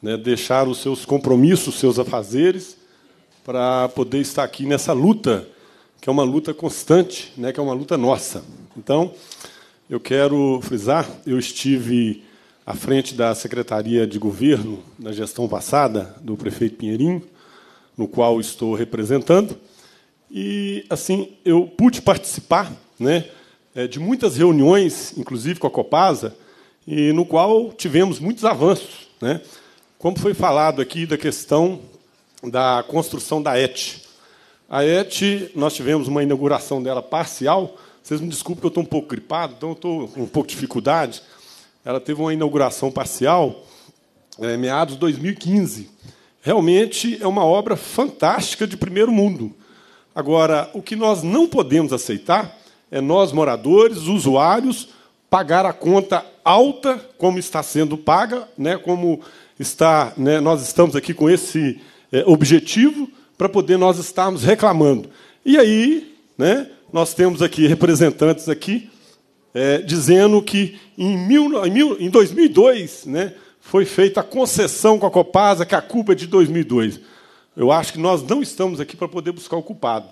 Speaker 19: né, deixar os seus compromissos, os seus afazeres, para poder estar aqui nessa luta, que é uma luta constante, né, que é uma luta nossa. Então, eu quero frisar, eu estive à frente da Secretaria de Governo na gestão passada do prefeito Pinheirinho, no qual estou representando. E, assim, eu pude participar né, eh, de muitas reuniões, inclusive com a Copasa, e no qual tivemos muitos avanços. Né? Como foi falado aqui da questão da construção da ET. A ET, nós tivemos uma inauguração dela parcial. Vocês me desculpem que eu estou um pouco gripado, então estou com um pouco de dificuldade. Ela teve uma inauguração parcial é, meados de 2015. Realmente é uma obra fantástica de primeiro mundo. Agora, o que nós não podemos aceitar é nós, moradores, usuários, pagar a conta alta como está sendo paga, né, como está, né, nós estamos aqui com esse é, objetivo para poder nós estarmos reclamando. E aí, né, nós temos aqui representantes aqui é, dizendo que em, mil, em, mil, em 2002 né, foi feita a concessão com a Copasa, que é a culpa é de 2002. Eu acho que nós não estamos aqui para poder buscar o culpado.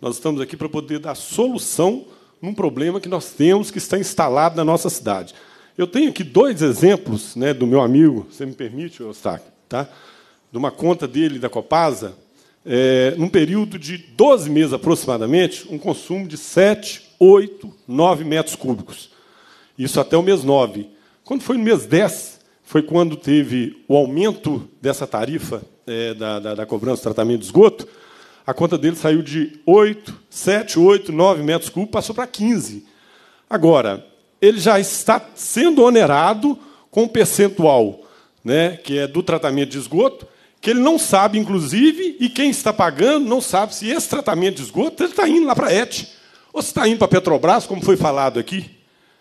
Speaker 19: Nós estamos aqui para poder dar solução num problema que nós temos que está instalado na nossa cidade. Eu tenho aqui dois exemplos né, do meu amigo, se me permite, Eustáquio, tá? de uma conta dele da Copasa, é, num período de 12 meses aproximadamente, um consumo de 7 8, 9 metros cúbicos. Isso até o mês 9. Quando foi no mês 10, foi quando teve o aumento dessa tarifa é, da, da, da, cobrança do tratamento de esgoto, a conta dele saiu de 8, 7, 8, 9 metros cúbicos, passou para 15. Agora, ele já está sendo onerado com um percentual né, que é do tratamento de esgoto, que ele não sabe, inclusive, e quem está pagando não sabe se esse tratamento de esgoto ele está indo lá para a ETE. Ou está indo para a Petrobras, como foi falado aqui.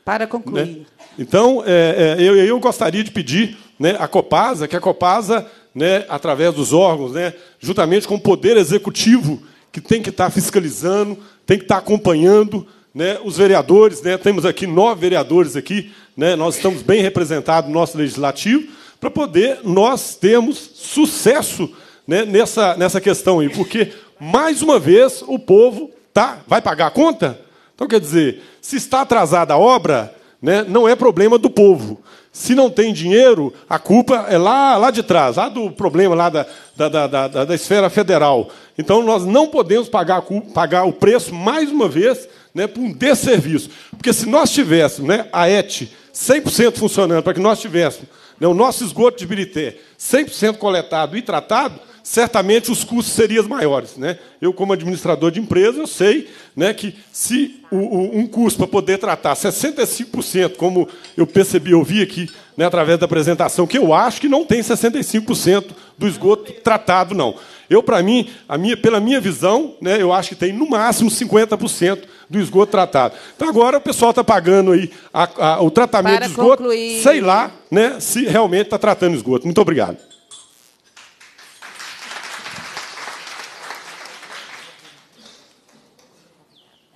Speaker 19: Para né? concluir. Né? Então, é, é, eu, eu gostaria de pedir né, à Copasa, que a Copasa, né, através dos órgãos, né, juntamente com o Poder Executivo, que tem que estar tá fiscalizando, tem que estar tá acompanhando né, os vereadores. Né, temos aqui nove vereadores aqui, né, nós estamos bem representados no nosso legislativo, para poder nós termos sucesso né, nessa, nessa questão aí, porque, mais uma vez, o povo tá? Vai pagar a conta? Então quer dizer, se está atrasada a obra, né, não é problema do povo. Se não tem dinheiro, a culpa é lá, lá de trás, lá do problema lá da, da, da, da, da esfera federal. Então nós não podemos pagar, pagar o preço, mais uma vez, né, por um desserviço. Porque se nós tivéssemos né, a ET 100% funcionando, para que nós tivéssemos né, o nosso esgoto de Birité 100% coletado e tratado, certamente os custos seriam maiores. Né? Eu, como administrador de empresa, eu sei né, que se o, o, um custo para poder tratar 65%, como eu percebi, eu vi aqui né, através da apresentação, que eu acho que não tem 65% do esgoto tratado, não. Eu, para mim, a minha, pela minha visão, né, eu acho que tem no máximo 50% do esgoto tratado. Então agora o pessoal está pagando aí a, a, o tratamento para de esgoto, concluir... sei lá né, se realmente está tratando esgoto. Muito obrigado.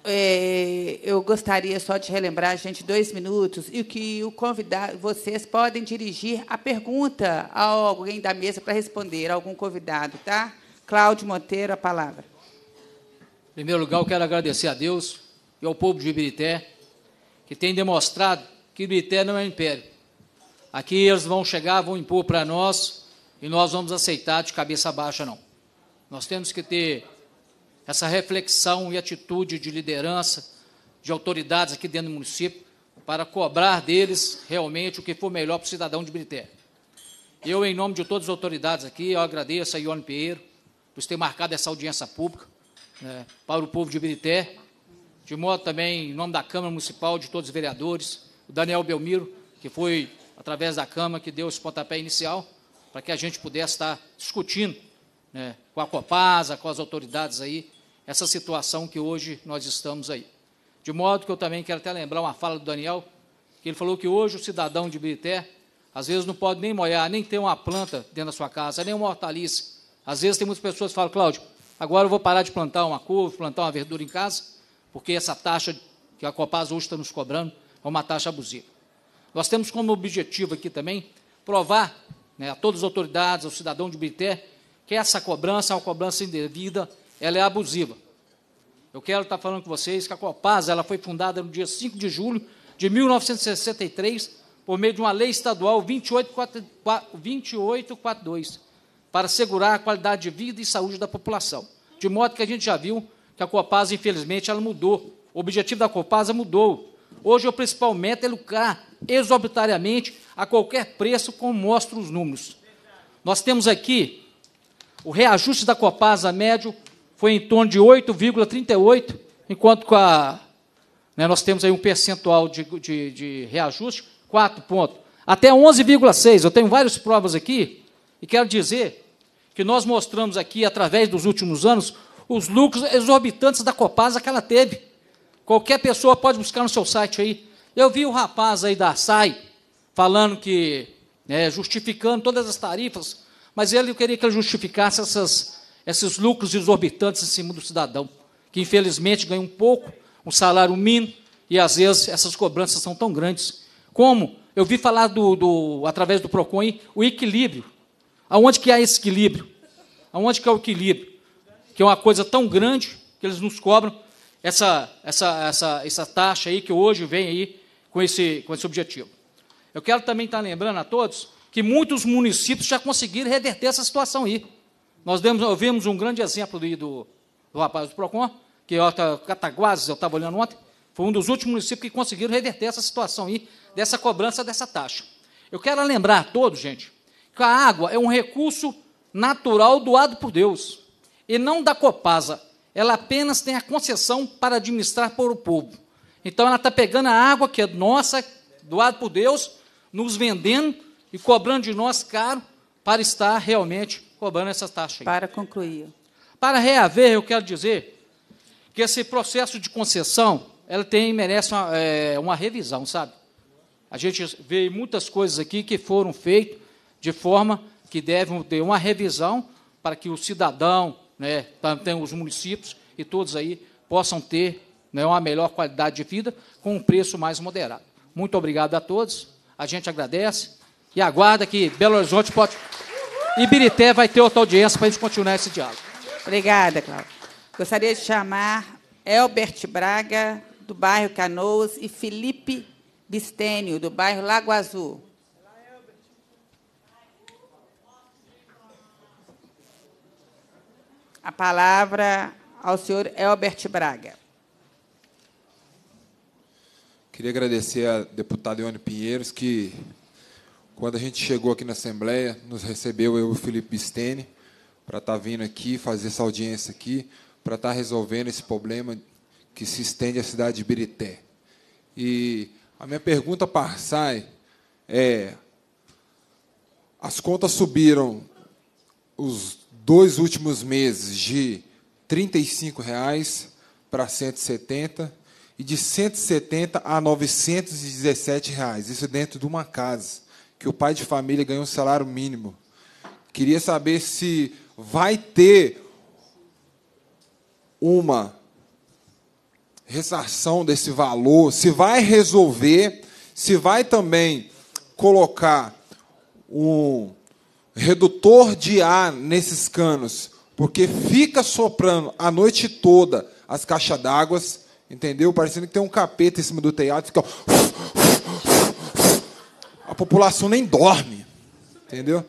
Speaker 1: é, eu gostaria só de relembrar, gente, dois minutos, e que o convidado, vocês podem dirigir a pergunta a alguém da mesa para responder, algum convidado, tá? Cláudio Monteiro, a palavra.
Speaker 20: Em primeiro lugar, eu quero agradecer a Deus e ao povo de Ibirité, que tem demonstrado que Ibirité não é um império. Aqui eles vão chegar, vão impor para nós, e nós vamos aceitar de cabeça baixa, não. Nós temos que ter essa reflexão e atitude de liderança, de autoridades aqui dentro do município, para cobrar deles realmente o que for melhor para o cidadão de Brité. Eu, em nome de todas as autoridades aqui, eu agradeço a Ione Pinheiro por ter marcado essa audiência pública né, para o povo de Brité, de modo também, em nome da Câmara Municipal, de todos os vereadores, o Daniel Belmiro, que foi através da Câmara que deu esse pontapé inicial, para que a gente pudesse estar discutindo né, com a Copasa, com as autoridades aí, essa situação que hoje nós estamos aí. De modo que eu também quero até lembrar uma fala do Daniel, que ele falou que hoje o cidadão de Birité, às vezes não pode nem molhar, nem ter uma planta dentro da sua casa, nem uma hortaliça. Às vezes tem muitas pessoas que falam, Cláudio, agora eu vou parar de plantar uma couve, plantar uma verdura em casa, porque essa taxa que a Copasa hoje está nos cobrando é uma taxa abusiva. Nós temos como objetivo aqui também provar né, a todas as autoridades, ao cidadão de Birité, que essa cobrança é uma cobrança indevida, ela é abusiva. Eu quero estar falando com vocês que a Copasa ela foi fundada no dia 5 de julho de 1963 por meio de uma lei estadual 2842 para assegurar a qualidade de vida e saúde da população. De modo que a gente já viu que a Copasa, infelizmente, ela mudou. O objetivo da Copasa mudou. Hoje, o principal meta é lucrar exorbitariamente a qualquer preço, como mostram os números. Nós temos aqui o reajuste da Copasa médio foi em torno de 8,38, enquanto com a, né, nós temos aí um percentual de, de, de reajuste, 4 pontos, até 11,6. Eu tenho várias provas aqui e quero dizer que nós mostramos aqui, através dos últimos anos, os lucros exorbitantes da Copasa que ela teve. Qualquer pessoa pode buscar no seu site aí. Eu vi o um rapaz aí da SAI falando que, né, justificando todas as tarifas, mas ele, eu queria que ele justificasse essas esses lucros exorbitantes em cima do cidadão, que infelizmente ganha um pouco, um salário mínimo, e às vezes essas cobranças são tão grandes. Como? Eu vi falar do, do através do PROCON o equilíbrio. Aonde que há esse equilíbrio? Aonde que é o equilíbrio? Que é uma coisa tão grande que eles nos cobram essa, essa, essa, essa taxa aí que hoje vem aí com esse, com esse objetivo. Eu quero também estar lembrando a todos que muitos municípios já conseguiram reverter essa situação aí. Nós demos, ouvimos um grande exemplo do, do, do rapaz do Procon, que o Cataguases, eu estava olhando ontem, foi um dos últimos municípios que conseguiram reverter essa situação aí, dessa cobrança dessa taxa. Eu quero lembrar a todos, gente, que a água é um recurso natural doado por Deus, e não da Copasa. Ela apenas tem a concessão para administrar por o povo. Então ela está pegando a água que é nossa, doada por Deus, nos vendendo e cobrando de nós caro para estar realmente cobrando essas taxas. Aí. Para concluir. Para reaver, eu quero dizer que esse processo de concessão, ela tem merece uma, é, uma revisão, sabe? A gente vê muitas coisas aqui que foram feitas de forma que devem ter uma revisão para que o cidadão, né, também tá, os municípios e todos aí possam ter né, uma melhor qualidade de vida com um preço mais moderado. Muito obrigado a todos. A gente agradece e aguarda que Belo Horizonte pode
Speaker 1: Ibirité vai ter outra audiência para a gente continuar esse diálogo. Obrigada, Cláudia. Gostaria de chamar Elbert Braga, do bairro Canoas, e Felipe Bistênio, do bairro Lago Azul. A palavra ao senhor Elbert Braga.
Speaker 4: Queria agradecer à deputada Ione Pinheiros, que quando a gente chegou aqui na Assembleia, nos recebeu eu e o Felipe Stene para estar tá vindo aqui, fazer essa audiência aqui, para estar tá resolvendo esse problema que se estende à cidade de Birité. E a minha pergunta para Sai é: as contas subiram os dois últimos meses de R$ 35,00 para 170 e de 170 a 917 reais, isso dentro de uma casa que o pai de família ganha um salário mínimo. Queria saber se vai ter uma ressarção desse valor, se vai resolver, se vai também colocar um redutor de ar nesses canos, porque fica soprando a noite toda as caixas d'água, entendeu? Parecendo que tem um capeta em cima do teatro. fica a população nem dorme. Entendeu?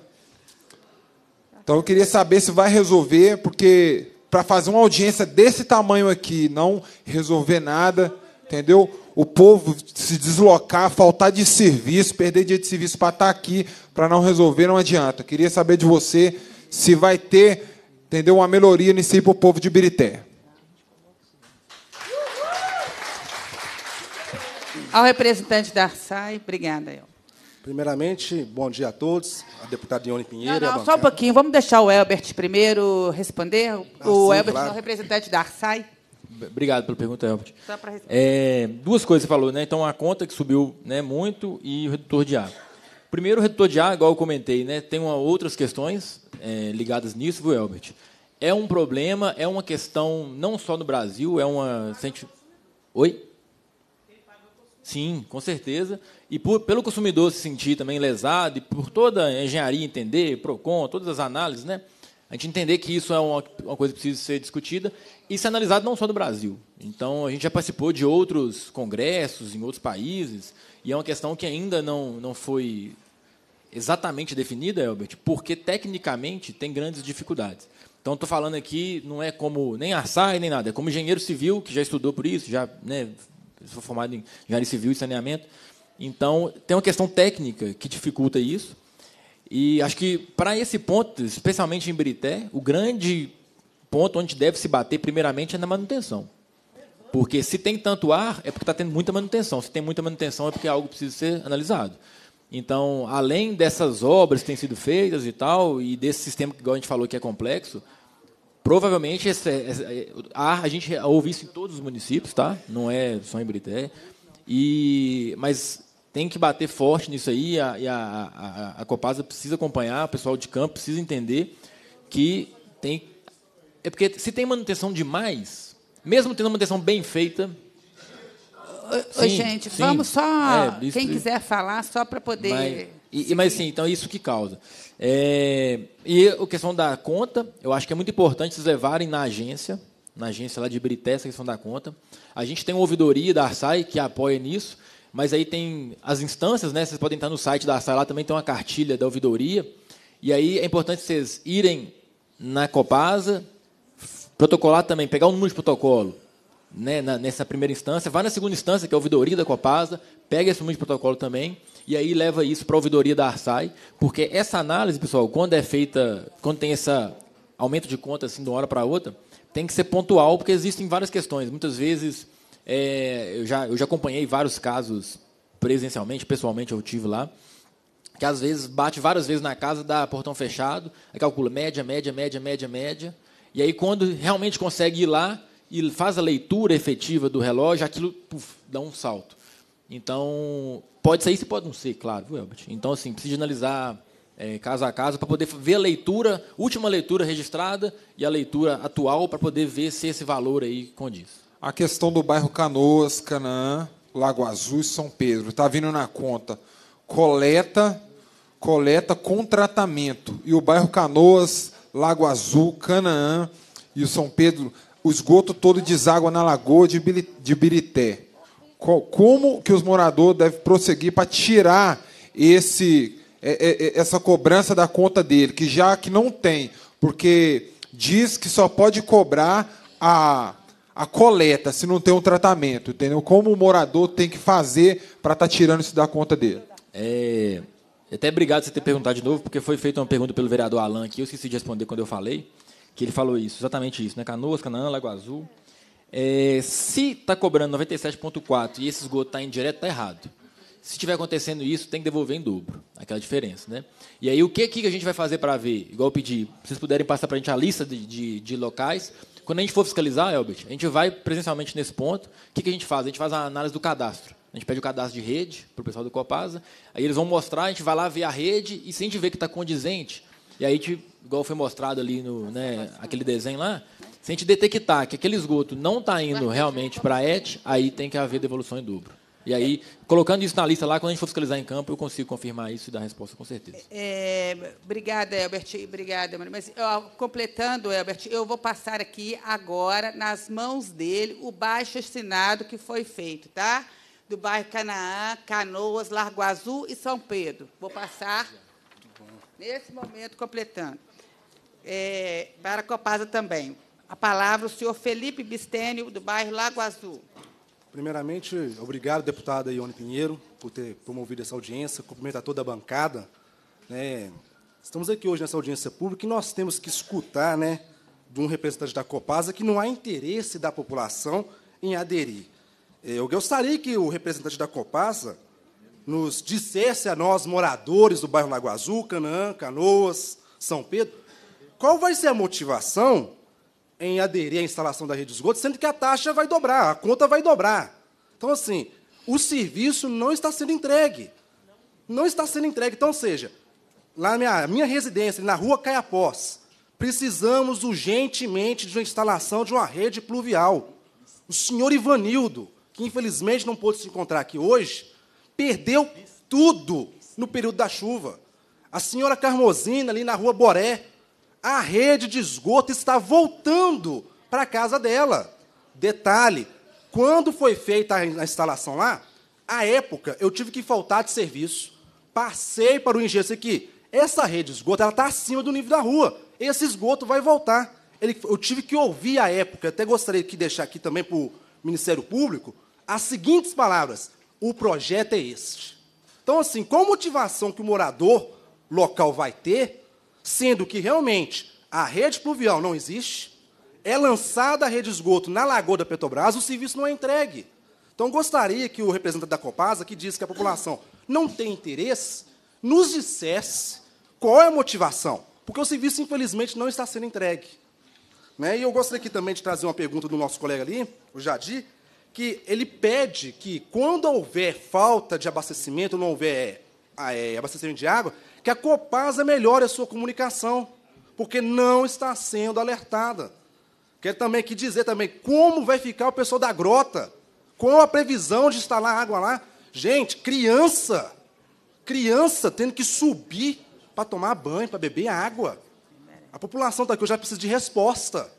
Speaker 4: Então eu queria saber se vai resolver, porque para fazer uma audiência desse tamanho aqui, não resolver nada, entendeu? O povo se deslocar, faltar de serviço, perder dia de serviço para estar tá aqui, para não resolver, não adianta. Eu queria saber de você se vai ter, entendeu, uma melhoria nisso aí para o povo de Birité.
Speaker 1: Ao representante da Arsai, obrigada, eu.
Speaker 21: Primeiramente, bom dia a todos. A deputada Ione
Speaker 17: Pinheiro. Não, não, só
Speaker 1: um pouquinho. Vamos deixar o Elbert primeiro responder. Ah, o sim, Elbert claro. é o representante da Arsai.
Speaker 17: Obrigado pela pergunta, Elbert. Só para responder. É, duas coisas você falou, né? Então, a conta que subiu né, muito e o redutor de ar. Primeiro, o redutor de ar, igual eu comentei, né, tem uma, outras questões é, ligadas nisso, viu, Elbert? É um problema, é uma questão não só no Brasil, é uma. Oi? Sim, com certeza. E por, pelo consumidor se sentir também lesado, e por toda a engenharia entender, PROCON, todas as análises, né? a gente entender que isso é uma, uma coisa que precisa ser discutida e ser analisado não só no Brasil. Então, a gente já participou de outros congressos em outros países, e é uma questão que ainda não, não foi exatamente definida, Albert, porque tecnicamente tem grandes dificuldades. Então, estou falando aqui, não é como nem Arsai, nem nada, é como engenheiro civil que já estudou por isso, já né, sou formado em engenharia civil e saneamento. Então, tem uma questão técnica que dificulta isso. E acho que, para esse ponto, especialmente em Brité, o grande ponto onde deve se bater, primeiramente, é na manutenção. Porque se tem tanto ar, é porque está tendo muita manutenção. Se tem muita manutenção, é porque algo precisa ser analisado. Então, além dessas obras que têm sido feitas e tal, e desse sistema que, igual a gente falou, que é complexo, Provavelmente a, é, é, a gente ouve isso em todos os municípios, tá? Não é só em Brité. E mas tem que bater forte nisso aí. A, a, a, a Copasa precisa acompanhar, o pessoal de campo precisa entender que tem é porque se tem manutenção demais, mesmo tendo manutenção bem feita,
Speaker 1: Sim, gente, sim. vamos só. É, isso, quem quiser falar, só para poder. Mas,
Speaker 17: e, mas sim, então é isso que causa. É, e a questão da conta, eu acho que é muito importante vocês levarem na agência, na agência lá de Brité, essa questão da conta. A gente tem uma ouvidoria da Arsai que apoia nisso, mas aí tem as instâncias, né? Vocês podem entrar no site da Arsai, lá também tem uma cartilha da ouvidoria. E aí é importante vocês irem na Copasa, protocolar também, pegar o número de protocolo né, nessa primeira instância, vá na segunda instância, que é a ouvidoria da Copasa, pega esse número de protocolo também e aí leva isso para a ouvidoria da Arsai, porque essa análise, pessoal, quando é feita, quando tem esse aumento de conta assim de uma hora para outra, tem que ser pontual, porque existem várias questões. Muitas vezes, é, eu, já, eu já acompanhei vários casos presencialmente, pessoalmente eu tive lá, que às vezes bate várias vezes na casa, dá portão fechado, aí calcula média, média, média, média, média. E aí, quando realmente consegue ir lá e faz a leitura efetiva do relógio, aquilo dá um salto. Então, Pode ser isso e pode não ser, claro, Elbert? Então, assim, precisa analisar é, caso a caso para poder ver a leitura, última leitura registrada e a leitura atual para poder ver se esse
Speaker 4: valor aí condiz. A questão do bairro Canoas, Canaã, Lago Azul e São Pedro. Está vindo na conta coleta, coleta com tratamento. E o bairro Canoas, Lago Azul, Canaã e o São Pedro, o esgoto todo deságua na lagoa de Birité como que os moradores devem prosseguir para tirar esse, é, é, é, essa cobrança da conta dele, que já que não tem, porque diz que só pode cobrar a, a coleta se não tem um tratamento, entendeu? Como o morador tem que fazer para estar tá tirando isso da conta dele.
Speaker 17: É, até obrigado por você ter perguntado de novo, porque foi feita uma pergunta pelo vereador Alan que eu esqueci de responder quando eu falei, que ele falou isso, exatamente isso, né? Canoas, Canaã, Lago Azul. É, se está cobrando 97,4 e esse esgoto está indireto, está errado. Se estiver acontecendo isso, tem que devolver em dobro, aquela diferença. Né? E aí, o que, que a gente vai fazer para ver? Igual eu pedi, vocês puderem passar para a gente a lista de, de, de, locais. Quando a gente for fiscalizar, Elbert, a gente vai presencialmente nesse ponto. O que, que a gente faz? A gente faz a análise do cadastro. A gente pede o cadastro de rede para o pessoal do Copasa. Aí eles vão mostrar, a gente vai lá ver a rede e se a gente ver que está condizente, e aí, tipo, igual foi mostrado ali no né, aquele desenho lá, se a gente detectar que aquele esgoto não está indo realmente para a ET, aí tem que haver devolução em dobro. E aí, colocando isso na lista lá, quando a gente for fiscalizar em campo, eu consigo confirmar isso e dar resposta com certeza.
Speaker 1: É, obrigada, Elbert. Obrigada, Maria. Mas ó, completando, Elbert, eu vou passar aqui agora, nas mãos dele, o baixo assinado que foi feito, tá? Do bairro Canaã, Canoas, Largo Azul e São Pedro. Vou passar nesse momento, completando. É, para a Copasa também. A palavra o senhor Felipe Bistênio, do bairro Lago Azul.
Speaker 21: Primeiramente, obrigado, deputada Ione Pinheiro, por ter promovido essa audiência, a toda a bancada. Né? Estamos aqui hoje nessa audiência pública e nós temos que escutar né, de um representante da Copasa que não há interesse da população em aderir. É, eu gostaria que o representante da Copasa nos dissesse a nós, moradores do bairro Lago Azul, Canaã, Canoas, São Pedro, qual vai ser a motivação em aderir à instalação da rede de esgoto, sendo que a taxa vai dobrar, a conta vai dobrar. Então, assim, o serviço não está sendo entregue. Não está sendo entregue. Então, seja, lá na minha, minha residência, na rua Caiapós, precisamos urgentemente de uma instalação de uma rede pluvial. O senhor Ivanildo, que infelizmente não pôde se encontrar aqui hoje, perdeu tudo no período da chuva. A senhora Carmozina, ali na rua Boré, a rede de esgoto está voltando para a casa dela. Detalhe: quando foi feita a instalação lá, à época eu tive que faltar de serviço. Passei para o engenheiro aqui. Essa rede de esgoto está acima do nível da rua. Esse esgoto vai voltar. Ele, eu tive que ouvir à época, até gostaria de deixar aqui também para o Ministério Público, as seguintes palavras: o projeto é este. Então, assim, qual motivação que o morador local vai ter sendo que realmente a rede pluvial não existe, é lançada a rede de esgoto na lagoa da Petrobras, o serviço não é entregue. Então, gostaria que o representante da Copasa, que diz que a população não tem interesse, nos dissesse qual é a motivação, porque o serviço, infelizmente, não está sendo entregue. Né? E eu gostaria aqui também de trazer uma pergunta do nosso colega ali, o Jadir, que ele pede que, quando houver falta de abastecimento, não houver é, é abastecimento de água, que a Copasa melhore a sua comunicação, porque não está sendo alertada. Quero também aqui dizer também como vai ficar o pessoal da grota, qual a previsão de instalar água lá. Gente, criança, criança tendo que subir para tomar banho, para beber água. A população daqui tá já precisa de resposta.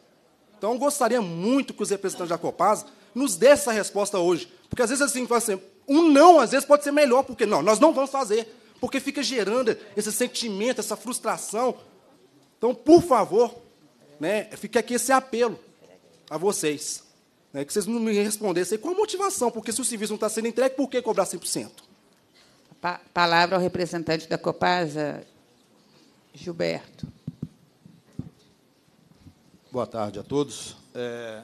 Speaker 21: Então, gostaria muito que os representantes da Copasa nos dessem essa resposta hoje. Porque, às vezes, assim, assim, um não, às vezes, pode ser melhor, porque, não, nós não vamos fazer porque fica gerando esse sentimento, essa frustração. Então, por favor, né, fica aqui esse apelo a vocês. Né, que vocês não me respondessem qual a motivação, porque se o serviço não está sendo entregue, por que cobrar 100%?
Speaker 1: Pa palavra ao representante da Copasa, Gilberto.
Speaker 22: Boa tarde a todos. É...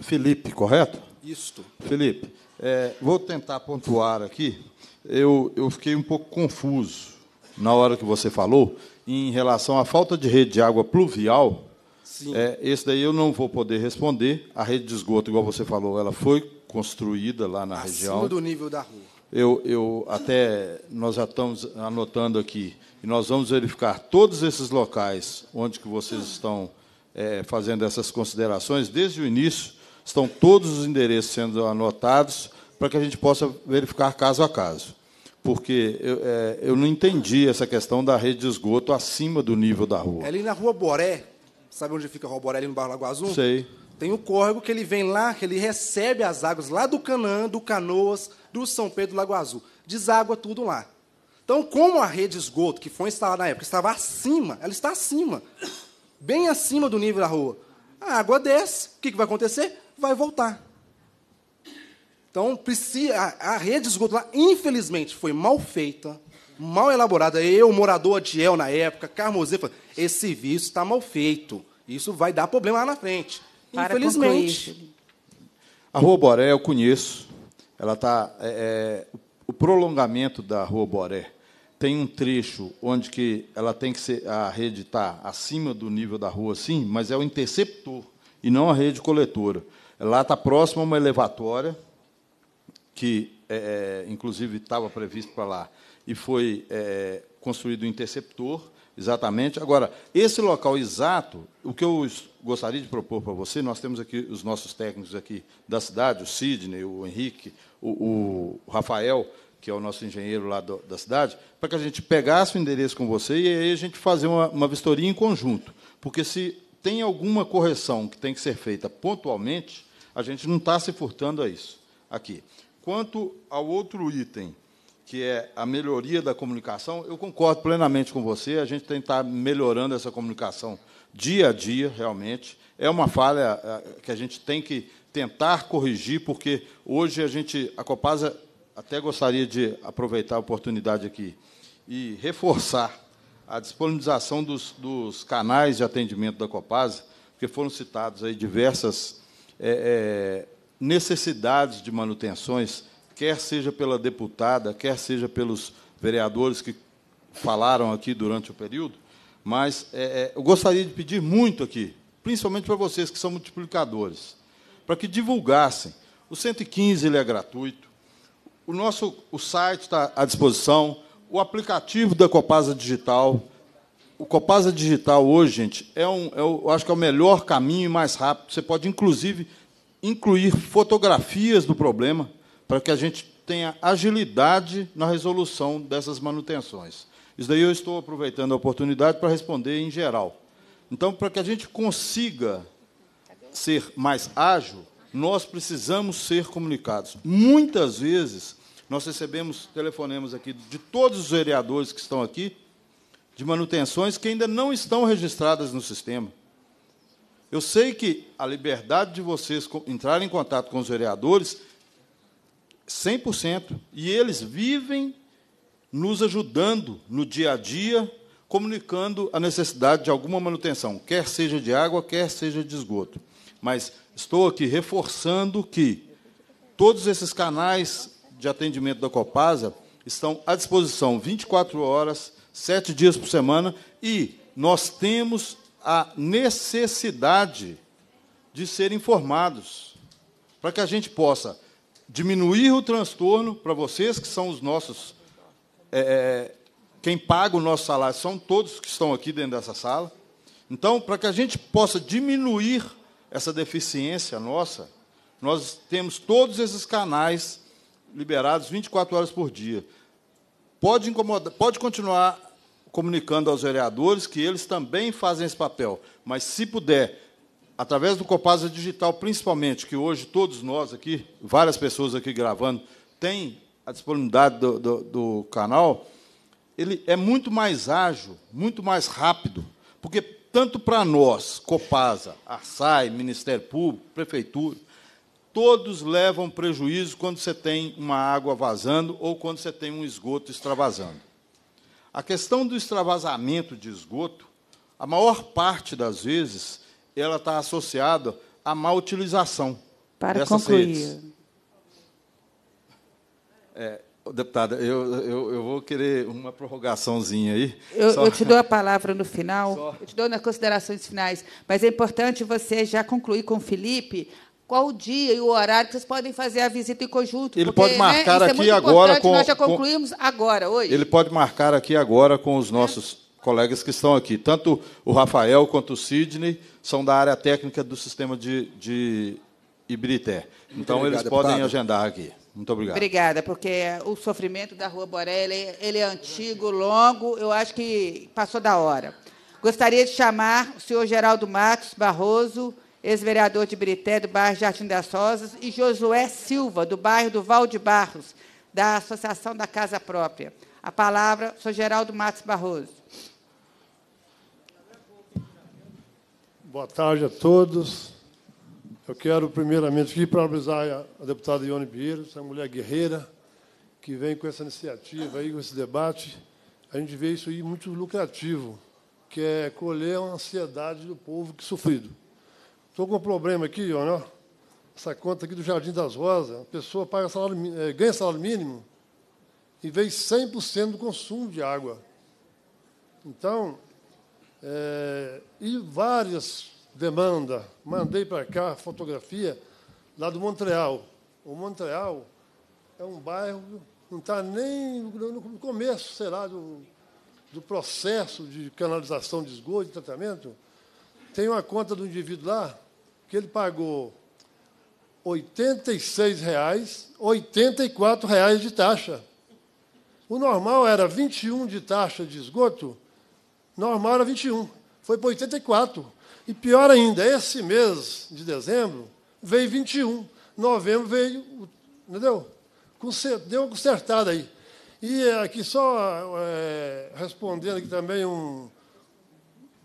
Speaker 22: Felipe, correto? Isto. Felipe, é, vou tentar pontuar aqui. Eu, eu fiquei um pouco confuso na hora que você falou em relação à falta de rede de água pluvial. Sim. É, esse daí eu não vou poder responder. A rede de esgoto, igual você falou, ela foi construída lá na Acima região. Acima do
Speaker 21: nível da rua.
Speaker 22: Eu, eu até nós já estamos anotando aqui e nós vamos verificar todos esses locais onde que vocês estão é, fazendo essas considerações desde o início Estão todos os endereços sendo anotados para que a gente possa verificar caso a caso. Porque eu, é, eu não entendi essa questão da rede de esgoto acima do nível da rua.
Speaker 21: É ali na rua Boré. Sabe onde fica a rua Boré, ali no bairro Lago Azul? Sei. Tem um córrego que ele vem lá, que ele recebe as águas lá do Canã, do Canoas, do São Pedro do Lago Azul. Deságua tudo lá. Então, como a rede de esgoto que foi instalada na época estava acima, ela está acima, bem acima do nível da rua, a água desce, o que, que vai acontecer? vai voltar. Então, a, rede de esgoto lá, infelizmente, foi mal feita, mal elaborada. Eu, morador de El na época, Carmosê, esse serviço está mal feito. Isso vai dar problema lá na frente. Para infelizmente. Concluir.
Speaker 22: A Rua Boré eu conheço. Ela está. É, é, o prolongamento da Rua Boré tem um trecho onde que ela tem que ser, a rede está acima do nível da rua, sim, mas é o interceptor e não a rede coletora. Lá está próximo a uma elevatória, que é, é inclusive estava previsto para lá, e foi é, construído um interceptor, exatamente. Agora, esse local exato, o que eu gostaria de propor para você, nós temos aqui os nossos técnicos aqui da cidade, o Sidney, o Henrique, o, o Rafael, que é o nosso engenheiro lá do, da cidade, para que a gente pegasse o endereço com você e aí a gente fazer uma, uma vistoria em conjunto. Porque se tem alguma correção que tem que ser feita pontualmente, a gente não está se furtando a isso aqui. Quanto ao outro item, que é a melhoria da comunicação, eu concordo plenamente com você, a gente tem que estar tá melhorando essa comunicação dia a dia, realmente. É uma falha eh, que a gente tem que tentar corrigir, porque hoje a gente, a Copasa, até gostaria de aproveitar a oportunidade aqui e reforçar a disponibilização dos, dos canais de atendimento da Copasa, porque foram citados aí diversas é, é, necessidades de manutenções, quer seja pela deputada, quer seja pelos vereadores que falaram aqui durante o período, mas é, é eu gostaria de pedir muito aqui, principalmente para vocês que são multiplicadores, para que divulgassem. O 115 ele é gratuito, o nosso o site está à disposição, o aplicativo da Copasa Digital, o Copasa Digital hoje, gente, é um, é eu acho que é o melhor caminho e mais rápido. Você pode, inclusive, incluir fotografias do problema para que a gente tenha agilidade na resolução dessas manutenções. Isso daí eu estou aproveitando a oportunidade para responder em geral. Então, para que a gente consiga ser mais ágil, nós precisamos ser comunicados. Muitas vezes, nós recebemos telefonemas aqui de todos os vereadores que estão aqui, de manutenções que ainda não estão registradas no sistema. Eu sei que a liberdade de vocês entrarem em contato com os vereadores, 100%, e eles vivem nos ajudando no dia a dia, comunicando a necessidade de alguma manutenção, quer seja de água, quer seja de esgoto. Mas estou aqui reforçando que todos esses canais de atendimento da Copasa estão à disposição 24 horas sete dias por semana, e nós temos a necessidade de ser informados, para que a gente possa diminuir o transtorno para vocês, que são os nossos. É, é, quem paga o nosso salário são todos que estão aqui dentro dessa sala. Então, para que a gente possa diminuir essa deficiência nossa, nós temos todos esses canais liberados 24 horas por dia. Pode, incomodar, pode continuar comunicando aos vereadores que eles também fazem esse papel, mas, se puder, através do Copasa Digital, principalmente, que hoje todos nós aqui, várias pessoas aqui gravando, têm a disponibilidade do, do, do canal, ele é muito mais ágil, muito mais rápido, porque tanto para nós, Copasa, Arsai, Ministério Público, Prefeitura, todos levam prejuízo quando você tem uma água vazando ou quando você tem um esgoto extravasando. A questão do extravasamento de esgoto, a maior parte das vezes, ela está associada à má utilização Para dessas concluir. redes. É, deputada, eu, eu, eu, vou querer uma prorrogaçãozinha aí. Eu, só... eu te dou a *laughs*
Speaker 1: palavra no final, só... eu te dou nas considerações finais, mas é importante você já concluir com o Felipe qual o dia e o horário que vocês podem fazer a visita em conjunto. Ele porque, pode né, marcar né, aqui é agora com. Nós já concluímos com, agora, hoje. Ele
Speaker 22: pode marcar aqui agora com os nossos é. colegas que estão aqui. Tanto o Rafael quanto o Sidney são da área técnica do sistema de, de Ibirité. Então, obrigado, eles podem deputado. agendar aqui. Muito obrigado.
Speaker 1: Obrigada, porque o sofrimento da Rua Borelli ele é antigo, longo, eu acho que passou da hora. Gostaria de chamar o senhor Geraldo Matos Barroso ex-vereador de Brité, do bairro Jardim das Rosas, e Josué Silva, do bairro do Val de Barros, da Associação da Casa Própria. A palavra, sou Geraldo Matos Barroso.
Speaker 23: Boa tarde a todos. Eu quero, primeiramente, aqui parabenizar a deputada Ione Pinheiro, essa mulher guerreira, que vem com essa iniciativa, aí, com esse debate. A gente vê isso aí muito lucrativo, que é colher a ansiedade do povo que sofrido. Estou com um problema aqui, olha, né? essa conta aqui do Jardim das Rosas. A pessoa paga salário, é, ganha salário mínimo e veio 100% do consumo de água. Então, é, e várias demandas. Mandei para cá fotografia lá do Montreal. O Montreal é um bairro que não está nem no começo, sei lá, do, do processo de canalização de esgoto, de tratamento. Tem uma conta do indivíduo lá que ele pagou R$ 86,00, R$ 84,00 de taxa. O normal era 21 de taxa de esgoto, normal era 21. Foi para 84. E pior ainda, esse mês de dezembro veio 21. Novembro veio, entendeu? Deu uma consertada aí. E aqui só é, respondendo aqui também um,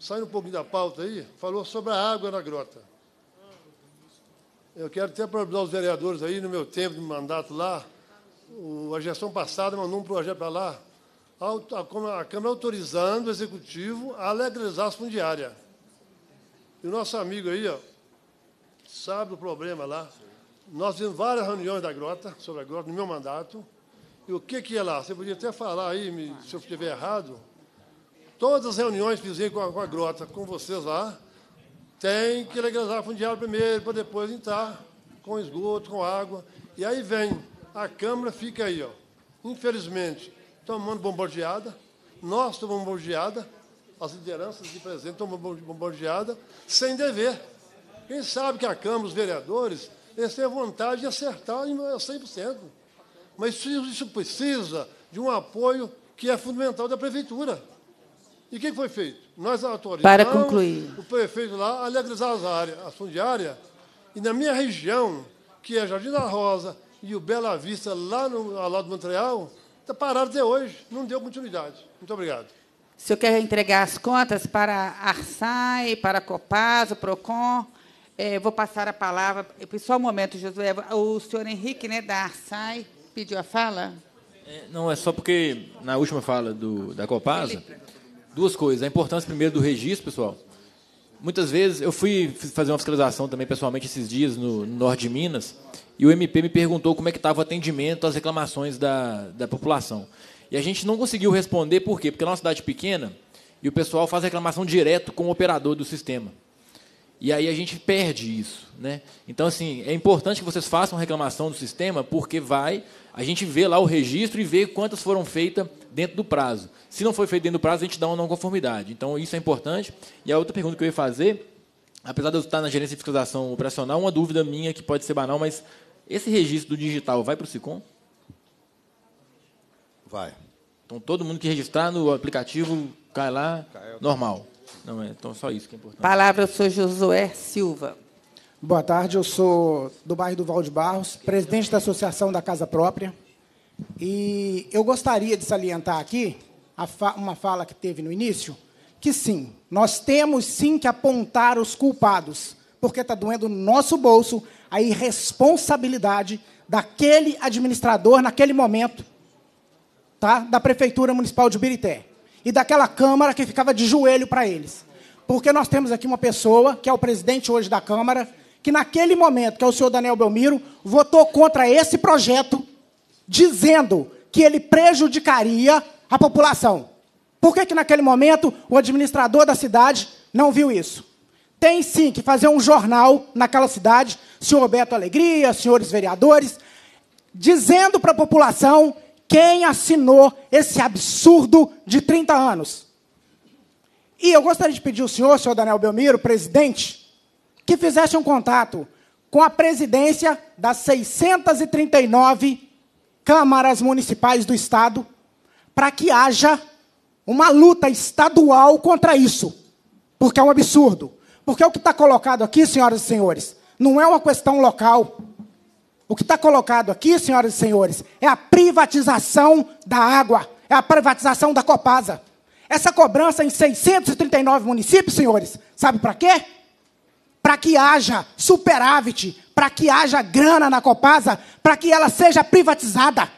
Speaker 23: saindo um pouquinho da pauta aí, falou sobre a água na grota. Eu quero até parabenizar os vereadores aí, no meu tempo de mandato lá, o, a gestão passada mandou um projeto para lá, a, a, a, Câmara autorizando o Executivo a legalizar as fundiárias. E o nosso amigo aí, ó, sabe o problema lá. Nós fizemos várias reuniões da Grota, sobre a Grota, no meu mandato. E o que que é lá? Você podia até falar aí, me, se eu estiver errado, Todas as reuniões que fizemos com a, com a grota, com vocês lá, tem que legalizar fundiário primeiro, para depois entrar com esgoto, com água. E aí vem, a Câmara fica aí, ó, infelizmente, tomando bombardeada, nós tomamos bombardeada, as lideranças de presente tomam bombardeada, sem dever. Quem sabe que a Câmara, os vereadores, eles têm vontade de acertar em 100%. Mas isso precisa de um apoio que é fundamental da Prefeitura. E o que foi feito? Nós autorizamos Para concluir. o prefeito lá a legalizar as áreas, a fundiária. E na minha região, que é Jardim da Rosa e o Bela Vista, lá no, ao lado do Montreal, está parado até hoje, não deu
Speaker 1: continuidade. Muito obrigado. O senhor quer entregar as contas para a Arsai, para a Copasa, o PROCON? É, vou passar a palavra. Só um momento, Josué. O senhor Henrique né, da Arsai pediu a fala?
Speaker 17: É, não, é só porque na última fala do, da Copasa duas coisas. A importância, primeiro, do registro, pessoal. Muitas vezes, eu fui fazer uma fiscalização também, pessoalmente, esses dias, no, no norte de Minas, e o MP me perguntou como é que estava o atendimento às reclamações da, da população. E a gente não conseguiu responder, por quê? Porque é uma cidade pequena e o pessoal faz reclamação direto com o operador do sistema. E aí a gente perde isso. Né? Então, assim, é importante que vocês façam reclamação do sistema, porque vai, a gente vê lá o registro e vê quantas foram feitas dentro do prazo. Se não foi feito dentro do prazo, a gente dá uma não conformidade. Então, isso é importante. E a outra pergunta que eu ia fazer, apesar de eu estar na gerência de fiscalização operacional, uma dúvida minha que pode ser banal, mas esse registro do digital vai para o SICOM? Vai. Então, todo mundo que registrar no aplicativo cai lá, Caiu. normal. Não é, então só isso que é importante. Palavra
Speaker 24: sou senhor Josué Silva. Boa tarde, eu sou do bairro do Valde Barros, presidente da Associação da Casa Própria. E eu gostaria de salientar aqui fa uma fala que teve no início, que sim, nós temos sim que apontar os culpados, porque está doendo no nosso bolso a irresponsabilidade daquele administrador naquele momento, tá? Da prefeitura municipal de Birité e daquela câmara que ficava de joelho para eles. Porque nós temos aqui uma pessoa, que é o presidente hoje da câmara, que naquele momento, que é o senhor Daniel Belmiro, votou contra esse projeto dizendo que ele prejudicaria a população. Por que, que naquele momento o administrador da cidade não viu isso? Tem sim que fazer um jornal naquela cidade, senhor Beto Alegria, senhores vereadores, dizendo para a população quem assinou esse absurdo de 30 anos. E eu gostaria de pedir ao senhor, senhor Daniel Belmiro, presidente, que fizesse um contato com a presidência das 639 câmaras municipais do Estado, para que haja uma luta estadual contra isso. Porque é um absurdo. Porque o que está colocado aqui, senhoras e senhores, não é uma questão local. O que está colocado aqui, senhoras e senhores, é a privatização da água, é a privatização da Copasa. Essa cobrança em 639 municípios, senhores, sabe para quê? Para que haja superávit, para que haja grana na Copasa, para que ela seja privatizada.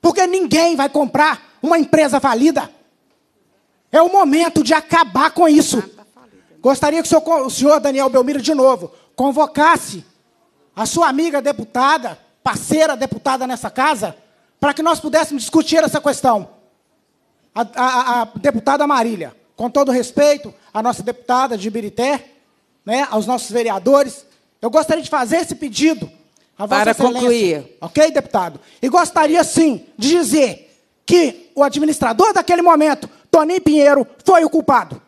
Speaker 24: Porque ninguém vai comprar uma empresa falida. É o momento de acabar com isso. Gostaria que o senhor, o senhor Daniel Belmiro, de novo, convocasse a sua amiga deputada, parceira deputada nessa casa, para que nós pudéssemos discutir essa questão. A, a, a, deputada Marília, com todo respeito à nossa deputada de Ibirité, né, aos nossos vereadores, eu gostaria de fazer esse pedido
Speaker 1: à Vossa Para Excelência, concluir.
Speaker 24: Ok, deputado? E gostaria, sim, de dizer que o administrador daquele momento, Toninho Pinheiro, foi o culpado.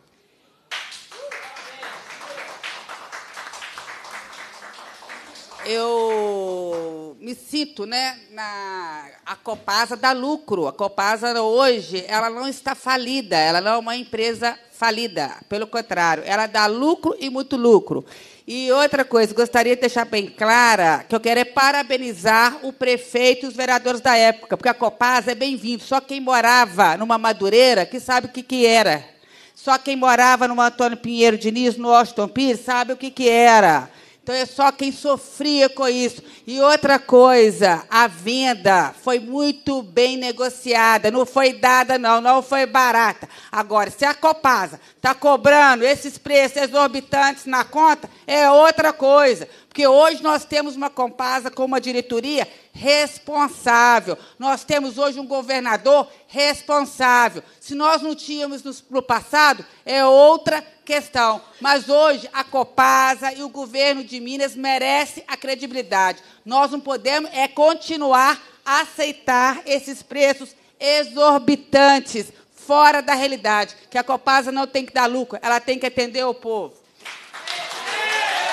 Speaker 1: eu me cito, né, na a Copasa dá lucro. A Copasa hoje, ela não está falida, ela não é uma empresa falida, pelo contrário, ela dá lucro e muito lucro. E outra coisa, gostaria de deixar bem clara que eu quero é parabenizar o prefeito e os vereadores da época, porque a Copasa é bem-vindo. Só quem morava numa Madureira que sabe o que, que era. Só quem morava no Antônio Pinheiro Diniz, no Washington Pires, sabe o que, que era. Então é só quem sofria com isso. E outra coisa, a venda foi muito bem negociada, não foi dada não, não foi barata. Agora, se a Copasa está cobrando esses preços exorbitantes na conta, é outra coisa. Porque hoje nós temos uma Compasa com uma diretoria responsável. Nós temos hoje um governador responsável. Se nós não tínhamos no passado, é outra questão. Mas hoje a Copasa e o governo de Minas merecem a credibilidade. Nós não podemos é continuar a aceitar esses preços exorbitantes, fora da realidade, que a Copasa não tem que dar lucro, ela tem que atender o povo.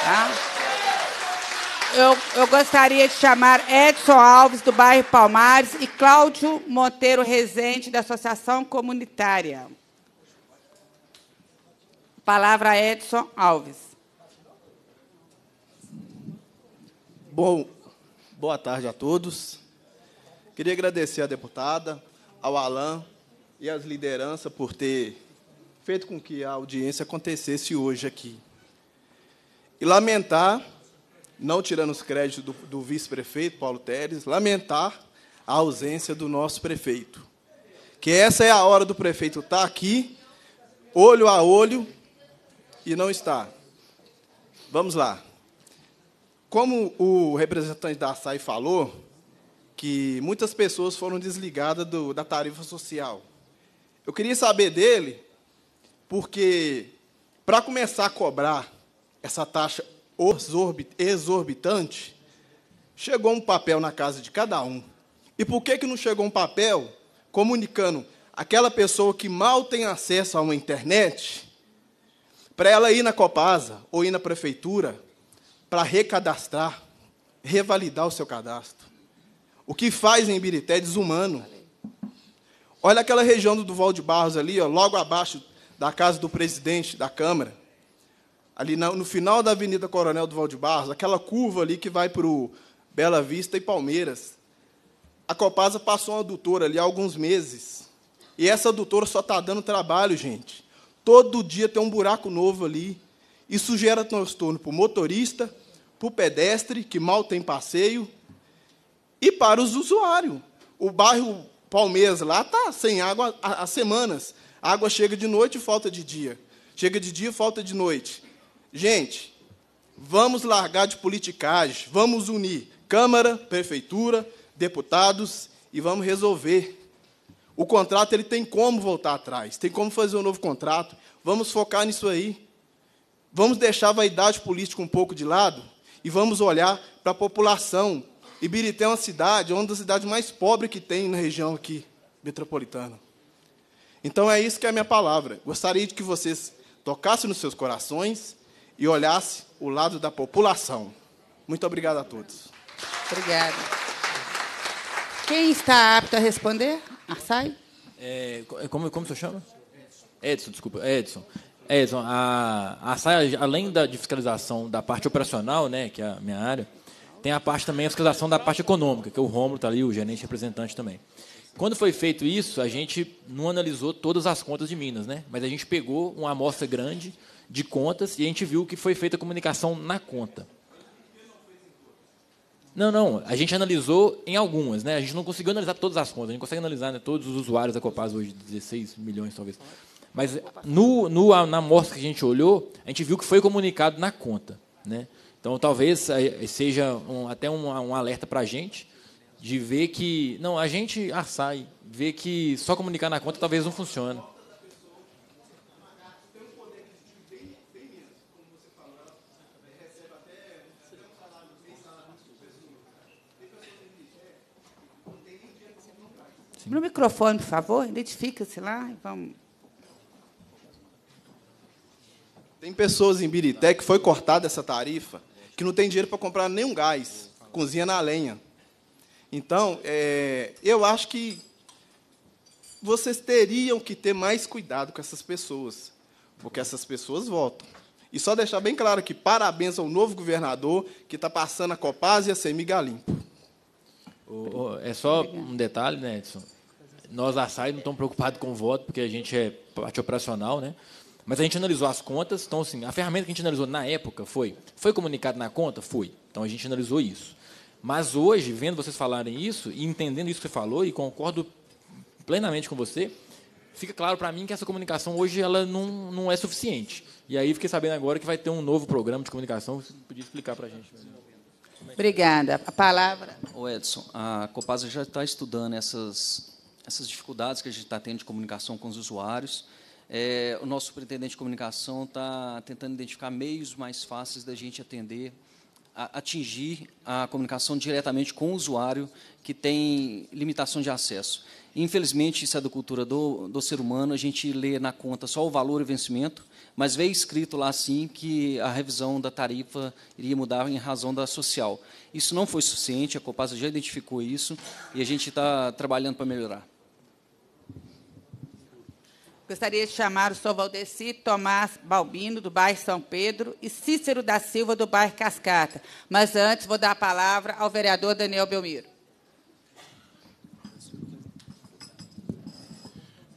Speaker 1: Tá? Eu, eu gostaria de chamar Edson Alves, do bairro Palmares, e Cláudio Monteiro Rezende, da Associação Comunitária. Palavra Edson Alves.
Speaker 25: Bom, boa tarde a todos. Queria agradecer à deputada, ao Alain e às lideranças por ter feito com que a audiência acontecesse hoje aqui. E lamentar, não tirando os créditos do, do vice-prefeito, Paulo Teres, lamentar a ausência do nosso prefeito. Que essa é a hora do prefeito estar tá aqui, olho a olho, e não está. Vamos lá. Como o representante da SAI falou, que muitas pessoas foram desligadas do, da tarifa social. Eu queria saber dele, porque para começar a cobrar essa taxa exorbitante, chegou um papel na casa de cada um. E por que, que não chegou um papel comunicando aquela pessoa que mal tem acesso a uma internet para ela ir na Copasa ou ir na prefeitura para recadastrar, revalidar o seu cadastro. O que faz em Birité é desumano. Olha aquela região do Duval de Barros ali, ó, logo abaixo da casa do presidente da Câmara. Ali no final da Avenida Coronel Duval de Barros, aquela curva ali que vai para o Bela Vista e Palmeiras. A Copasa passou uma adutora ali há alguns meses. E essa adutora só está dando trabalho, gente. Todo dia tem um buraco novo ali. Isso gera transtorno para o motorista, para o pedestre, que mal tem passeio, e para os usuários. O bairro Palmeiras lá está sem água há semanas. A água chega de noite e falta de dia. Chega de dia e falta de noite. Gente, vamos largar de politicagem, vamos unir Câmara, Prefeitura, deputados e vamos resolver. O contrato ele tem como voltar atrás, tem como fazer um novo contrato. Vamos focar nisso aí. Vamos deixar a vaidade política um pouco de lado e vamos olhar para a população. Ibirité é uma cidade, é uma das cidades mais pobres que tem na região aqui metropolitana. Então é isso que é a minha palavra. Gostaria de que vocês tocassem nos seus corações e olhassem o lado da população. Muito obrigado a todos.
Speaker 1: Obrigada. Quem está apto a responder? Arsai?
Speaker 17: É, como, como você chama? Edson, desculpa, Edson. Edson, a, a SAI, além da de fiscalização da parte operacional, né, que é a minha área, tem a parte também, a fiscalização da parte econômica, que é o Romulo está ali, o gerente representante também. Quando foi feito isso, a gente não analisou todas as contas de Minas, né? mas a gente pegou uma amostra grande de contas e a gente viu que foi feita a comunicação na conta. Não, não. A gente analisou em algumas, né? A gente não conseguiu analisar todas as contas. A gente consegue analisar né, todos os usuários da Copaz hoje, 16 milhões talvez. Mas no, no, na amostra que a gente olhou, a gente viu que foi comunicado na conta, né? Então talvez eh, seja um, até um, um alerta para a gente de ver que não a gente açaí, ah, ver que só comunicar na conta talvez não funcione.
Speaker 1: No microfone, por favor, identifica-se lá vamos.
Speaker 25: Tem pessoas em Birité que foi cortada essa tarifa, que não tem dinheiro para comprar nenhum gás, cozinha na lenha. Então, é, eu acho que vocês teriam que ter mais cuidado com essas pessoas, porque essas pessoas votam. E só deixar bem claro que parabéns ao novo governador que está passando a Copaz e a Semigalimpo.
Speaker 17: Oh, oh, é só Obrigada. um detalhe, né, Edson? Nós, a SAI, não estamos preocupados com o voto, porque a gente é parte operacional, né? Mas a gente analisou as contas, então, assim, a ferramenta que a gente analisou na época foi, foi comunicado na conta? Foi. Então, a gente analisou isso. Mas hoje, vendo vocês falarem isso e entendendo isso que você falou, e concordo plenamente com você, fica claro para mim que essa comunicação hoje ela não, não é suficiente. E aí fiquei sabendo agora que vai ter um novo programa de comunicação, você podia explicar para a
Speaker 1: gente. Melhor. Obrigada. A palavra.
Speaker 17: O
Speaker 16: Edson, a Copasa já está estudando essas, essas dificuldades que a gente está tendo de comunicação com os usuários. É, o nosso superintendente de comunicação está tentando identificar meios mais fáceis da gente atender, a, atingir a comunicação diretamente com o usuário que tem limitação de acesso. Infelizmente, isso é da cultura do, do ser humano, a gente lê na conta só o valor e o vencimento, mas veio escrito lá assim que a revisão da tarifa iria mudar em razão da social. Isso não foi suficiente, a Copasa já identificou isso e a gente está trabalhando para melhorar.
Speaker 1: Gostaria de chamar o senhor Valdeci Tomás Balbino, do bairro São Pedro, e Cícero da Silva, do bairro Cascata. Mas antes, vou dar a palavra ao vereador Daniel Belmiro.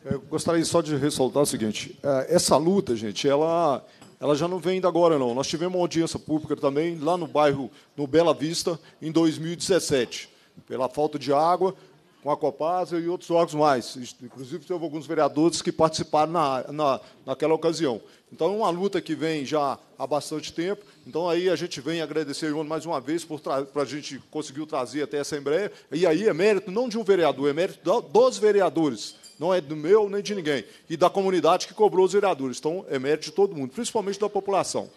Speaker 5: É, eu gostaria só de ressaltar o seguinte: é, essa luta, gente, ela, ela já não vem ainda agora, não. Nós tivemos uma audiência pública também lá no bairro, no Bela Vista, em 2017, pela falta de água, com a Copasa e outros órgãos mais. Inclusive, teve alguns vereadores que participaram na, na, naquela ocasião. Então, é uma luta que vem já há bastante tempo. Então, aí a gente vem agradecer Ione mais uma vez por a gente conseguir trazer até a Assembleia. E aí é mérito não de um vereador, é mérito dos vereadores não é do meu nem de ninguém, e da comunidade que cobrou os vereadores. Então, é mérito de todo mundo, principalmente da população.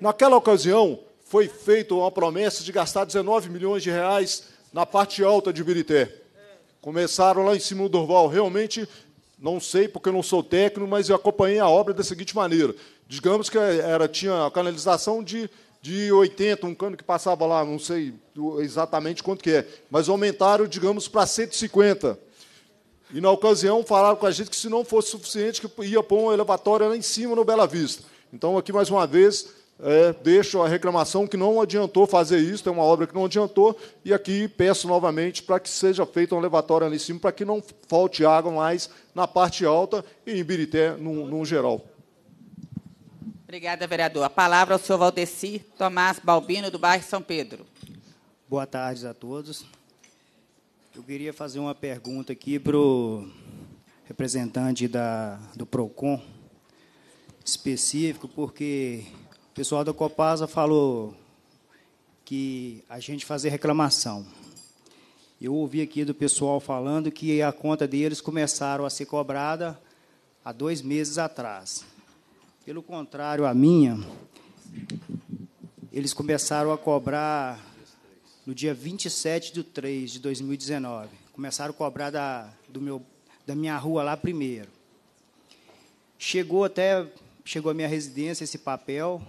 Speaker 5: Naquela ocasião, foi feita uma promessa de gastar 19 milhões de reais na parte alta de Birité. Começaram lá em cima do Durval. Realmente, não sei, porque eu não sou técnico, mas eu acompanhei a obra da seguinte maneira. Digamos que era, tinha a canalização de de 80, um cano que passava lá, não sei exatamente quanto que é, mas aumentaram, digamos, para 150. E na ocasião falaram com a gente que se não fosse suficiente, que ia pôr um elevatório lá em cima no Bela Vista. Então, aqui mais uma vez, é, deixo a reclamação que não adiantou fazer isso, é uma obra que não adiantou, e aqui peço novamente para que seja feita um elevatório ali em cima, para que não falte água mais na parte alta e em Birité, no, no geral.
Speaker 1: Obrigada, vereador. A palavra ao senhor Valdeci Tomás Balbino, do bairro São Pedro.
Speaker 3: Boa tarde a todos. Eu queria fazer uma pergunta aqui para o representante da, do PROCON específico, porque o pessoal da Copasa falou que a gente fazer reclamação. Eu ouvi aqui do pessoal falando que a conta deles começaram a ser cobrada há dois meses atrás. Pelo contrário, a minha, eles começaram a cobrar no dia 27 de 3 de 2019. Começaram a cobrar da, do meu, da minha rua lá primeiro. Chegou até chegou à minha residência esse papel,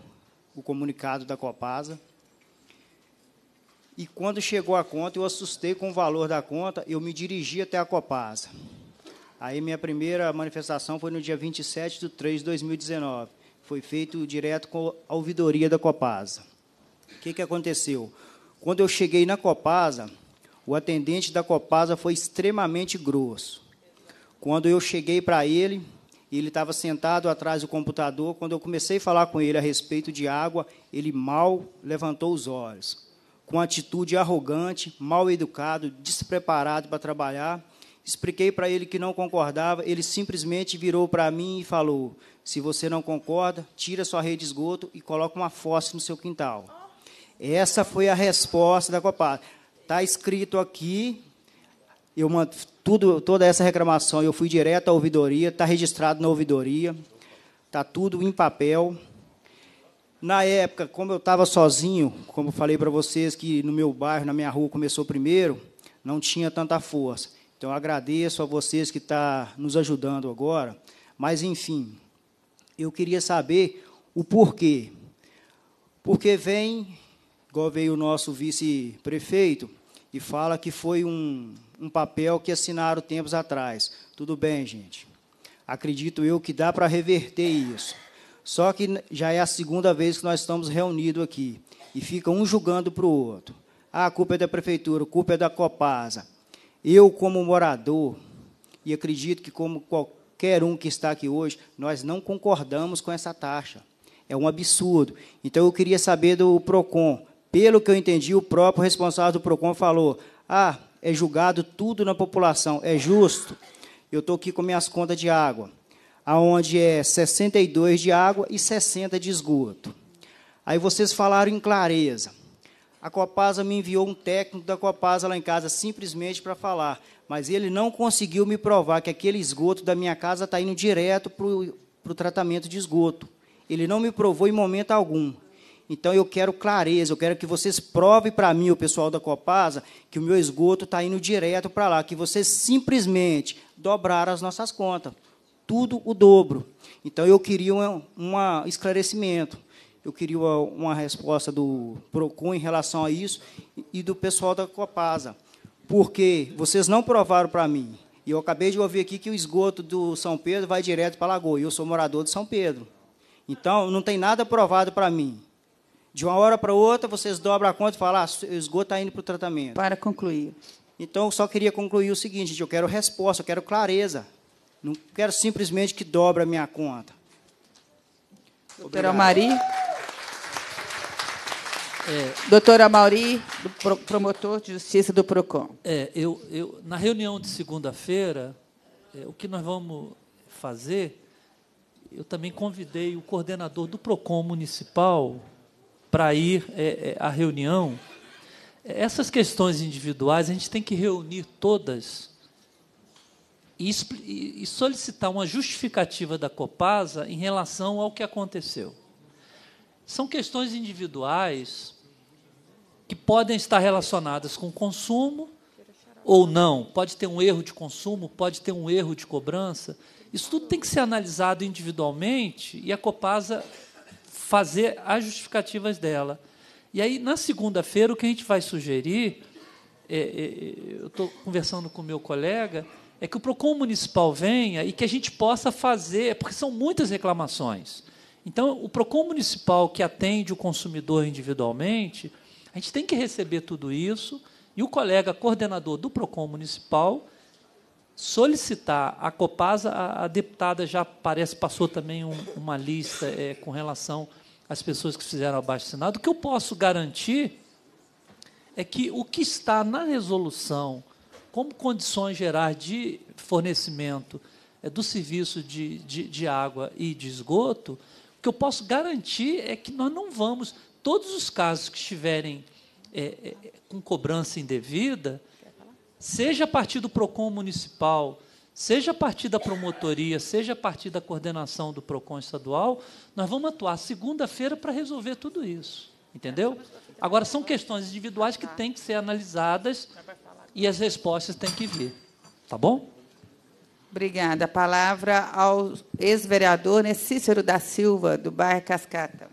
Speaker 3: o comunicado da Copasa. E quando chegou a conta, eu assustei com o valor da conta, eu me dirigi até a Copasa. Aí minha primeira manifestação foi no dia 27 de 3 de 2019. Foi feito direto com a ouvidoria da Copasa. O que, que aconteceu? Quando eu cheguei na Copasa, o atendente da Copasa foi extremamente grosso. Quando eu cheguei para ele, ele estava sentado atrás do computador. Quando eu comecei a falar com ele a respeito de água, ele mal levantou os olhos. Com atitude arrogante, mal educado, despreparado para trabalhar, expliquei para ele que não concordava. Ele simplesmente virou para mim e falou: Se você não concorda, tira sua rede de esgoto e coloca uma fossa no seu quintal. Essa foi a resposta da Copasa. Está escrito aqui, eu tudo, toda essa reclamação eu fui direto à ouvidoria, está registrado na ouvidoria, está tudo em papel. Na época, como eu estava sozinho, como eu falei para vocês que no meu bairro, na minha rua começou primeiro, não tinha tanta força. Então eu agradeço a vocês que estão tá nos ajudando agora. Mas enfim, eu queria saber o porquê. Porque vem igual veio o nosso vice-prefeito e fala que foi um, um papel que assinaram tempos atrás. Tudo bem, gente. Acredito eu que dá para reverter isso. Só que já é a segunda vez que nós estamos reunidos aqui e fica um julgando para o outro. Ah, a culpa é da prefeitura, a culpa é da Copasa. Eu, como morador, e acredito que como qualquer um que está aqui hoje, nós não concordamos com essa taxa. É um absurdo. Então eu queria saber do PROCON, pelo que eu entendi, o próprio responsável do PROCON falou: ah, é julgado tudo na população, é justo. Eu estou aqui com minhas contas de água, aonde é 62 de água e 60 de esgoto. Aí vocês falaram em clareza. A Copasa me enviou um técnico da Copasa lá em casa simplesmente para falar, mas ele não conseguiu me provar que aquele esgoto da minha casa está indo direto para o tratamento de esgoto. Ele não me provou em momento algum. Então eu quero clareza, eu quero que vocês provem para mim, o pessoal da Copasa, que o meu esgoto está indo direto para lá, que vocês simplesmente dobraram as nossas contas. Tudo o dobro. Então eu queria um, esclarecimento. Eu queria uma, uma resposta do PROCON em relação a isso e do pessoal da Copasa. Porque vocês não provaram para mim. E eu acabei de ouvir aqui que o esgoto do São Pedro vai direto para a Lagoa. E eu sou morador de São Pedro. Então, não tem nada provado para mim. De uma hora para outra, vocês dobram a conta e falam, ah, o esgoto está indo para o tratamento. Para concluir. Então, eu só queria concluir o seguinte, gente, eu quero resposta, eu quero clareza. Não quero simplesmente que dobra a minha conta.
Speaker 26: Doutora Mari.
Speaker 18: É,
Speaker 3: Doutora Mauri, do promotor de justiça do
Speaker 1: PROCON.
Speaker 18: É, eu, eu, na reunião de segunda-feira, é, o que nós vamos fazer, eu também convidei o coordenador do PROCON municipal, para ir é, é, à reunião. Essas questões individuais a gente tem que reunir todas e, e solicitar uma justificativa da Copasa em relação ao que aconteceu. São questões individuais que podem estar relacionadas com consumo ou não. Pode ter um erro de consumo, pode ter um erro de cobrança. Isso tudo tem que ser analisado individualmente e a Copasa fazer as justificativas dela. E aí, na segunda-feira, o que a gente vai sugerir, é, é, é eu estou conversando com o meu colega, é que o PROCON municipal venha e que a gente possa fazer, porque são muitas reclamações. Então, o PROCON municipal que atende o consumidor individualmente, a gente tem que receber tudo isso, e o colega coordenador do PROCON municipal solicitar a Copasa, a, a deputada já parece passou também um, uma lista é, com relação às pessoas que fizeram abaixo assinado. O que eu posso garantir é que o que está na resolução, como condições gerais de fornecimento é, do serviço de, de, de água e de esgoto, o que eu posso garantir é que nós não vamos, todos os casos que estiverem é, é, com cobrança indevida, seja a partir do PROCON municipal, seja a partir da promotoria, seja a partir da coordenação do PROCON estadual, nós vamos atuar segunda-feira para resolver tudo isso. Entendeu? Agora, são questões individuais que têm que ser analisadas e as respostas têm que vir. Tá bom? Obrigada. A palavra
Speaker 1: ao ex-vereador Cícero da Silva, do bairro Cascata.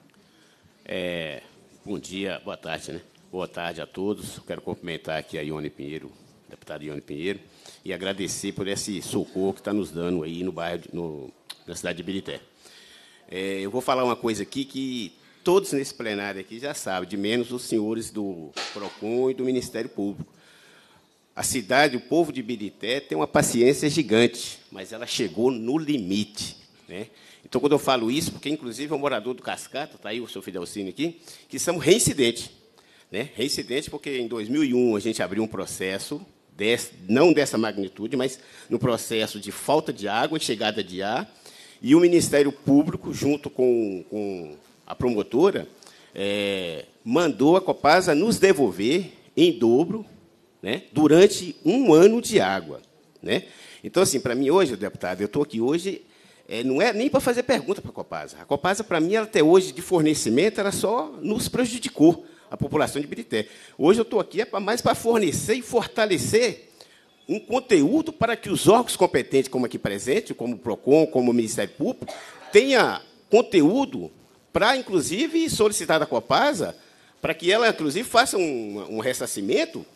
Speaker 27: É, bom dia, boa tarde, né? Boa tarde a todos. Quero cumprimentar aqui a Ione Pinheiro deputado Ione Pinheiro, e agradecer por esse socorro que está nos dando aí no bairro, no, na cidade de Birité. É, eu vou falar uma coisa aqui que todos nesse plenário aqui já sabem, de menos os senhores do PROCON e do Ministério Público. A cidade, o povo de Birité tem uma paciência gigante, mas ela chegou no limite. Né? Então, quando eu falo isso, porque, inclusive, é um morador do Cascata, está aí o seu Fidelcino aqui, que somos reincidentes. Né? Reincidente porque, em 2001, a gente abriu um processo desse, não dessa magnitude, mas no processo de falta de água e chegada de ar. E o Ministério Público, junto com, com a promotora, é, mandou a Copasa nos devolver em dobro né, durante um ano de água. Né? Então, assim, para mim hoje, deputado, eu estou aqui hoje, é, não é nem para fazer pergunta para a Copasa. A Copasa, para mim, ela, até hoje, de fornecimento, ela só nos prejudicou a população de Birité. Hoje eu estou aqui é mais para fornecer e fortalecer um conteúdo para que os órgãos competentes, como aqui presente, como o PROCON, como o Ministério Público, tenha conteúdo para, inclusive, solicitar da Copasa, para que ela, inclusive, faça um, um ressarcimento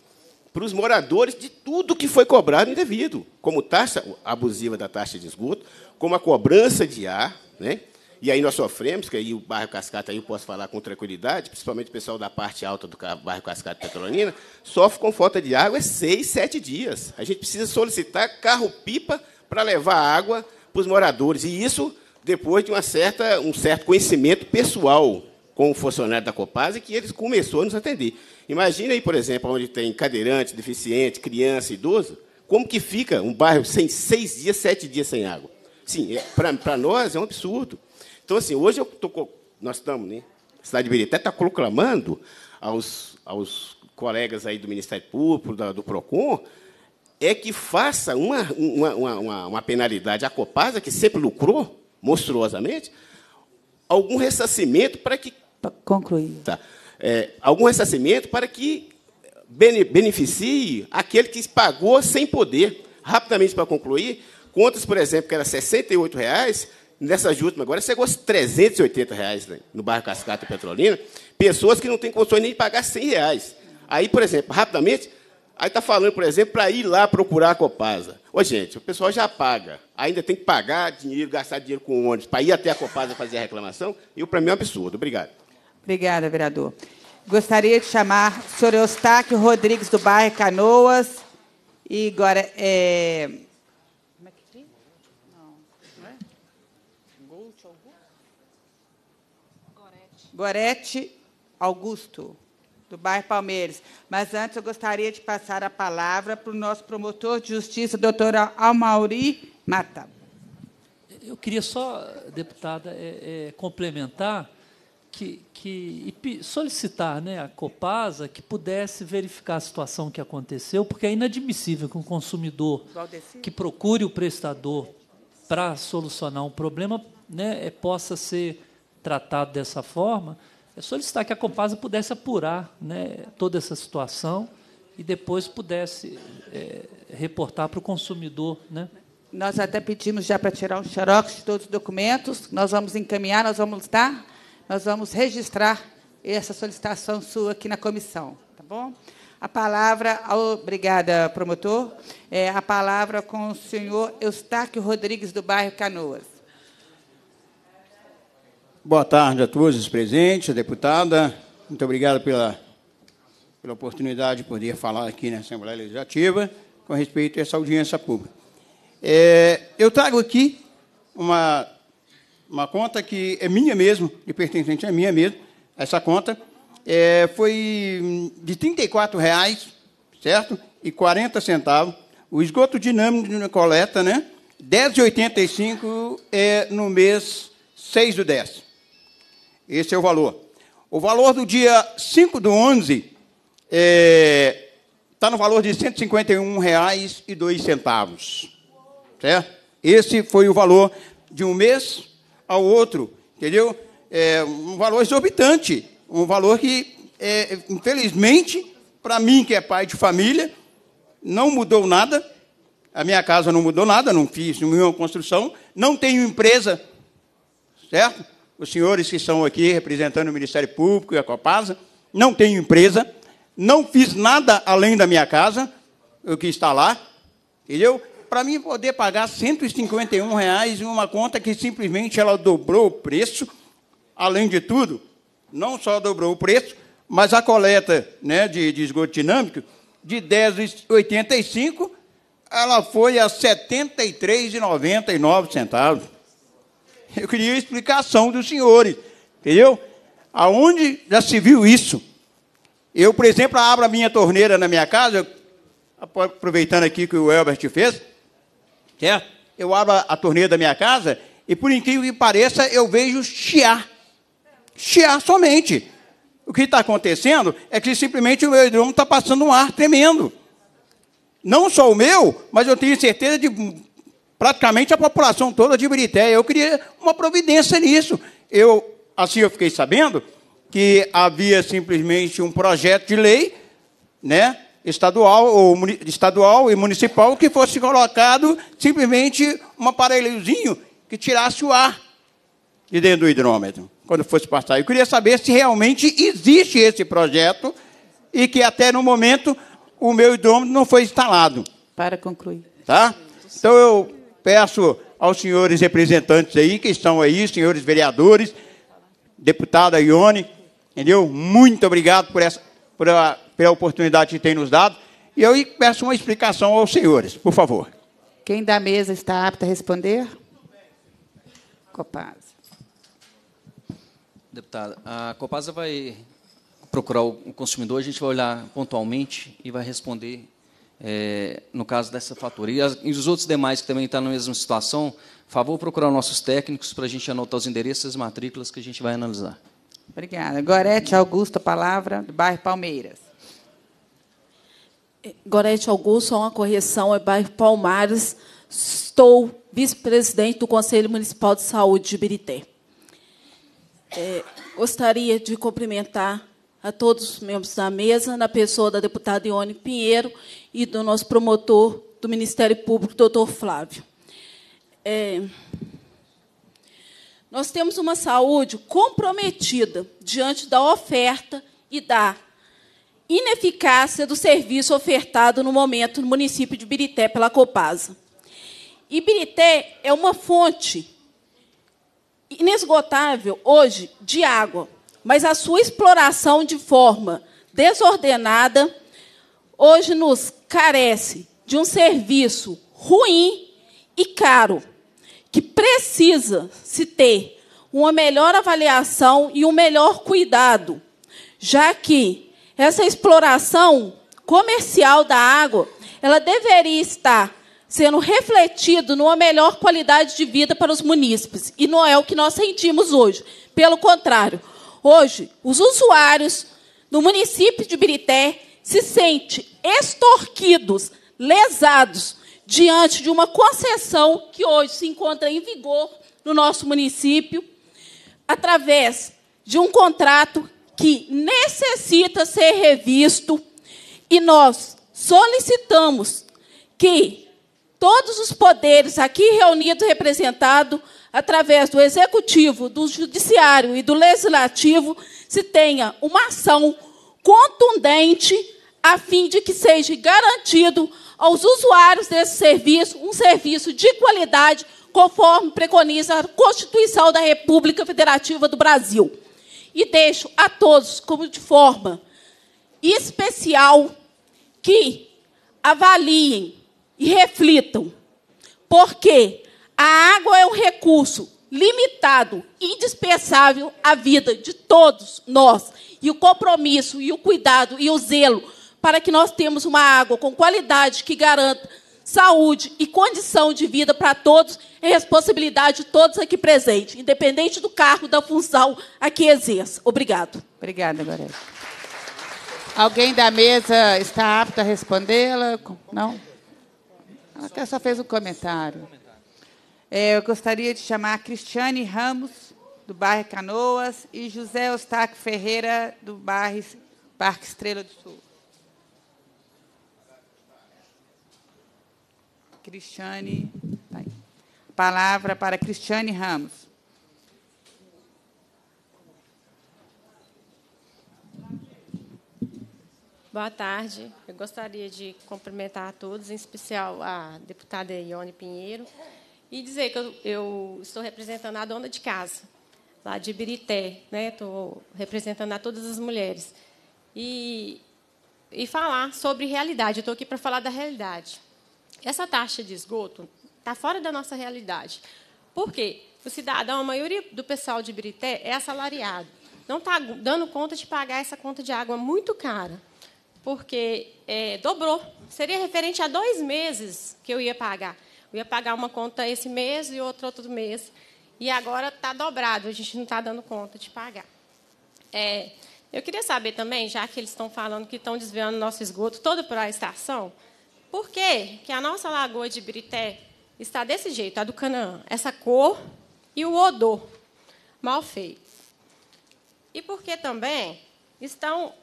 Speaker 27: para os moradores de tudo que foi cobrado indevido, como taxa abusiva da taxa de esgoto, como a cobrança de ar, né? E aí nós sofremos, que aí o bairro Cascata, aí eu posso falar com tranquilidade, principalmente o pessoal da parte alta do bairro Cascata Petrolina, sofre com falta de água seis, sete dias. A gente precisa solicitar carro-pipa para levar água para os moradores. E isso depois de uma certa, um certo conhecimento pessoal com o funcionário da Copasa, que eles começou a nos atender. Imagina aí, por exemplo, onde tem cadeirante, deficiente, criança, idoso, como que fica um bairro sem seis dias, sete dias sem água? Sim, é, para nós é um absurdo. Então, assim, hoje eu tô, nós estamos, né? A cidade de até está proclamando aos, aos colegas aí do Ministério Público, do PROCON, é que faça uma, uma, uma, uma penalidade à Copasa, que sempre lucrou monstruosamente, algum ressarcimento para que. Para concluir. Tá, é, algum ressarcimento para que beneficie aquele que pagou sem poder. Rapidamente para concluir, contas, por exemplo, que era R$ 68, reais, nessas últimas agora chegou a 380 reais né, no bairro Cascata Petrolina, pessoas que não têm condições nem de pagar 100 reais. Aí, por exemplo, rapidamente, aí está falando, por exemplo, para ir lá procurar a Copasa. Ô, gente, o pessoal já paga, ainda tem que pagar dinheiro, gastar dinheiro com ônibus para ir até a Copasa fazer a reclamação, e para mim é um absurdo. Obrigado.
Speaker 1: Obrigada, vereador. Gostaria de chamar o senhor Eustáquio Rodrigues do bairro Canoas e agora... É... Gorete Augusto, do bairro Palmeiras. Mas antes eu gostaria de passar a
Speaker 18: palavra para o nosso promotor de justiça, doutor
Speaker 1: Almauri Mata.
Speaker 18: Eu queria só, deputada, é, é, complementar que, que e solicitar né, a Copasa que pudesse verificar a situação que aconteceu, porque é inadmissível que um consumidor que procure o prestador para solucionar um problema né, é, possa ser tratado dessa forma, é solicitar que a Compasa pudesse apurar né, toda essa situação e depois pudesse é, reportar para o consumidor. Né? Nós até pedimos já para tirar um
Speaker 1: xerox de todos os documentos, nós vamos encaminhar, nós vamos dar, nós vamos registrar essa solicitação sua aqui na comissão, tá bom? A palavra, obrigada, promotor, é, a palavra com o senhor Eustáquio Rodrigues, do bairro Canoas.
Speaker 28: Boa tarde a todos os presentes, deputada. Muito obrigado pela, pela oportunidade de poder falar aqui na Assembleia Legislativa com respeito a essa audiência pública. É, eu trago aqui uma, uma conta que é minha mesmo, de pertencente a minha mesmo, essa conta, é, foi de R$ 34,00, certo? E 40 centavos. O esgoto dinâmico de coleta, né? 10,85 é no mês 6 do 10. Esse é o valor. O valor do dia 5 do 11 é, está no valor de R$ 151,02. Certo? Esse foi o valor de um mês ao outro, entendeu? É um valor exorbitante, um valor que, é, infelizmente, para mim que é pai de família, não mudou nada. A minha casa não mudou nada, não fiz nenhuma construção, não tenho empresa, certo? os senhores que estão aqui representando o Ministério Público e a Copasa, não tenho empresa, não fiz nada além da minha casa, o que está lá, entendeu? Para mim poder pagar 151 reais em uma conta que simplesmente ela dobrou o preço, além de tudo, não só dobrou o preço, mas a coleta né, de, de esgoto dinâmico de 10,85 ela foi a R$ 73,99 eu queria a explicação dos senhores, entendeu? Aonde já se viu isso? Eu, por exemplo, abro a minha torneira na minha casa, aproveitando aqui que o Elbert fez, certo? Eu abro a torneira da minha casa e, por incrível que pareça, eu vejo chiar. Chiar somente. O que está acontecendo é que simplesmente o meu hidrômetro está passando um ar tremendo. Não só o meu, mas eu tenho certeza de praticamente a população toda de Ibirité. Eu queria uma providência nisso. Eu, assim, eu fiquei sabendo que havia simplesmente um projeto de lei, né, estadual ou estadual e municipal que fosse colocado simplesmente um aparelhozinho que tirasse o ar de dentro do hidrômetro quando fosse passar. Eu queria saber se realmente existe esse projeto e que até no momento o meu hidrômetro não foi instalado.
Speaker 1: Para concluir.
Speaker 28: Tá? Então eu Peço aos senhores representantes aí que estão aí, senhores vereadores, deputada Ione, entendeu? Muito obrigado por essa por a, pela oportunidade que tem nos dado. E eu peço uma explicação aos senhores, por favor.
Speaker 1: Quem da mesa está apto a responder? Copasa.
Speaker 16: Deputada, a Copasa vai procurar o consumidor, a gente vai olhar pontualmente e vai responder é, no caso dessa fatura. E, as, e, os outros demais que também estão tá na mesma situação, favor procurar nossos técnicos para a gente anotar os endereços e matrículas que a gente vai analisar.
Speaker 1: Obrigada.
Speaker 29: Gorete Augusto, palavra, do bairro Palmeiras. É, Gorete Augusto, só uma correção, é bairro Palmares. Estou vice-presidente do Conselho Municipal de Saúde de Birité. É, gostaria de cumprimentar a todos os membros da mesa, na pessoa da deputada Ione Pinheiro e do nosso promotor do Ministério Público, doutor Flávio. É, nós temos uma saúde comprometida diante da oferta e da ineficácia do serviço ofertado no momento no município de Ibirité pela Copasa. E é uma fonte inesgotável hoje de água, mas a sua exploração de forma desordenada hoje nos carece de um serviço ruim e caro, que precisa se ter uma melhor avaliação e um melhor cuidado, já que essa exploração comercial da água, ela deveria estar sendo refletido numa melhor qualidade de vida para os munícipes. E não é o que nós sentimos hoje. Pelo contrário, hoje, os usuários do município de Birité se sente extorquidos, lesados diante de uma concessão que hoje se encontra em vigor no nosso município, através de um contrato que necessita ser revisto e nós solicitamos que todos os poderes aqui reunidos, representados através do executivo, do judiciário e do legislativo, se tenha uma ação contundente a fim de que seja garantido aos usuários desse serviço um serviço de qualidade, conforme preconiza a Constituição da República Federativa do Brasil. E deixo a todos, como de forma especial, que avaliem e reflitam, porque a água é um recurso limitado, indispensável à vida de todos nós. E o compromisso, e o cuidado, e o zelo para que nós tenhamos uma água com qualidade que garanta saúde e condição de vida para todos, é responsabilidade de todos aqui presentes, independente do cargo, da função a que exerça. Obrigado. Obrigada, Gorete. Alguém da mesa está apto a respondê-la?
Speaker 1: Não? Ela só fez um comentário. É, eu gostaria de chamar a Cristiane Ramos, do bairro Canoas, e José Ostaque Ferreira, do bairro Parque Estrela do Sul. Cristiane. Tá Palavra para Cristiane Ramos.
Speaker 30: Boa tarde. Eu gostaria de cumprimentar a todos, em especial a deputada Ione Pinheiro, e dizer que eu, eu estou representando a dona de casa, lá de Ibirité. Né? Estou representando a todas as mulheres. E, e falar sobre realidade. Eu estou aqui para falar da realidade. Essa taxa de esgoto está fora da nossa realidade. Por quê? O cidadão, a maioria do pessoal de Brité é assalariado. Não está dando conta de pagar essa conta de água muito cara, porque é, dobrou. Seria referente a dois meses que eu ia pagar. Eu ia pagar uma conta esse mês e outra outro mês. E agora está dobrado, a gente não está dando conta de pagar. É, eu queria saber também, já que eles estão falando que estão desviando nosso esgoto todo para a estação, por quê? que a nossa lagoa de Brité está desse jeito, a do Canaã? Essa cor e o odor mal feito. E porque também estão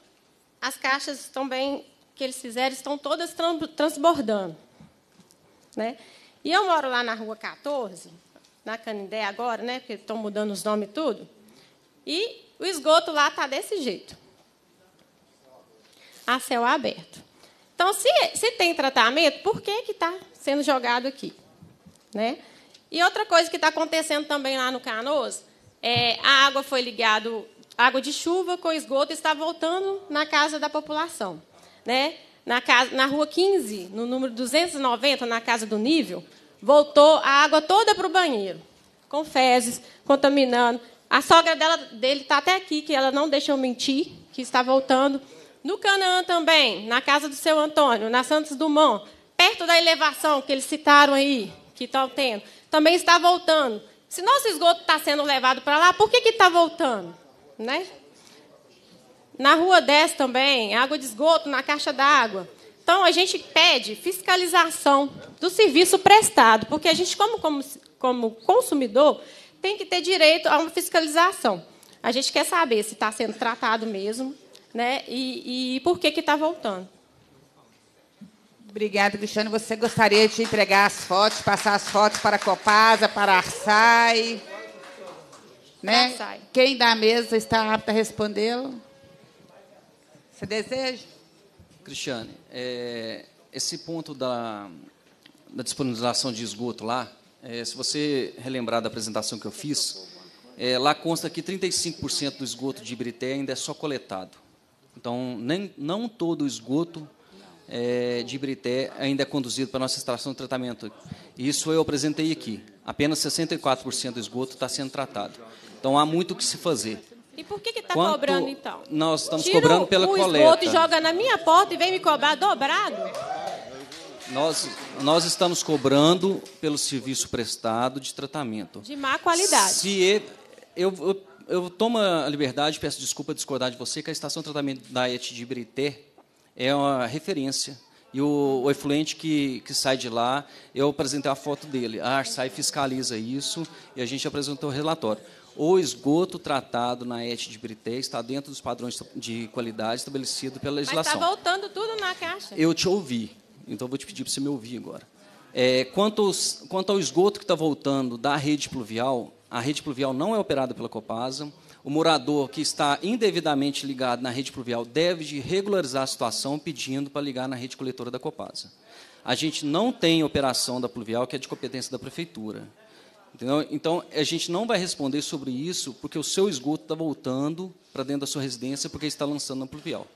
Speaker 30: as caixas estão bem que eles fizeram estão todas transbordando, né? E eu moro lá na Rua 14, na Canindé agora, né? Porque estão mudando os nomes e tudo. E o esgoto lá está desse jeito. A céu aberto. Então, se, se tem tratamento, por que está sendo jogado aqui? Né? E outra coisa que está acontecendo também lá no Canoas, é, a água foi ligada, água de chuva com esgoto está voltando na casa da população. Né? Na, casa, na rua 15, no número 290, na casa do nível, voltou a água toda para o banheiro, com fezes, contaminando. A sogra dela, dele está até aqui, que ela não deixou mentir, que está voltando no Canaã também, na casa do seu Antônio, na Santos Dumont, perto da elevação que eles citaram aí, que estão tá tendo, também está voltando. Se nosso esgoto está sendo levado para lá, por que está voltando? Né? Na Rua 10 também, água de esgoto na caixa d'água. Então, a gente pede fiscalização do serviço prestado, porque a gente, como, como, como consumidor, tem que ter direito a uma fiscalização. A gente quer saber se está sendo tratado mesmo, né? E, e por que está voltando?
Speaker 1: Obrigada, Cristiano. Você gostaria de entregar as fotos, passar as fotos para a Copasa, para a Arsai? Né? Arsai. Quem da mesa está apto a respondê-lo? Você deseja?
Speaker 16: Cristiane, é, esse ponto da, da, disponibilização de esgoto lá, é, se você relembrar da apresentação que eu fiz, é, lá consta que 35% do esgoto de Ibirité ainda é só coletado. Então, nem, não todo o esgoto é, de Ibrité ainda é conduzido para a nossa extração de tratamento. Isso eu apresentei aqui. Apenas 64% do esgoto está sendo tratado. Então, há muito o que se fazer.
Speaker 30: E por que está cobrando, então?
Speaker 16: Nós estamos Tiro cobrando pela o coleta. o esgoto e joga
Speaker 30: na minha porta e vem me cobrar dobrado?
Speaker 16: Nós, nós estamos cobrando pelo serviço prestado de tratamento. De
Speaker 30: má qualidade. Se
Speaker 16: eu, eu eu tomo a liberdade, peço desculpa discordar de você, que a estação de tratamento Diet de Brité é uma referência. E o, o efluente que, que sai de lá, eu apresentei a foto dele. A Arsai fiscaliza isso e a gente apresentou o relatório. O esgoto tratado na ET de Brité está dentro dos padrões de qualidade estabelecido pela tá legislação. Mas
Speaker 30: está voltando tudo na caixa. Eu
Speaker 16: te ouvi, então vou te pedir para você me ouvir agora. É, quanto, aos, quanto ao esgoto que está voltando da rede pluvial, a rede pluvial não é operada pela Copasa. O morador que está indevidamente ligado na rede pluvial deve regularizar a situação pedindo para ligar na rede coletora da Copasa. A gente não tem operação da pluvial que é de competência da prefeitura. Entendeu? Então, a gente não vai responder sobre isso porque o seu esgoto está voltando para dentro da sua residência porque está lançando na pluvial.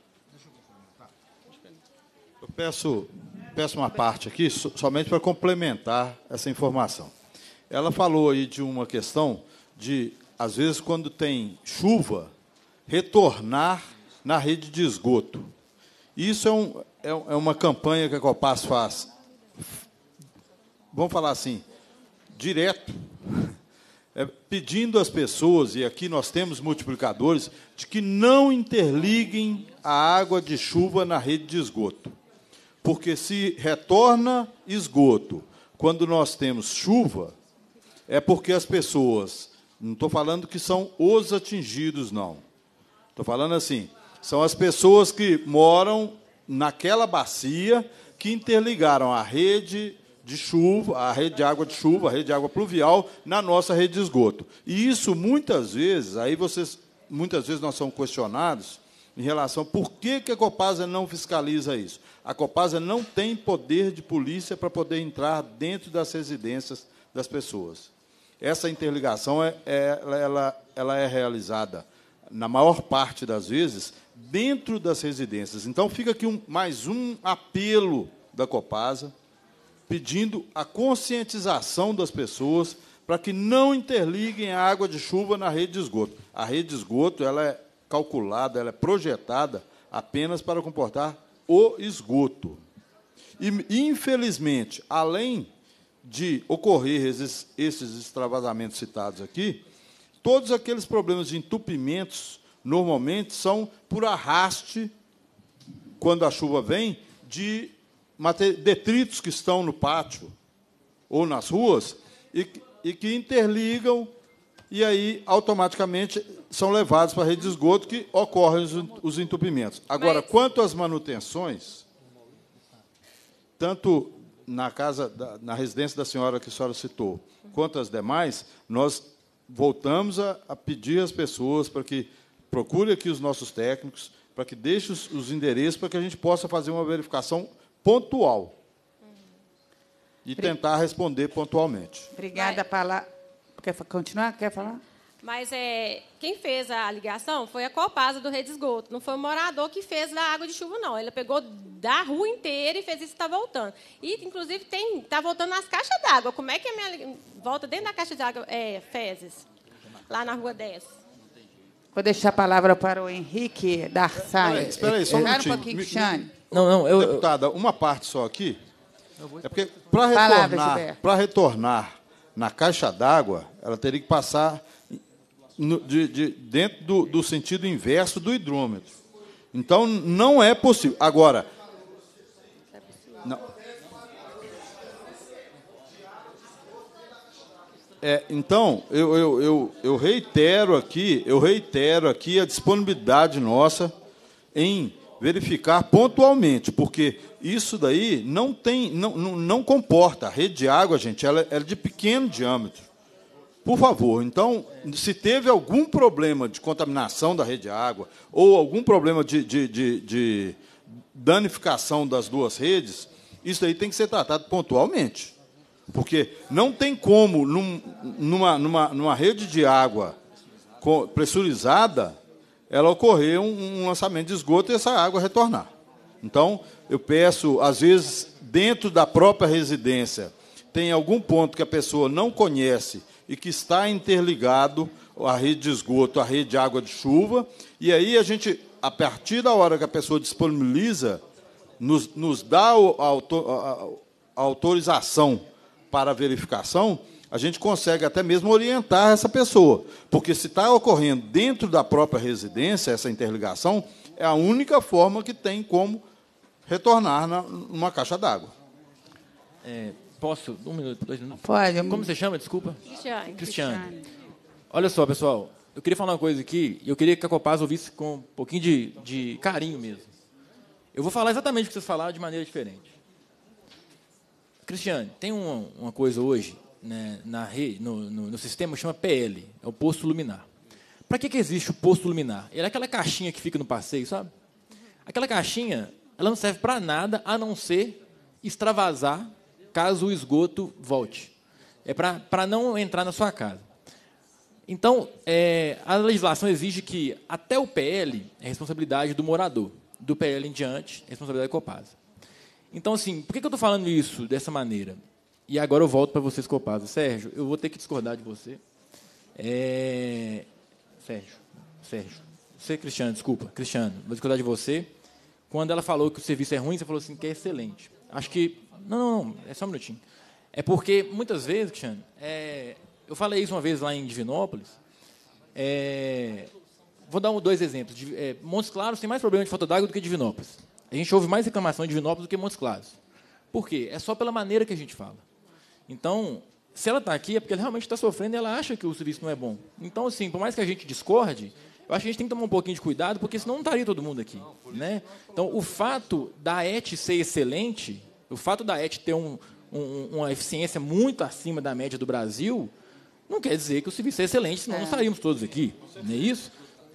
Speaker 16: Eu peço,
Speaker 22: peço uma parte aqui somente para complementar essa informação. Ela falou aí de uma questão de, às vezes, quando tem chuva, retornar na rede de esgoto. Isso é, um, é, é uma campanha que a Copas faz, vamos falar assim, direto, é, pedindo às pessoas, e aqui nós temos multiplicadores, de que não interliguem a água de chuva na rede de esgoto. Porque se retorna esgoto quando nós temos chuva, é porque as pessoas, não estou falando que são os atingidos, não. Estou falando assim, são as pessoas que moram naquela bacia que interligaram a rede de chuva, a rede de água de chuva, a rede de água pluvial na nossa rede de esgoto. E isso muitas vezes, aí vocês muitas vezes nós somos questionados em relação por que, que a Copasa não fiscaliza isso. A Copasa não tem poder de polícia para poder entrar dentro das residências das pessoas. Essa interligação é, é, ela, ela é realizada, na maior parte das vezes, dentro das residências. Então, fica aqui um, mais um apelo da Copasa, pedindo a conscientização das pessoas para que não interliguem a água de chuva na rede de esgoto. A rede de esgoto ela é calculada, ela é projetada apenas para comportar o esgoto. E, infelizmente, além de ocorrer esses, esses extravasamentos citados aqui, todos aqueles problemas de entupimentos normalmente são por arraste, quando a chuva vem, de detritos que estão no pátio ou nas ruas e, e que interligam e aí automaticamente são levados para a rede de esgoto que ocorrem os, os entupimentos. Agora, quanto às manutenções, tanto na casa, da, na residência da senhora que a senhora citou, quanto às demais, nós voltamos a, a pedir às pessoas para que procure aqui os nossos técnicos, para que deixe os, os endereços, para que a gente possa fazer uma verificação pontual e tentar responder pontualmente.
Speaker 1: Obrigada, Paula. Quer continuar? Quer falar?
Speaker 30: Mas é, quem fez a ligação foi a Copasa do Rede Esgoto. Não foi o morador que fez da água de chuva, não. Ele pegou da rua inteira e fez isso e está voltando. E, inclusive, tem está voltando nas caixas d'água. Como é que a minha volta dentro da caixa d'água é, fezes? Lá na rua 10.
Speaker 1: Vou deixar a palavra para o Henrique Darsai. espera aí, só um, minutinho. um pouquinho, Xane.
Speaker 22: Não, não, eu... Deputada, uma parte só aqui. É porque para retornar, retornar na caixa d'água, ela teria que passar de, de, dentro do, do sentido inverso do hidrômetro. Então, não é possível. Agora, não. É, então, eu, eu, eu, eu reitero aqui, eu reitero aqui a disponibilidade nossa em verificar pontualmente, porque isso daí não tem, não, não, não comporta. A rede de água, gente, ela, é, ela é de pequeno diâmetro. Por favor, então, se teve algum problema de contaminação da rede de água ou algum problema de, de, de, de danificação das duas redes, isso aí tem que ser tratado pontualmente. Porque não tem como, num, numa, numa, numa rede de água pressurizada, ela ocorrer um, um lançamento de esgoto e essa água retornar. Então, eu peço, às vezes, dentro da própria residência, tem algum ponto que a pessoa não conhece e que está interligado à rede de esgoto, à rede de água de chuva. E aí a gente, a partir da hora que a pessoa disponibiliza, nos, nos dá a autorização para verificação, a gente consegue até mesmo orientar essa pessoa. Porque se está ocorrendo dentro da própria residência essa interligação, é a única forma que tem como retornar na, numa caixa d'água.
Speaker 17: É, Posso? Um minuto, dois minutos. Pode. Como você chama? Desculpa. Cristiane. Cristiane. Olha só, pessoal. Eu queria falar uma coisa aqui e eu queria que a Copaz ouvisse com um pouquinho de, de carinho mesmo. Eu vou falar exatamente o que vocês falaram de maneira diferente. Cristiane, tem uma, uma coisa hoje né, na rede, no, no, no sistema que chama PL, é o posto luminar. Para que, que existe o posto luminar? Ele é aquela caixinha que fica no passeio, sabe? Aquela caixinha, ela não serve para nada a não ser extravasar caso o esgoto volte. É para não entrar na sua casa. Então, é, a legislação exige que até o PL é responsabilidade do morador. Do PL em diante, é responsabilidade da Copasa. Então, assim, por que, que eu estou falando isso dessa maneira? E agora eu volto para vocês, Copasa. Sérgio, eu vou ter que discordar de você. É... Sérgio, Sérgio. Você, Cristiano, desculpa. Cristiano, vou discordar de você. Quando ela falou que o serviço é ruim, você falou assim que é excelente. Acho que não, não, não, é só um minutinho. É porque muitas vezes, Cristiano, é, eu falei isso uma vez lá em Divinópolis. É, vou dar um, dois exemplos. De, é, Montes Claros tem mais problema de falta d'água do que Divinópolis. A gente ouve mais reclamação de Divinópolis do que Montes Claros. Por quê? É só pela maneira que a gente fala. Então, se ela está aqui, é porque ela realmente está sofrendo e ela acha que o serviço não é bom. Então, assim, por mais que a gente discorde, eu acho que a gente tem que tomar um pouquinho de cuidado, porque senão não estaria todo mundo aqui. Né? Então, o fato da ET ser excelente o fato da ET ter um, um, uma eficiência muito acima da média do Brasil não quer dizer que o serviço é excelente, senão é. não estaríamos todos aqui. Não é isso?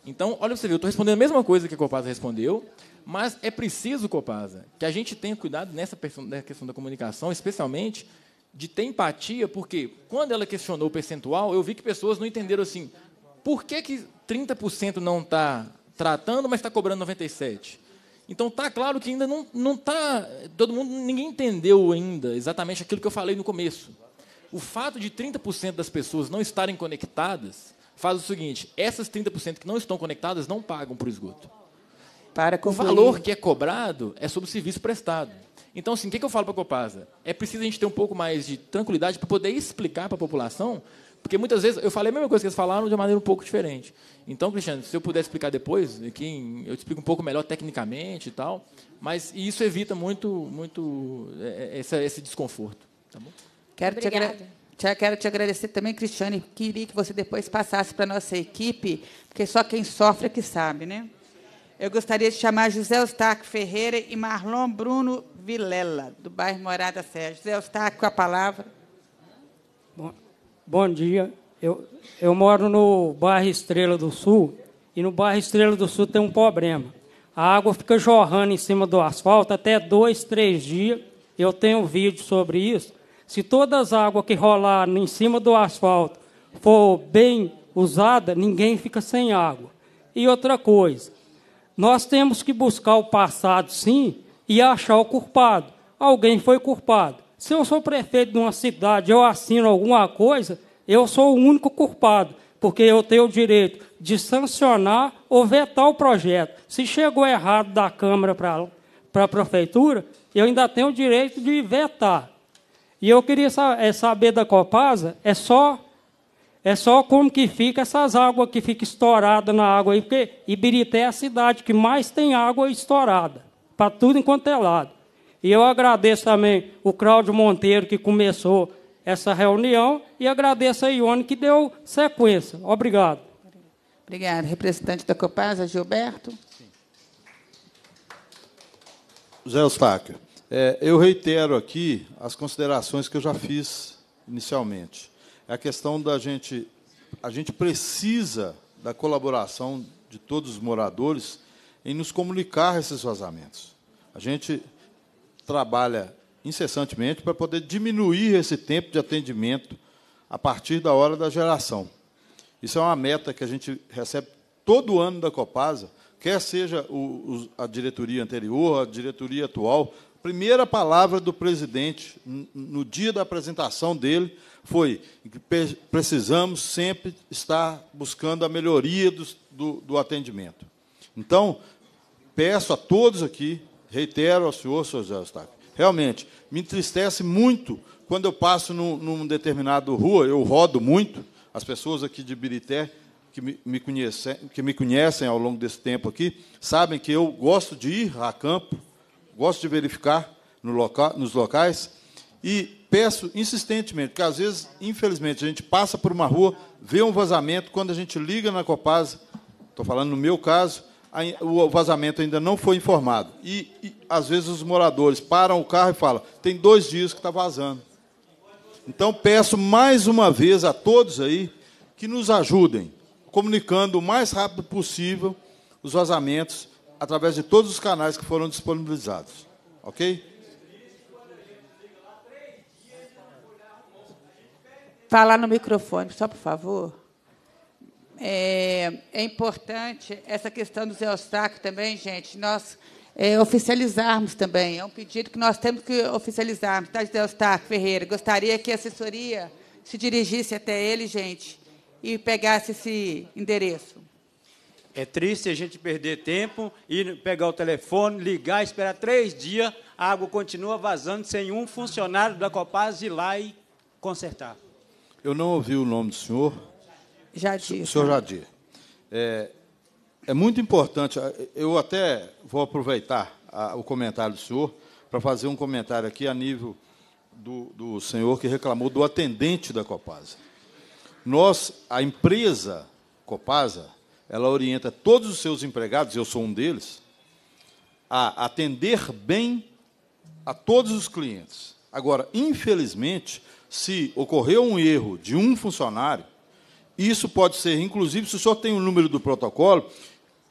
Speaker 17: Então, olha você viu, eu estou respondendo a mesma coisa que a Copasa respondeu, mas é preciso, Copasa, que a gente tenha cuidado nessa questão da comunicação, especialmente de ter empatia, porque quando ela questionou o percentual, eu vi que pessoas não entenderam assim, por que, que 30% não está tratando, mas está cobrando 97%? Então tá claro que ainda não não tá todo mundo ninguém entendeu ainda exatamente aquilo que eu falei no começo. O fato de 30% das pessoas não estarem conectadas faz o seguinte: essas 30% que não estão conectadas não pagam para o esgoto. Para concluir. o valor que é cobrado é sobre o serviço prestado. Então, assim, o que, eu falo para a Copasa? É preciso a gente ter um pouco mais de tranquilidade para poder explicar para a população porque muitas vezes eu falei a mesma coisa que eles falaram de uma maneira um pouco diferente. Então, Cristiano, se eu puder explicar depois, aqui eu te explico um pouco melhor tecnicamente e tal, mas isso evita muito, muito é, é, esse, esse desconforto. Tá bom? Quero
Speaker 1: te, te, quero te agradecer também, Cristiane. Queria que você depois passasse para a nossa equipe, porque só quem sofre é que sabe, né? Eu gostaria de chamar José Eustáquio Ferreira e Marlon Bruno Vilela, do bairro Morada Sérgio. José Eustáquio, com a palavra.
Speaker 26: Bom dia. Eu, eu moro no bairro Estrela do Sul e no bairro Estrela do Sul tem um problema. A água fica jorrando em cima do asfalto até dois, três dias. Eu tenho um vídeo sobre isso. Se todas as águas que rolar em cima do asfalto for bem usada, ninguém fica sem água. E outra coisa, nós temos que buscar o passado, sim, e achar o culpado. Alguém foi culpado. Se eu sou prefeito de uma cidade, eu assino alguma coisa, eu sou o único culpado, porque eu tenho o direito de sancionar ou vetar o projeto. Se chegou errado da Câmara para a Prefeitura, eu ainda tenho o direito de vetar. E eu queria eh, saber da Copasa, é só é só como que fica essas águas que ficam estouradas na água aí, porque Ibirité é a cidade que mais tem água estourada, para tudo enquanto é lado. E eu agradeço também o Cláudio Monteiro, que começou essa reunião, e agradeço a Ione, que deu
Speaker 1: sequência. Obrigado. Obrigada. Representante da Copasa, Gilberto. Sim.
Speaker 22: Zé Eustáquio, é, eu reitero aqui as considerações que eu já fiz inicialmente. É a questão da gente... A gente precisa da colaboração de todos os moradores em nos comunicar esses vazamentos. A gente trabalha incessantemente para poder diminuir esse tempo de atendimento a partir da hora da geração. Isso é uma meta que a gente recebe todo ano da Copasa, quer seja o, a diretoria anterior, a diretoria atual. A primeira palavra do presidente no dia da apresentação dele foi que precisamos sempre estar buscando a melhoria do, do, do atendimento. Então, peço a todos aqui reitero ao senhor, senhor José Eustáquio, realmente me entristece muito quando eu passo num, num determinado rua, eu rodo muito, as pessoas aqui de Birité que me, me, conhecem, que me conhecem ao longo desse tempo aqui, sabem que eu gosto de ir a campo, gosto de verificar no loca, nos locais, e peço insistentemente, porque às vezes, infelizmente, a gente passa por uma rua, vê um vazamento, quando a gente liga na Copasa, estou falando no meu caso, o vazamento ainda não foi informado. E, e, às vezes os moradores param o carro e falam: tem dois dias que está vazando. Então peço mais uma vez a todos aí que nos ajudem, comunicando o mais rápido possível os vazamentos através de todos os canais que foram disponibilizados. Ok?
Speaker 1: Falar tá no microfone, só por favor é, é importante essa questão do eustáquios também, gente, nós é, oficializarmos também. É um pedido que nós temos que oficializar. Tá, de Eustáquio Ferreira, gostaria que a assessoria se dirigisse até ele, gente, e pegasse esse endereço.
Speaker 7: É triste a gente perder tempo e pegar o telefone, ligar, esperar três dias, a água continua vazando sem um funcionário da Copasa ir lá e consertar.
Speaker 22: Eu não ouvi o nome do senhor. Jadir. Senhor Jadir, né? é, é muito importante. Eu até vou aproveitar a, o comentário do senhor para fazer um comentário aqui a nível do, do senhor que reclamou do atendente da Copasa. Nós, a empresa Copasa, ela orienta todos os seus empregados, eu sou um deles, a atender bem a todos os clientes. Agora, infelizmente, se ocorreu um erro de um funcionário, isso pode ser, inclusive, se o senhor tem o número do protocolo,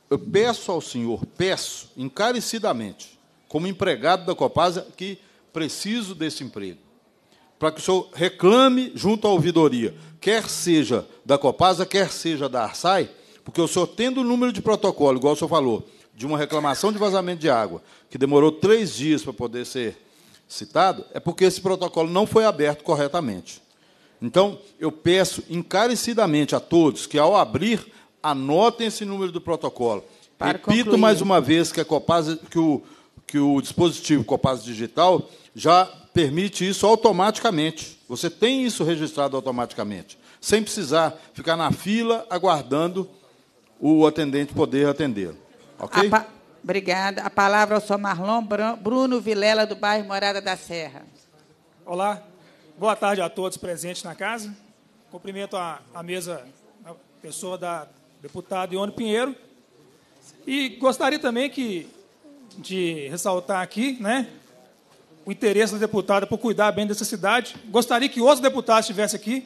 Speaker 22: eu peço ao senhor, peço encarecidamente, como empregado da Copasa, que preciso desse emprego, para que o senhor reclame junto à ouvidoria, quer seja da Copasa, quer seja da Arsai, porque o senhor tendo o número de protocolo, igual o senhor falou, de uma reclamação de vazamento de água, que demorou três dias para poder ser citado, é porque esse protocolo não foi aberto corretamente. Então, eu peço encarecidamente a todos que, ao abrir, anotem esse número do protocolo. Para Repito concluir. mais uma vez que, a que, o, que o dispositivo Copaz Digital já permite isso automaticamente. Você tem isso registrado automaticamente, sem precisar ficar na fila aguardando o atendente poder atendê-lo. Ok? A
Speaker 1: Obrigada. A palavra ao senhor Marlon Bruno Vilela, do bairro Morada da Serra.
Speaker 31: Olá, Boa tarde a todos presentes na casa. Cumprimento a, a mesa, a pessoa da deputada Ione Pinheiro. E gostaria também que, de ressaltar aqui né, o interesse da deputada por cuidar bem dessa cidade. Gostaria que outros deputados estivessem aqui,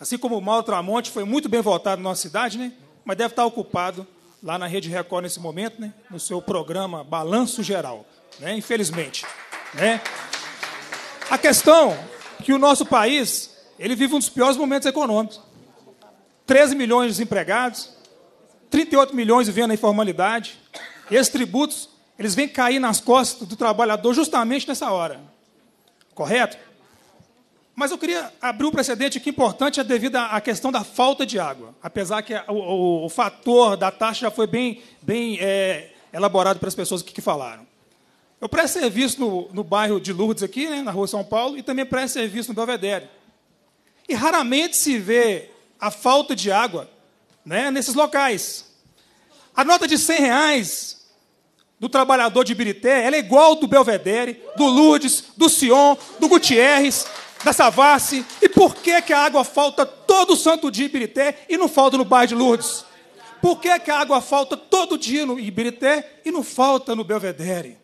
Speaker 31: assim como o Mauro Tramonte foi muito bem votado na nossa cidade, né, mas deve estar ocupado lá na Rede Record nesse momento, né, no seu programa Balanço Geral, né, infelizmente. Né. A questão que o nosso país ele vive um dos piores momentos econômicos. 13 milhões de desempregados, 38 milhões vivendo na informalidade. E esses tributos, eles vêm cair nas costas do trabalhador justamente nessa hora. Correto? Mas eu queria abrir um precedente é importante é devido à questão da falta de água. Apesar que o, o, o fator da taxa já foi bem, bem é, elaborado para as pessoas que, que falaram. Eu presto serviço no, no bairro de Lourdes, aqui, né, na rua São Paulo, e também presto serviço no Belvedere. E raramente se vê a falta de água né, nesses locais. A nota de 100 reais do trabalhador de Ibirité é igual do Belvedere, do Lourdes, do Sion, do Gutierrez, da Savassi. E por que, que a água falta todo santo dia em Ibirité e não falta no bairro de Lourdes? Por que, que a água falta todo dia em Ibirité e não falta no Belvedere?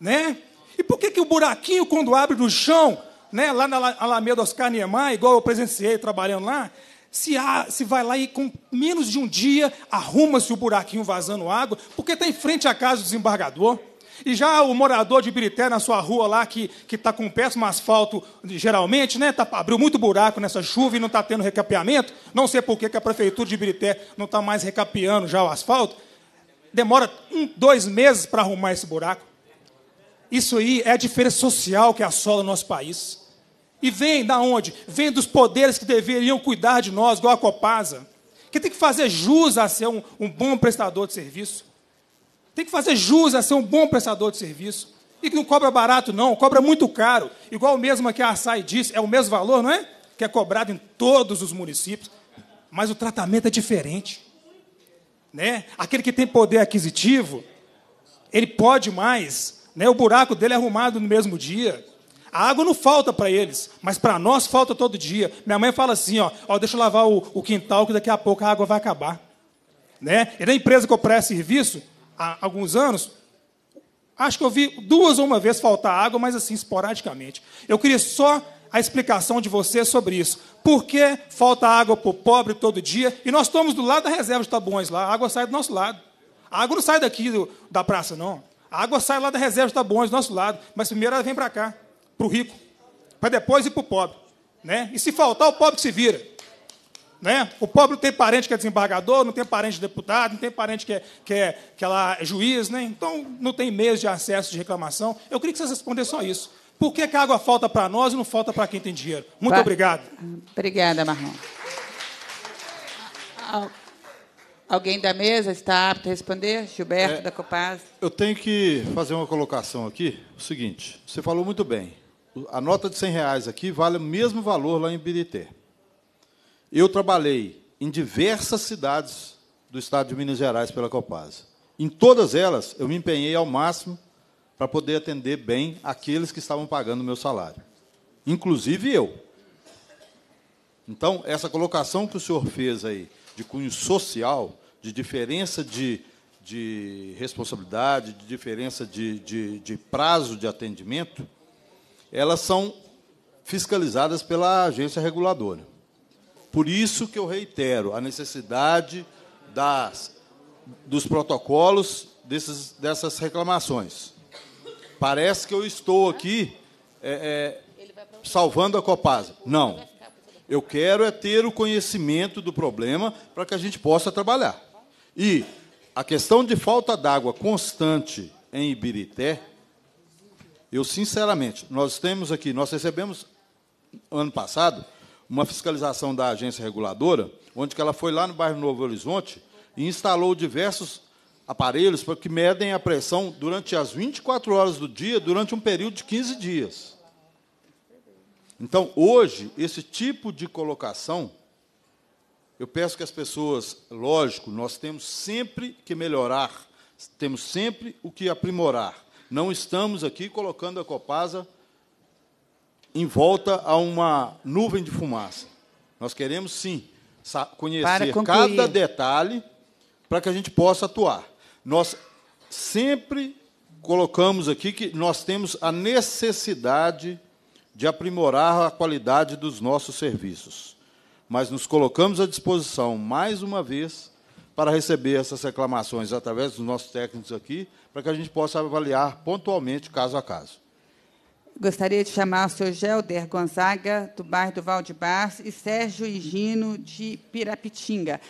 Speaker 31: Né? E por que, que o buraquinho, quando abre no chão, né, lá na Alameda Oscar Niemeyer, igual eu presenciei trabalhando lá, se, há, se vai lá e com menos de um dia arruma-se o buraquinho vazando água, porque está em frente à casa do desembargador. E já o morador de Birité, na sua rua lá, que está com péssimo asfalto, geralmente, né? Tá, abriu muito buraco nessa chuva e não está tendo recapeamento. Não sei por que, que a prefeitura de Birité não está mais recapeando já o asfalto. Demora um, dois meses para arrumar esse buraco. Isso aí é a diferença social que assola o nosso país. E vem da onde? Vem dos poderes que deveriam cuidar de nós, igual a Copasa, que tem que fazer jus a ser um, um bom prestador de serviço. Tem que fazer jus a ser um bom prestador de serviço. E que não cobra barato, não, cobra muito caro. Igual o mesmo que a Açaí disse, é o mesmo valor, não é? Que é cobrado em todos os municípios. Mas o tratamento é diferente. Né? Aquele que tem poder aquisitivo, ele pode mais, né? o buraco dele é arrumado no mesmo dia. A água não falta para eles, mas para nós falta todo dia. Minha mãe fala assim: ó, ó deixa eu lavar o, o, quintal, que daqui a pouco a água vai acabar. Né? E na empresa que eu presto serviço, há alguns anos, acho que eu vi duas ou uma vez faltar água, mas assim, esporadicamente. Eu queria só a explicação de você sobre isso. Por que falta água para o pobre todo dia? E nós estamos do lado da reserva de Tabuões lá, a água sai do nosso lado. A água não sai daqui do, da praça, não. A água sai lá da reserva da Bons, do nosso lado, mas primeiro ela vem para cá, para o rico, para depois ir para o pobre. Né? E se faltar, o pobre se vira. Né? O pobre não tem parente que é desembargador, não tem parente deputado, não tem parente que é, que é, que é juiz, né? então não tem meios de acesso de reclamação. Eu queria que vocês respondessem só isso. Por que, que a água falta para
Speaker 1: nós e não falta para quem tem
Speaker 31: dinheiro? Muito obrigado.
Speaker 1: Obrigada, Marrom. Alguém da mesa está apto a responder? Gilberto, é, da Copaz.
Speaker 22: Eu tenho que fazer uma colocação aqui. O seguinte, você falou muito bem. A nota de 100 reais aqui vale o mesmo valor lá em Birité. Eu trabalhei em diversas cidades do estado de Minas Gerais pela Copasa. Em todas elas, eu me empenhei ao máximo para poder atender bem aqueles que estavam pagando o meu salário, inclusive eu. Então, essa colocação que o senhor fez aí de cunho social, de diferença de, de responsabilidade, de diferença de, de, de prazo de atendimento, elas são fiscalizadas pela agência reguladora. Por isso que eu reitero a necessidade das, dos protocolos desses, dessas reclamações. Parece que eu estou aqui é, é, salvando a Copasa. Não. Eu quero é ter o conhecimento do problema para que a gente possa trabalhar. E a questão de falta d'água constante em Ibirité, eu sinceramente, nós temos aqui, nós recebemos ano passado uma fiscalização da agência reguladora, onde ela foi lá no bairro Novo Horizonte e instalou diversos aparelhos para que medem a pressão durante as 24 horas do dia, durante um período de 15 dias. Então, hoje, esse tipo de colocação eu peço que as pessoas, lógico, nós temos sempre que melhorar, temos sempre o que aprimorar. Não estamos aqui colocando a Copasa em volta a uma nuvem de fumaça. Nós queremos sim conhecer cada detalhe para que a gente possa atuar. Nós sempre colocamos aqui que nós temos a necessidade de aprimorar a qualidade dos nossos serviços mas nos colocamos à disposição mais uma vez para receber essas reclamações através dos nossos técnicos aqui, para que a gente possa avaliar pontualmente, caso a caso.
Speaker 1: Gostaria de chamar o senhor Gelder Gonzaga, do bairro do Valdebar, e Sérgio Higino, de Pirapitinga.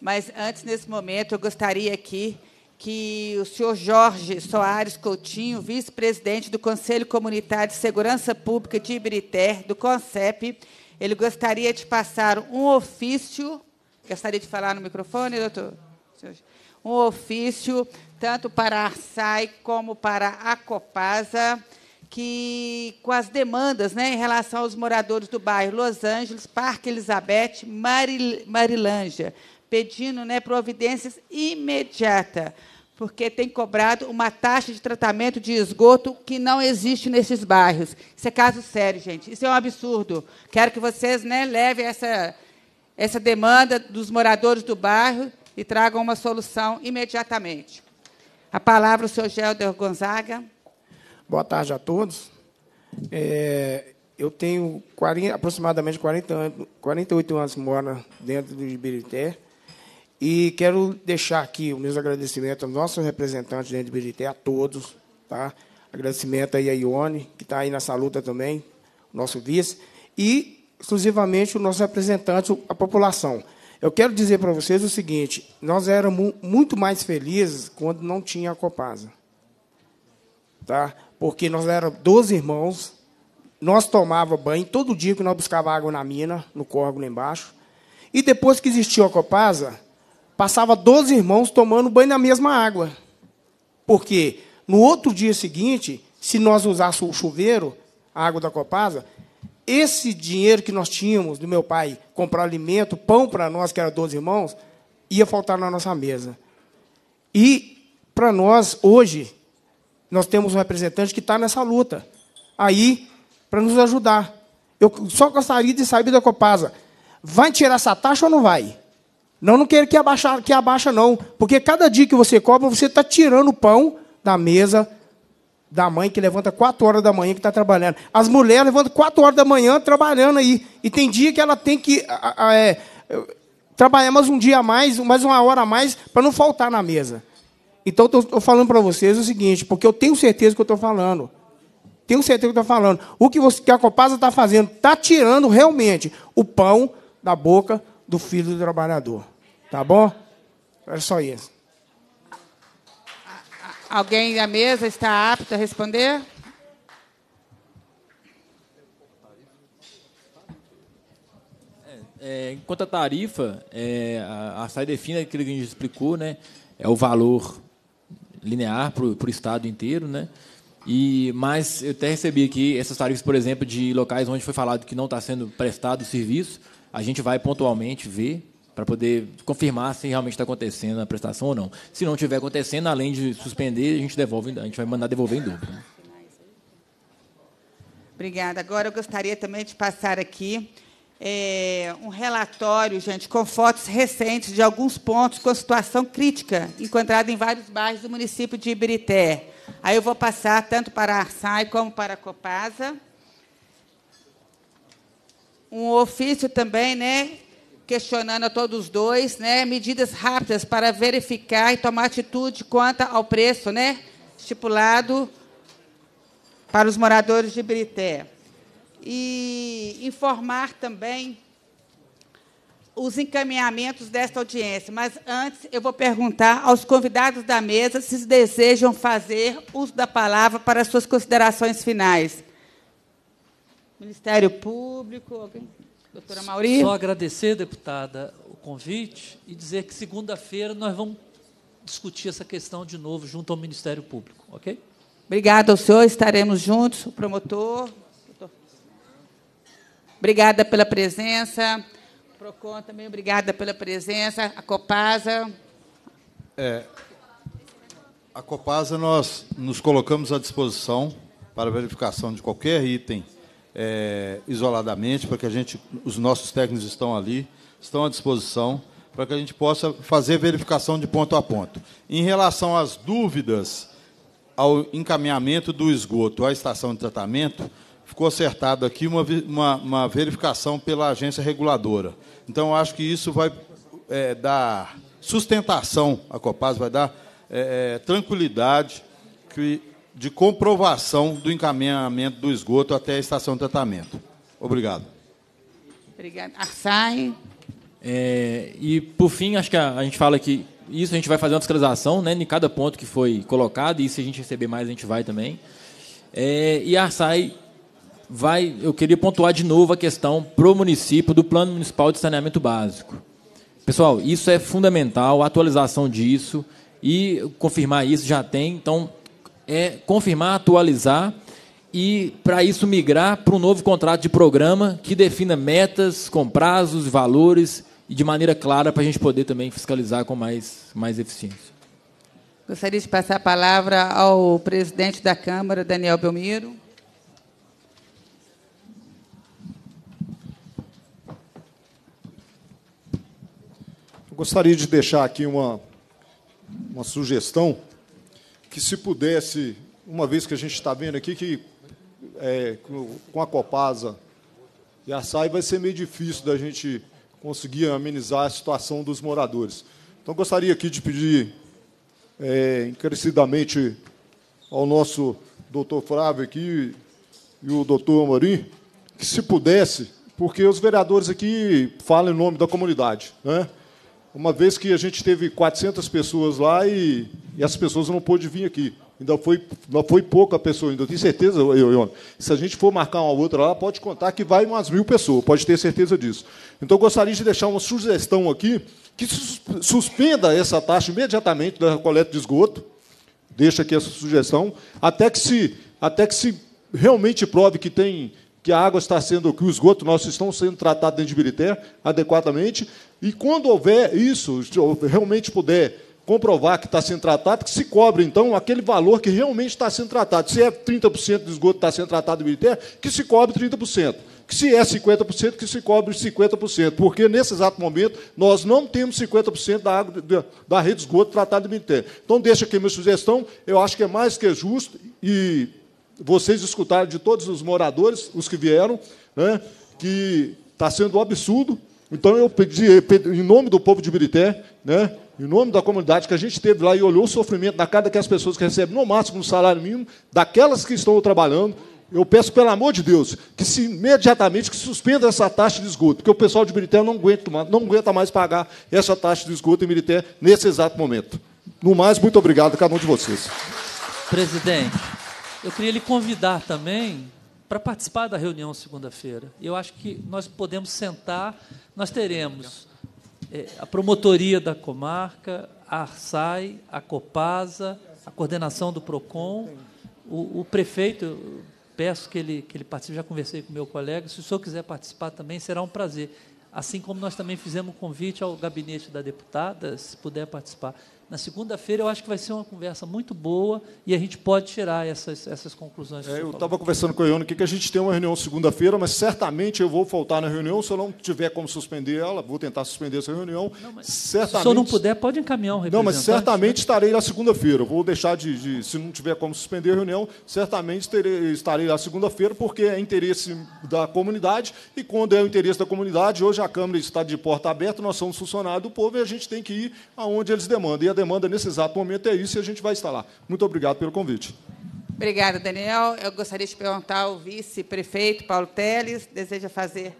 Speaker 1: Mas, antes, nesse momento, eu gostaria aqui que o senhor Jorge Soares Coutinho, vice-presidente do Conselho Comunitário de Segurança Pública de Ibirité, do CONCEP, ele gostaria de passar um ofício. Gostaria de falar no microfone, doutor? Um ofício, tanto para a ARSAI como para a Copasa, que, com as demandas né, em relação aos moradores do bairro Los Angeles, Parque Elizabeth, Maril Marilândia, pedindo né, providências imediatas porque tem cobrado uma taxa de tratamento de esgoto que não existe nesses bairros. Isso é caso sério, gente. Isso é um absurdo. Quero que vocês né, levem essa, essa demanda dos moradores do bairro e tragam uma solução imediatamente. A palavra o senhor Gelder Gonzaga.
Speaker 32: Boa tarde a todos. É, eu tenho 40, aproximadamente 40 anos, 48 anos que moro dentro do Ibirité. E quero deixar aqui os meus agradecimentos aos nossos representantes dentro do a todos. Tá? Agradecimento aí a Ione, que está aí nessa luta também, nosso vice, e exclusivamente o nosso representante, a população. Eu quero dizer para vocês o seguinte: nós éramos muito mais felizes quando não tinha a Copasa. Tá? Porque nós éramos 12 irmãos, nós tomava banho todo dia que nós buscava água na mina, no córrego lá embaixo. E depois que existiu a Copasa, passava 12 irmãos tomando banho na mesma água. Porque no outro dia seguinte, se nós usássemos o chuveiro, a água da Copasa, esse dinheiro que nós tínhamos do meu pai comprar alimento, pão para nós, que eram 12 irmãos, ia faltar na nossa mesa. E para nós, hoje, nós temos um representante que está nessa luta aí para nos ajudar. Eu só gostaria de saber da Copasa. Vai tirar essa taxa ou não vai? Não, não quero que abaixa, que abaixa não, porque cada dia que você cobra, você está tirando o pão da mesa da mãe que levanta 4 horas da manhã que está trabalhando. As mulheres levantam 4 horas da manhã trabalhando aí. E tem dia que ela tem que a, a, é, trabalhar mais um dia a mais, mais uma hora a mais, para não faltar na mesa. Então, estou falando para vocês o seguinte, porque eu tenho certeza que eu estou falando. Tenho certeza que estou falando. O que, você, que a Copasa está fazendo está tirando realmente o pão da boca do filho do trabalhador. Tá bom? É só isso.
Speaker 1: Alguém da mesa está apto a responder?
Speaker 17: É, é, enquanto a tarifa, é, a, a define é aquilo que a gente explicou, né, é o valor linear para o estado inteiro, né? E, mas eu até recebi aqui essas tarifas, por exemplo, de locais onde foi falado que não está sendo prestado o serviço. A gente vai pontualmente ver para poder confirmar se realmente está acontecendo a prestação ou não. Se não estiver acontecendo, além de suspender, a gente devolve, a gente vai mandar devolver em dobro. Né?
Speaker 1: Obrigada. Agora eu gostaria também de passar aqui é, um relatório, gente, com fotos recentes de alguns pontos com situação crítica encontrada em vários bairros do município de Ibirité. Aí eu vou passar tanto para a Arsai como para a Copasa. Um ofício também, né, questionando a todos dois, né? Medidas rápidas para verificar e tomar atitude quanto ao preço, né? Estipulado para os moradores de Brité. E informar também os encaminhamentos desta audiência, mas antes eu vou perguntar aos convidados da mesa se desejam fazer uso da palavra para suas considerações finais. Ministério Público, alguém? Doutora Mauri? Só
Speaker 18: agradecer, deputada, o convite e dizer que segunda-feira nós vamos discutir essa questão de novo junto ao Ministério Público, ok? Obrigada ao senhor,
Speaker 1: estaremos juntos, o promotor. Obrigada pela presença. PROCON também, obrigada pela presença. A Copasa.
Speaker 22: É, a Copasa, nós nos colocamos à disposição para verificação de qualquer item é, isoladamente, para que a gente, os nossos técnicos estão ali, estão à disposição, para que a gente possa fazer verificação de ponto a ponto. Em relação às dúvidas ao encaminhamento do esgoto à estação de tratamento, ficou acertado aqui uma, uma, uma verificação pela agência reguladora. Então, acho que isso vai é, dar sustentação à Copasa, vai dar é, é tranquilidade que de comprovação do encaminhamento do esgoto até a estação de tratamento.
Speaker 17: Obrigado.
Speaker 1: Obrigada. Arsai.
Speaker 17: É, e, por fim, acho que a, a, gente fala que isso a gente vai fazer uma fiscalização né, em cada ponto que foi colocado, e se a gente receber mais, a gente vai também. É, e a Arsai vai. Eu queria pontuar de novo a questão para o município do Plano Municipal de Saneamento Básico. Pessoal, isso é fundamental, a atualização disso, e confirmar isso já tem. Então, é confirmar, atualizar e, para isso, migrar para um novo contrato de programa que defina metas com prazos, valores e de maneira clara para a gente poder também fiscalizar com mais, mais eficiência.
Speaker 1: Gostaria de passar a palavra ao presidente da Câmara, Daniel Belmiro.
Speaker 5: gostaria de deixar aqui uma, uma sugestão que se pudesse, uma vez que a gente está vendo aqui que é, com a Copasa e a SAI vai ser meio difícil da gente conseguir amenizar a situação dos moradores. Então, gostaria aqui de pedir é, encarecidamente ao nosso doutor Flávio aqui e o doutor Amorim, que se pudesse, porque os vereadores aqui falam em nome da comunidade, né? uma vez que a gente teve 400 pessoas lá e, e as pessoas não pôde vir aqui. Ainda foi, não foi pouca pessoa, ainda tenho certeza, eu, eu, se a gente for marcar uma outra lá, pode contar que vai umas mil pessoas, pode ter certeza disso. Então, eu gostaria de deixar uma sugestão aqui, que suspenda essa taxa imediatamente da coleta de esgoto, deixa aqui essa sugestão, até que se, até que se realmente prove que tem que a água está sendo, que o esgoto nosso estão sendo tratado dentro de Birité adequadamente. E quando houver isso, realmente puder comprovar que está sendo tratado, que se cobre, então, aquele valor que realmente está sendo tratado. Se é 30% do esgoto que está sendo tratado em Birité, que se cobre 30% que se é 50%, que se cobre 50%, porque nesse exato momento nós não temos 50% da, água, da, da rede de esgoto tratada de Ministério. Então, deixa aqui minha sugestão, eu acho que é mais que justo e vocês escutaram de todos os moradores, os que vieram, né, que está sendo um absurdo. Então eu pedi, em nome do povo de Birité, né, em nome da comunidade que a gente teve lá e olhou o sofrimento da cara que as pessoas que recebem no máximo um salário mínimo, daquelas que estão trabalhando, eu peço, pelo amor de Deus, que se imediatamente que suspenda essa taxa de esgoto, porque o pessoal de Mirité não aguenta, não aguenta mais pagar essa taxa de esgoto em Mirité nesse exato momento. No mais, muito obrigado a cada um de vocês.
Speaker 18: Presidente. Eu queria lhe convidar também para participar da reunião segunda-feira. Eu acho que nós podemos sentar, nós teremos é, a promotoria da comarca, a Arsai, a Copasa, a coordenação do PROCON, o, o prefeito, peço que ele, que ele participe, já conversei com o meu colega, se o senhor quiser participar também, será um prazer. Assim como nós também fizemos o convite ao gabinete da deputada, se puder participar. Na segunda-feira eu acho que vai ser uma conversa muito boa e a gente pode tirar essas, essas conclusões. É, eu estava conversando
Speaker 5: com a Ione aqui que a gente tem uma reunião segunda-feira, mas certamente eu vou faltar na reunião. Se eu não tiver como suspender ela, vou tentar suspender essa reunião. Não, certamente... Se eu não puder,
Speaker 18: pode encaminhar um representante. Não, mas né?
Speaker 5: certamente estarei na segunda-feira. Vou deixar de, de, Se não tiver como suspender a reunião, certamente terei, estarei lá segunda-feira, porque é interesse da comunidade e quando é o interesse da comunidade, hoje a Câmara está de porta aberta, nós somos funcionários do povo e a gente tem que ir aonde eles demandam. E a demanda demanda nesse exato momento é isso e a gente vai estar lá. Muito obrigado pelo convite.
Speaker 1: Obrigada, Daniel. Eu gostaria de perguntar ao vice-prefeito Paulo Teles, deseja fazer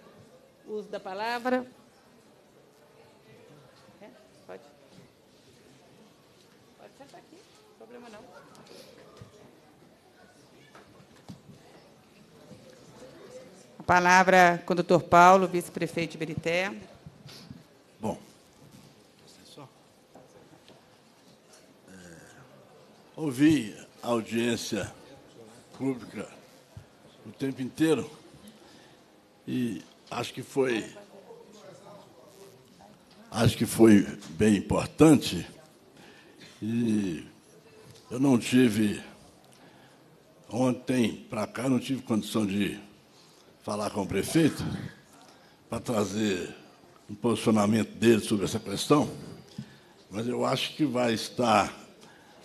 Speaker 1: uso da palavra. É, pode. Pode sentar aqui, problema não. A palavra é com o doutor Paulo, vice-prefeito de Berité.
Speaker 6: Ouvi a audiência pública o tempo inteiro e acho que foi acho que foi bem importante e eu não tive ontem para cá não tive condição de falar com o prefeito para trazer um posicionamento dele sobre essa questão, mas eu acho que vai estar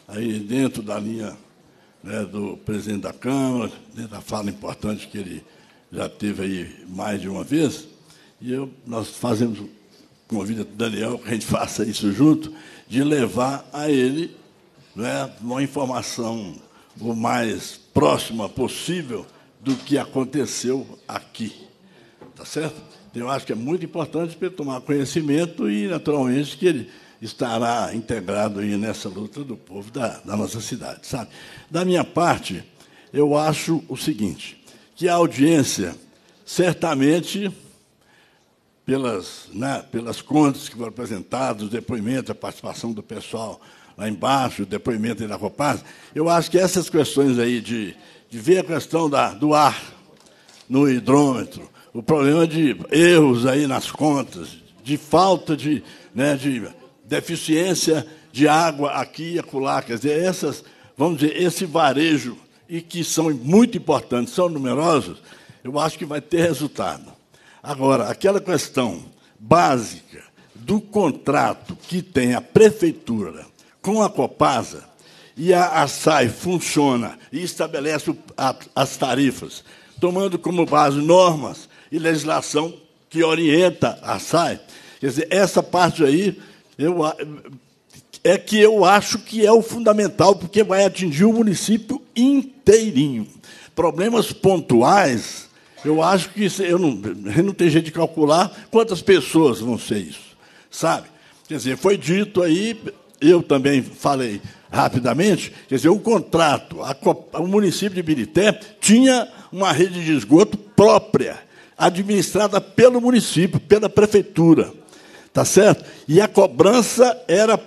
Speaker 6: aí dentro da linha né, do presidente da Câmara, dentro da fala importante que ele já teve aí mais de uma vez, e eu, nós fazemos, convido o Daniel que a gente *laughs* faça isso junto, de levar a ele né, uma informação o mais próxima possível do que aconteceu aqui. Tá certo? Então, eu acho que é muito importante para ele tomar conhecimento e, naturalmente, que ele estará integrado aí nessa luta do povo da, da nossa cidade, sabe? Da minha parte, eu acho o seguinte, que a audiência, certamente, pelas, né, pelas contas que foram apresentadas, os depoimentos, a participação do pessoal lá embaixo, o depoimento da Copaz, eu acho que essas questões aí de, de ver a questão da, do ar no hidrômetro, o problema de erros aí nas contas, de falta de, né, de deficiência de água aqui e acolá. Quer dizer, essas, vamos dizer, esse varejo, e que são muito importantes, são numerosos, eu acho que vai ter resultado. Agora, aquela questão básica do contrato que tem a prefeitura com a Copasa, e a ASAI funciona e estabelece as tarifas, tomando como base normas e legislação que orienta a SAI. Quer dizer, essa parte aí eu, é que eu acho que é o fundamental, porque vai atingir o município inteirinho. Problemas pontuais, eu acho que eu não, não tem jeito de calcular quantas pessoas vão ser isso, sabe? Quer dizer, foi dito aí, eu também falei rapidamente, quer dizer, o contrato, a, o município de Birité tinha uma rede de esgoto própria, administrada pelo município, pela prefeitura. Tá certo? E a cobrança era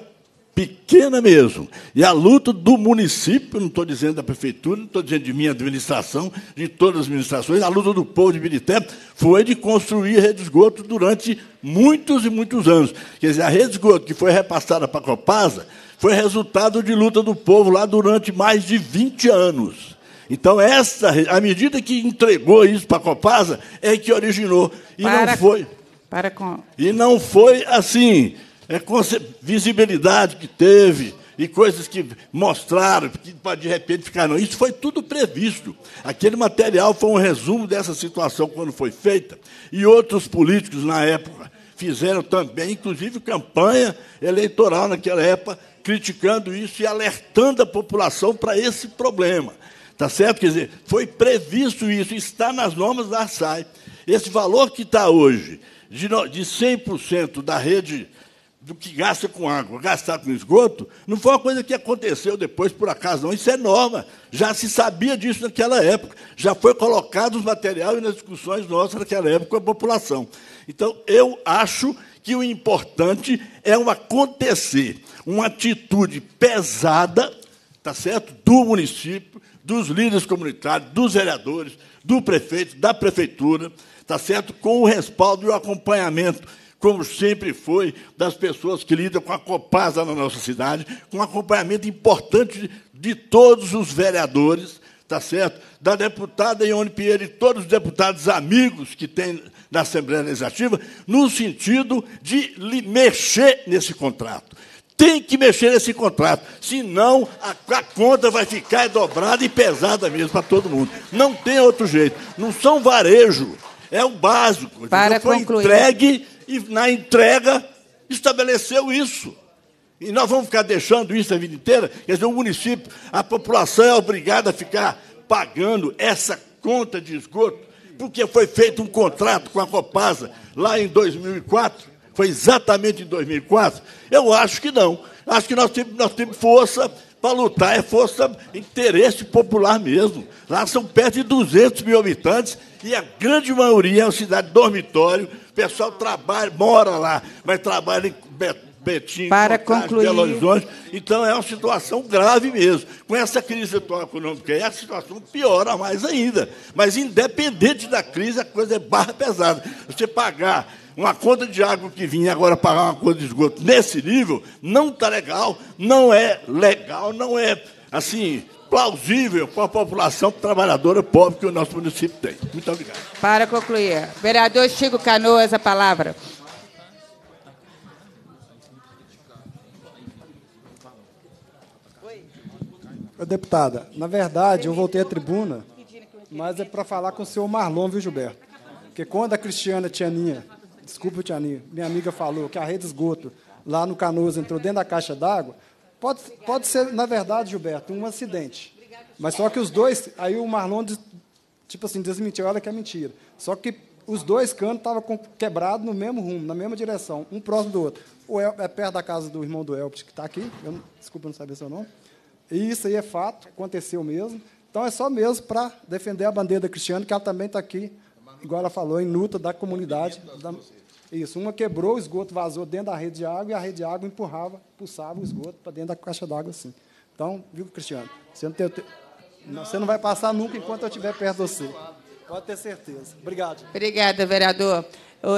Speaker 6: pequena mesmo. E a luta do município, não estou dizendo da prefeitura, não estou dizendo de minha administração, de todas as administrações, a luta do povo de Birité foi de construir rede de esgoto durante muitos e muitos anos. Quer dizer, a rede de esgoto que foi repassada para a Copasa foi resultado de luta do povo lá durante mais de 20 anos. Então, essa, à medida que entregou isso para a Copasa, é que originou. E para... não foi. Para com... E não foi assim. É visibilidade que teve e coisas que mostraram, que de repente ficaram. Isso foi tudo previsto. Aquele material foi um resumo dessa situação quando foi feita. E outros políticos na época fizeram também, inclusive campanha eleitoral naquela época, criticando isso e alertando a população para esse problema. Tá certo? Quer dizer, foi previsto isso, está nas normas da SAI. Esse valor que está hoje, de 100% da rede do que gasta com água, gastar com esgoto, não foi uma coisa que aconteceu depois por acaso, não. Isso é norma. Já se sabia disso naquela época. Já foi colocado os materiais nas discussões nossas naquela época com a população. Então, eu acho que o importante é um acontecer, uma atitude pesada, tá certo? Do município, dos líderes comunitários, dos vereadores, do prefeito, da prefeitura tá certo? Com o respaldo e o acompanhamento, como sempre foi, das pessoas que lidam com a Copasa na nossa cidade, com um acompanhamento importante de todos os vereadores, tá certo? Da deputada Ione Pinheiro e todos os deputados amigos que tem na Assembleia Legislativa, no sentido de mexer nesse contrato. Tem que mexer nesse contrato, senão a, a conta vai ficar dobrada e pesada mesmo para todo mundo. Não tem outro jeito. Não são varejo. É o básico. Para foi concluir. entregue e na entrega estabeleceu isso. E nós vamos ficar deixando isso a vida inteira? Quer dizer, o município, a população é obrigada a ficar pagando essa conta de esgoto, porque foi feito um contrato com a Copasa lá em 2004. Foi exatamente em 2004? Eu acho que não. Acho que nós temos, nós temos força, para lutar é força, interesse popular mesmo. Lá são perto de 200 mil habitantes e a grande maioria é uma cidade dormitório. O pessoal trabalha, mora lá, mas trabalha em Betim, para Contagem, concluir. Belo Horizonte. Então é uma situação grave mesmo. Com essa crise atual econômica, é a situação piora mais ainda. Mas independente da crise, a coisa é barra pesada. Você pagar uma conta de água que vinha agora pagar uma conta de esgoto nesse nível, não está legal, não é legal, não é assim plausível para a população trabalhadora pobre que o nosso município tem. Muito obrigado.
Speaker 1: Para concluir, vereador Chico Canoas, a palavra. Deputada,
Speaker 11: na verdade, eu voltei à tribuna, mas é para falar com o senhor Marlon, viu, Gilberto? Porque quando a Cristiana Tianinha Desculpa, Tianinho, Minha amiga falou que a rede esgoto lá no Canoas entrou dentro da caixa d'água. Pode, pode ser, na verdade, Gilberto, um acidente. Mas só que os dois. Aí o Marlon, tipo assim, desmentiu ela que é mentira. Só que os dois canos estavam quebrados no mesmo rumo, na mesma direção, um próximo do outro. O El, é perto da casa do irmão do Elbit, que está aqui. Eu, desculpa não saber seu nome. E isso aí é fato, aconteceu mesmo. Então é só mesmo para defender a bandeira cristiana, que ela também está aqui igual ela falou, em luta da comunidade. Da, isso, uma quebrou o esgoto, vazou dentro da rede de água e a rede de água empurrava, pulsava o esgoto para dentro da caixa d'água, assim. Então, viu, Cristiano? Você não, tem, não, você
Speaker 1: não vai passar nunca enquanto eu estiver perto de você.
Speaker 11: Pode ter certeza. Obrigado.
Speaker 1: Obrigada, vereador.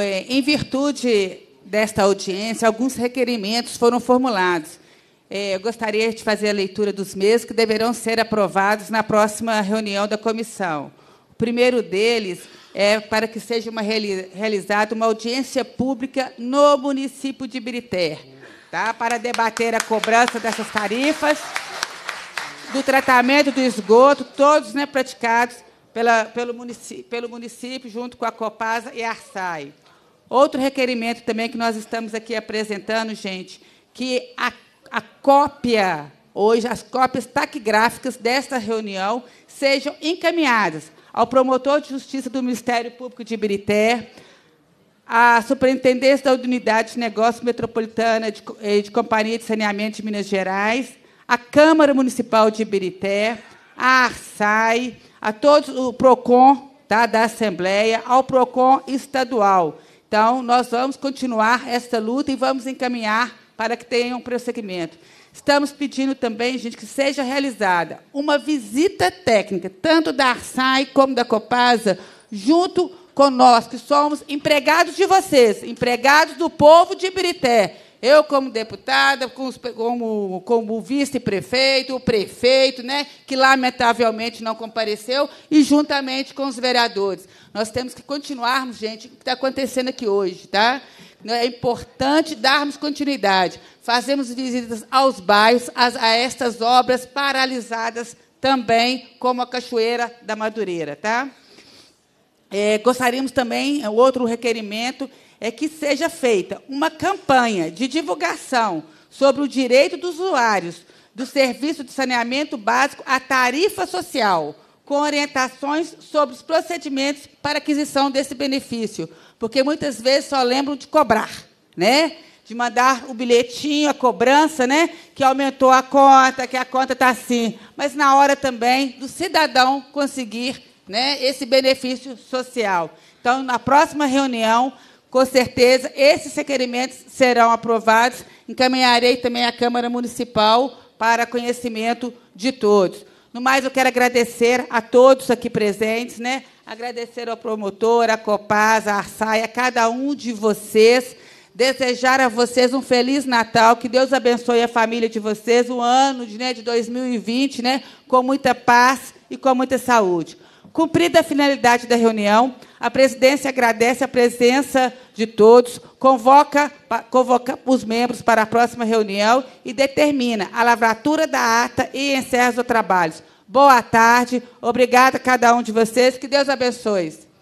Speaker 1: É, em virtude desta audiência, alguns requerimentos foram formulados. É, eu gostaria de fazer a leitura dos mesmos, que deverão ser aprovados na próxima reunião da comissão. O primeiro deles é, para que seja uma reali realizada uma audiência pública no município de Birité, tá? para debater a cobrança dessas tarifas, do tratamento do esgoto, todos né, praticados pela, pelo, município, pelo município, junto com a Copasa e a Arsai. Outro requerimento também que nós estamos aqui apresentando, gente, que a, a cópia, hoje, as cópias taquigráficas desta reunião sejam encaminhadas ao promotor de justiça do Ministério Público de Ibirité, à Superintendência da Unidade de Negócios Metropolitana de, eh, de Companhia de Saneamento de Minas Gerais, à Câmara Municipal de Ibirité, à Arsai, a todos o PROCON tá, da Assembleia, ao PROCON estadual. Então, nós vamos continuar esta luta e vamos encaminhar para que tenha um prosseguimento. Estamos pedindo também, gente, que seja realizada uma visita técnica, tanto da Arsai como da Copasa, junto com nós, que somos empregados de vocês, empregados do povo de Ibirité. Eu, como deputada, como, como vice-prefeito, o prefeito, né, que lamentavelmente não compareceu, e juntamente com os vereadores. Nós temos que continuarmos, gente, o que está acontecendo aqui hoje, tá? É importante darmos continuidade. Fazemos visitas aos bairros, a, estas obras paralisadas também, como a Cachoeira da Madureira. Tá? É, gostaríamos também, é, outro requerimento, é que seja feita uma campanha de divulgação sobre o direito dos usuários do serviço de saneamento básico à tarifa social com orientações sobre os procedimentos para aquisição desse benefício, porque muitas vezes só lembram de cobrar, né? De mandar o bilhetinho, a cobrança, né? Que aumentou a conta, que a conta está assim. Mas na hora também do cidadão conseguir né, esse benefício social. Então, na próxima reunião, com certeza, esses requerimentos serão aprovados. Encaminharei também à Câmara Municipal para conhecimento de todos. No mais, eu quero agradecer a todos aqui presentes, né? Agradecer ao promotor, à Copasa, à Arsai, a cada um de vocês. Desejar a vocês um feliz Natal, que Deus abençoe a família de vocês, um ano de, né, de 2020, né, com muita paz e com muita saúde. Cumprida a finalidade da reunião, a presidência agradece a presença de todos, convoca, convoca os membros para a próxima reunião e determina a lavratura da ata e encerra os trabalhos. Boa tarde, obrigada a cada um de vocês, que Deus abençoe.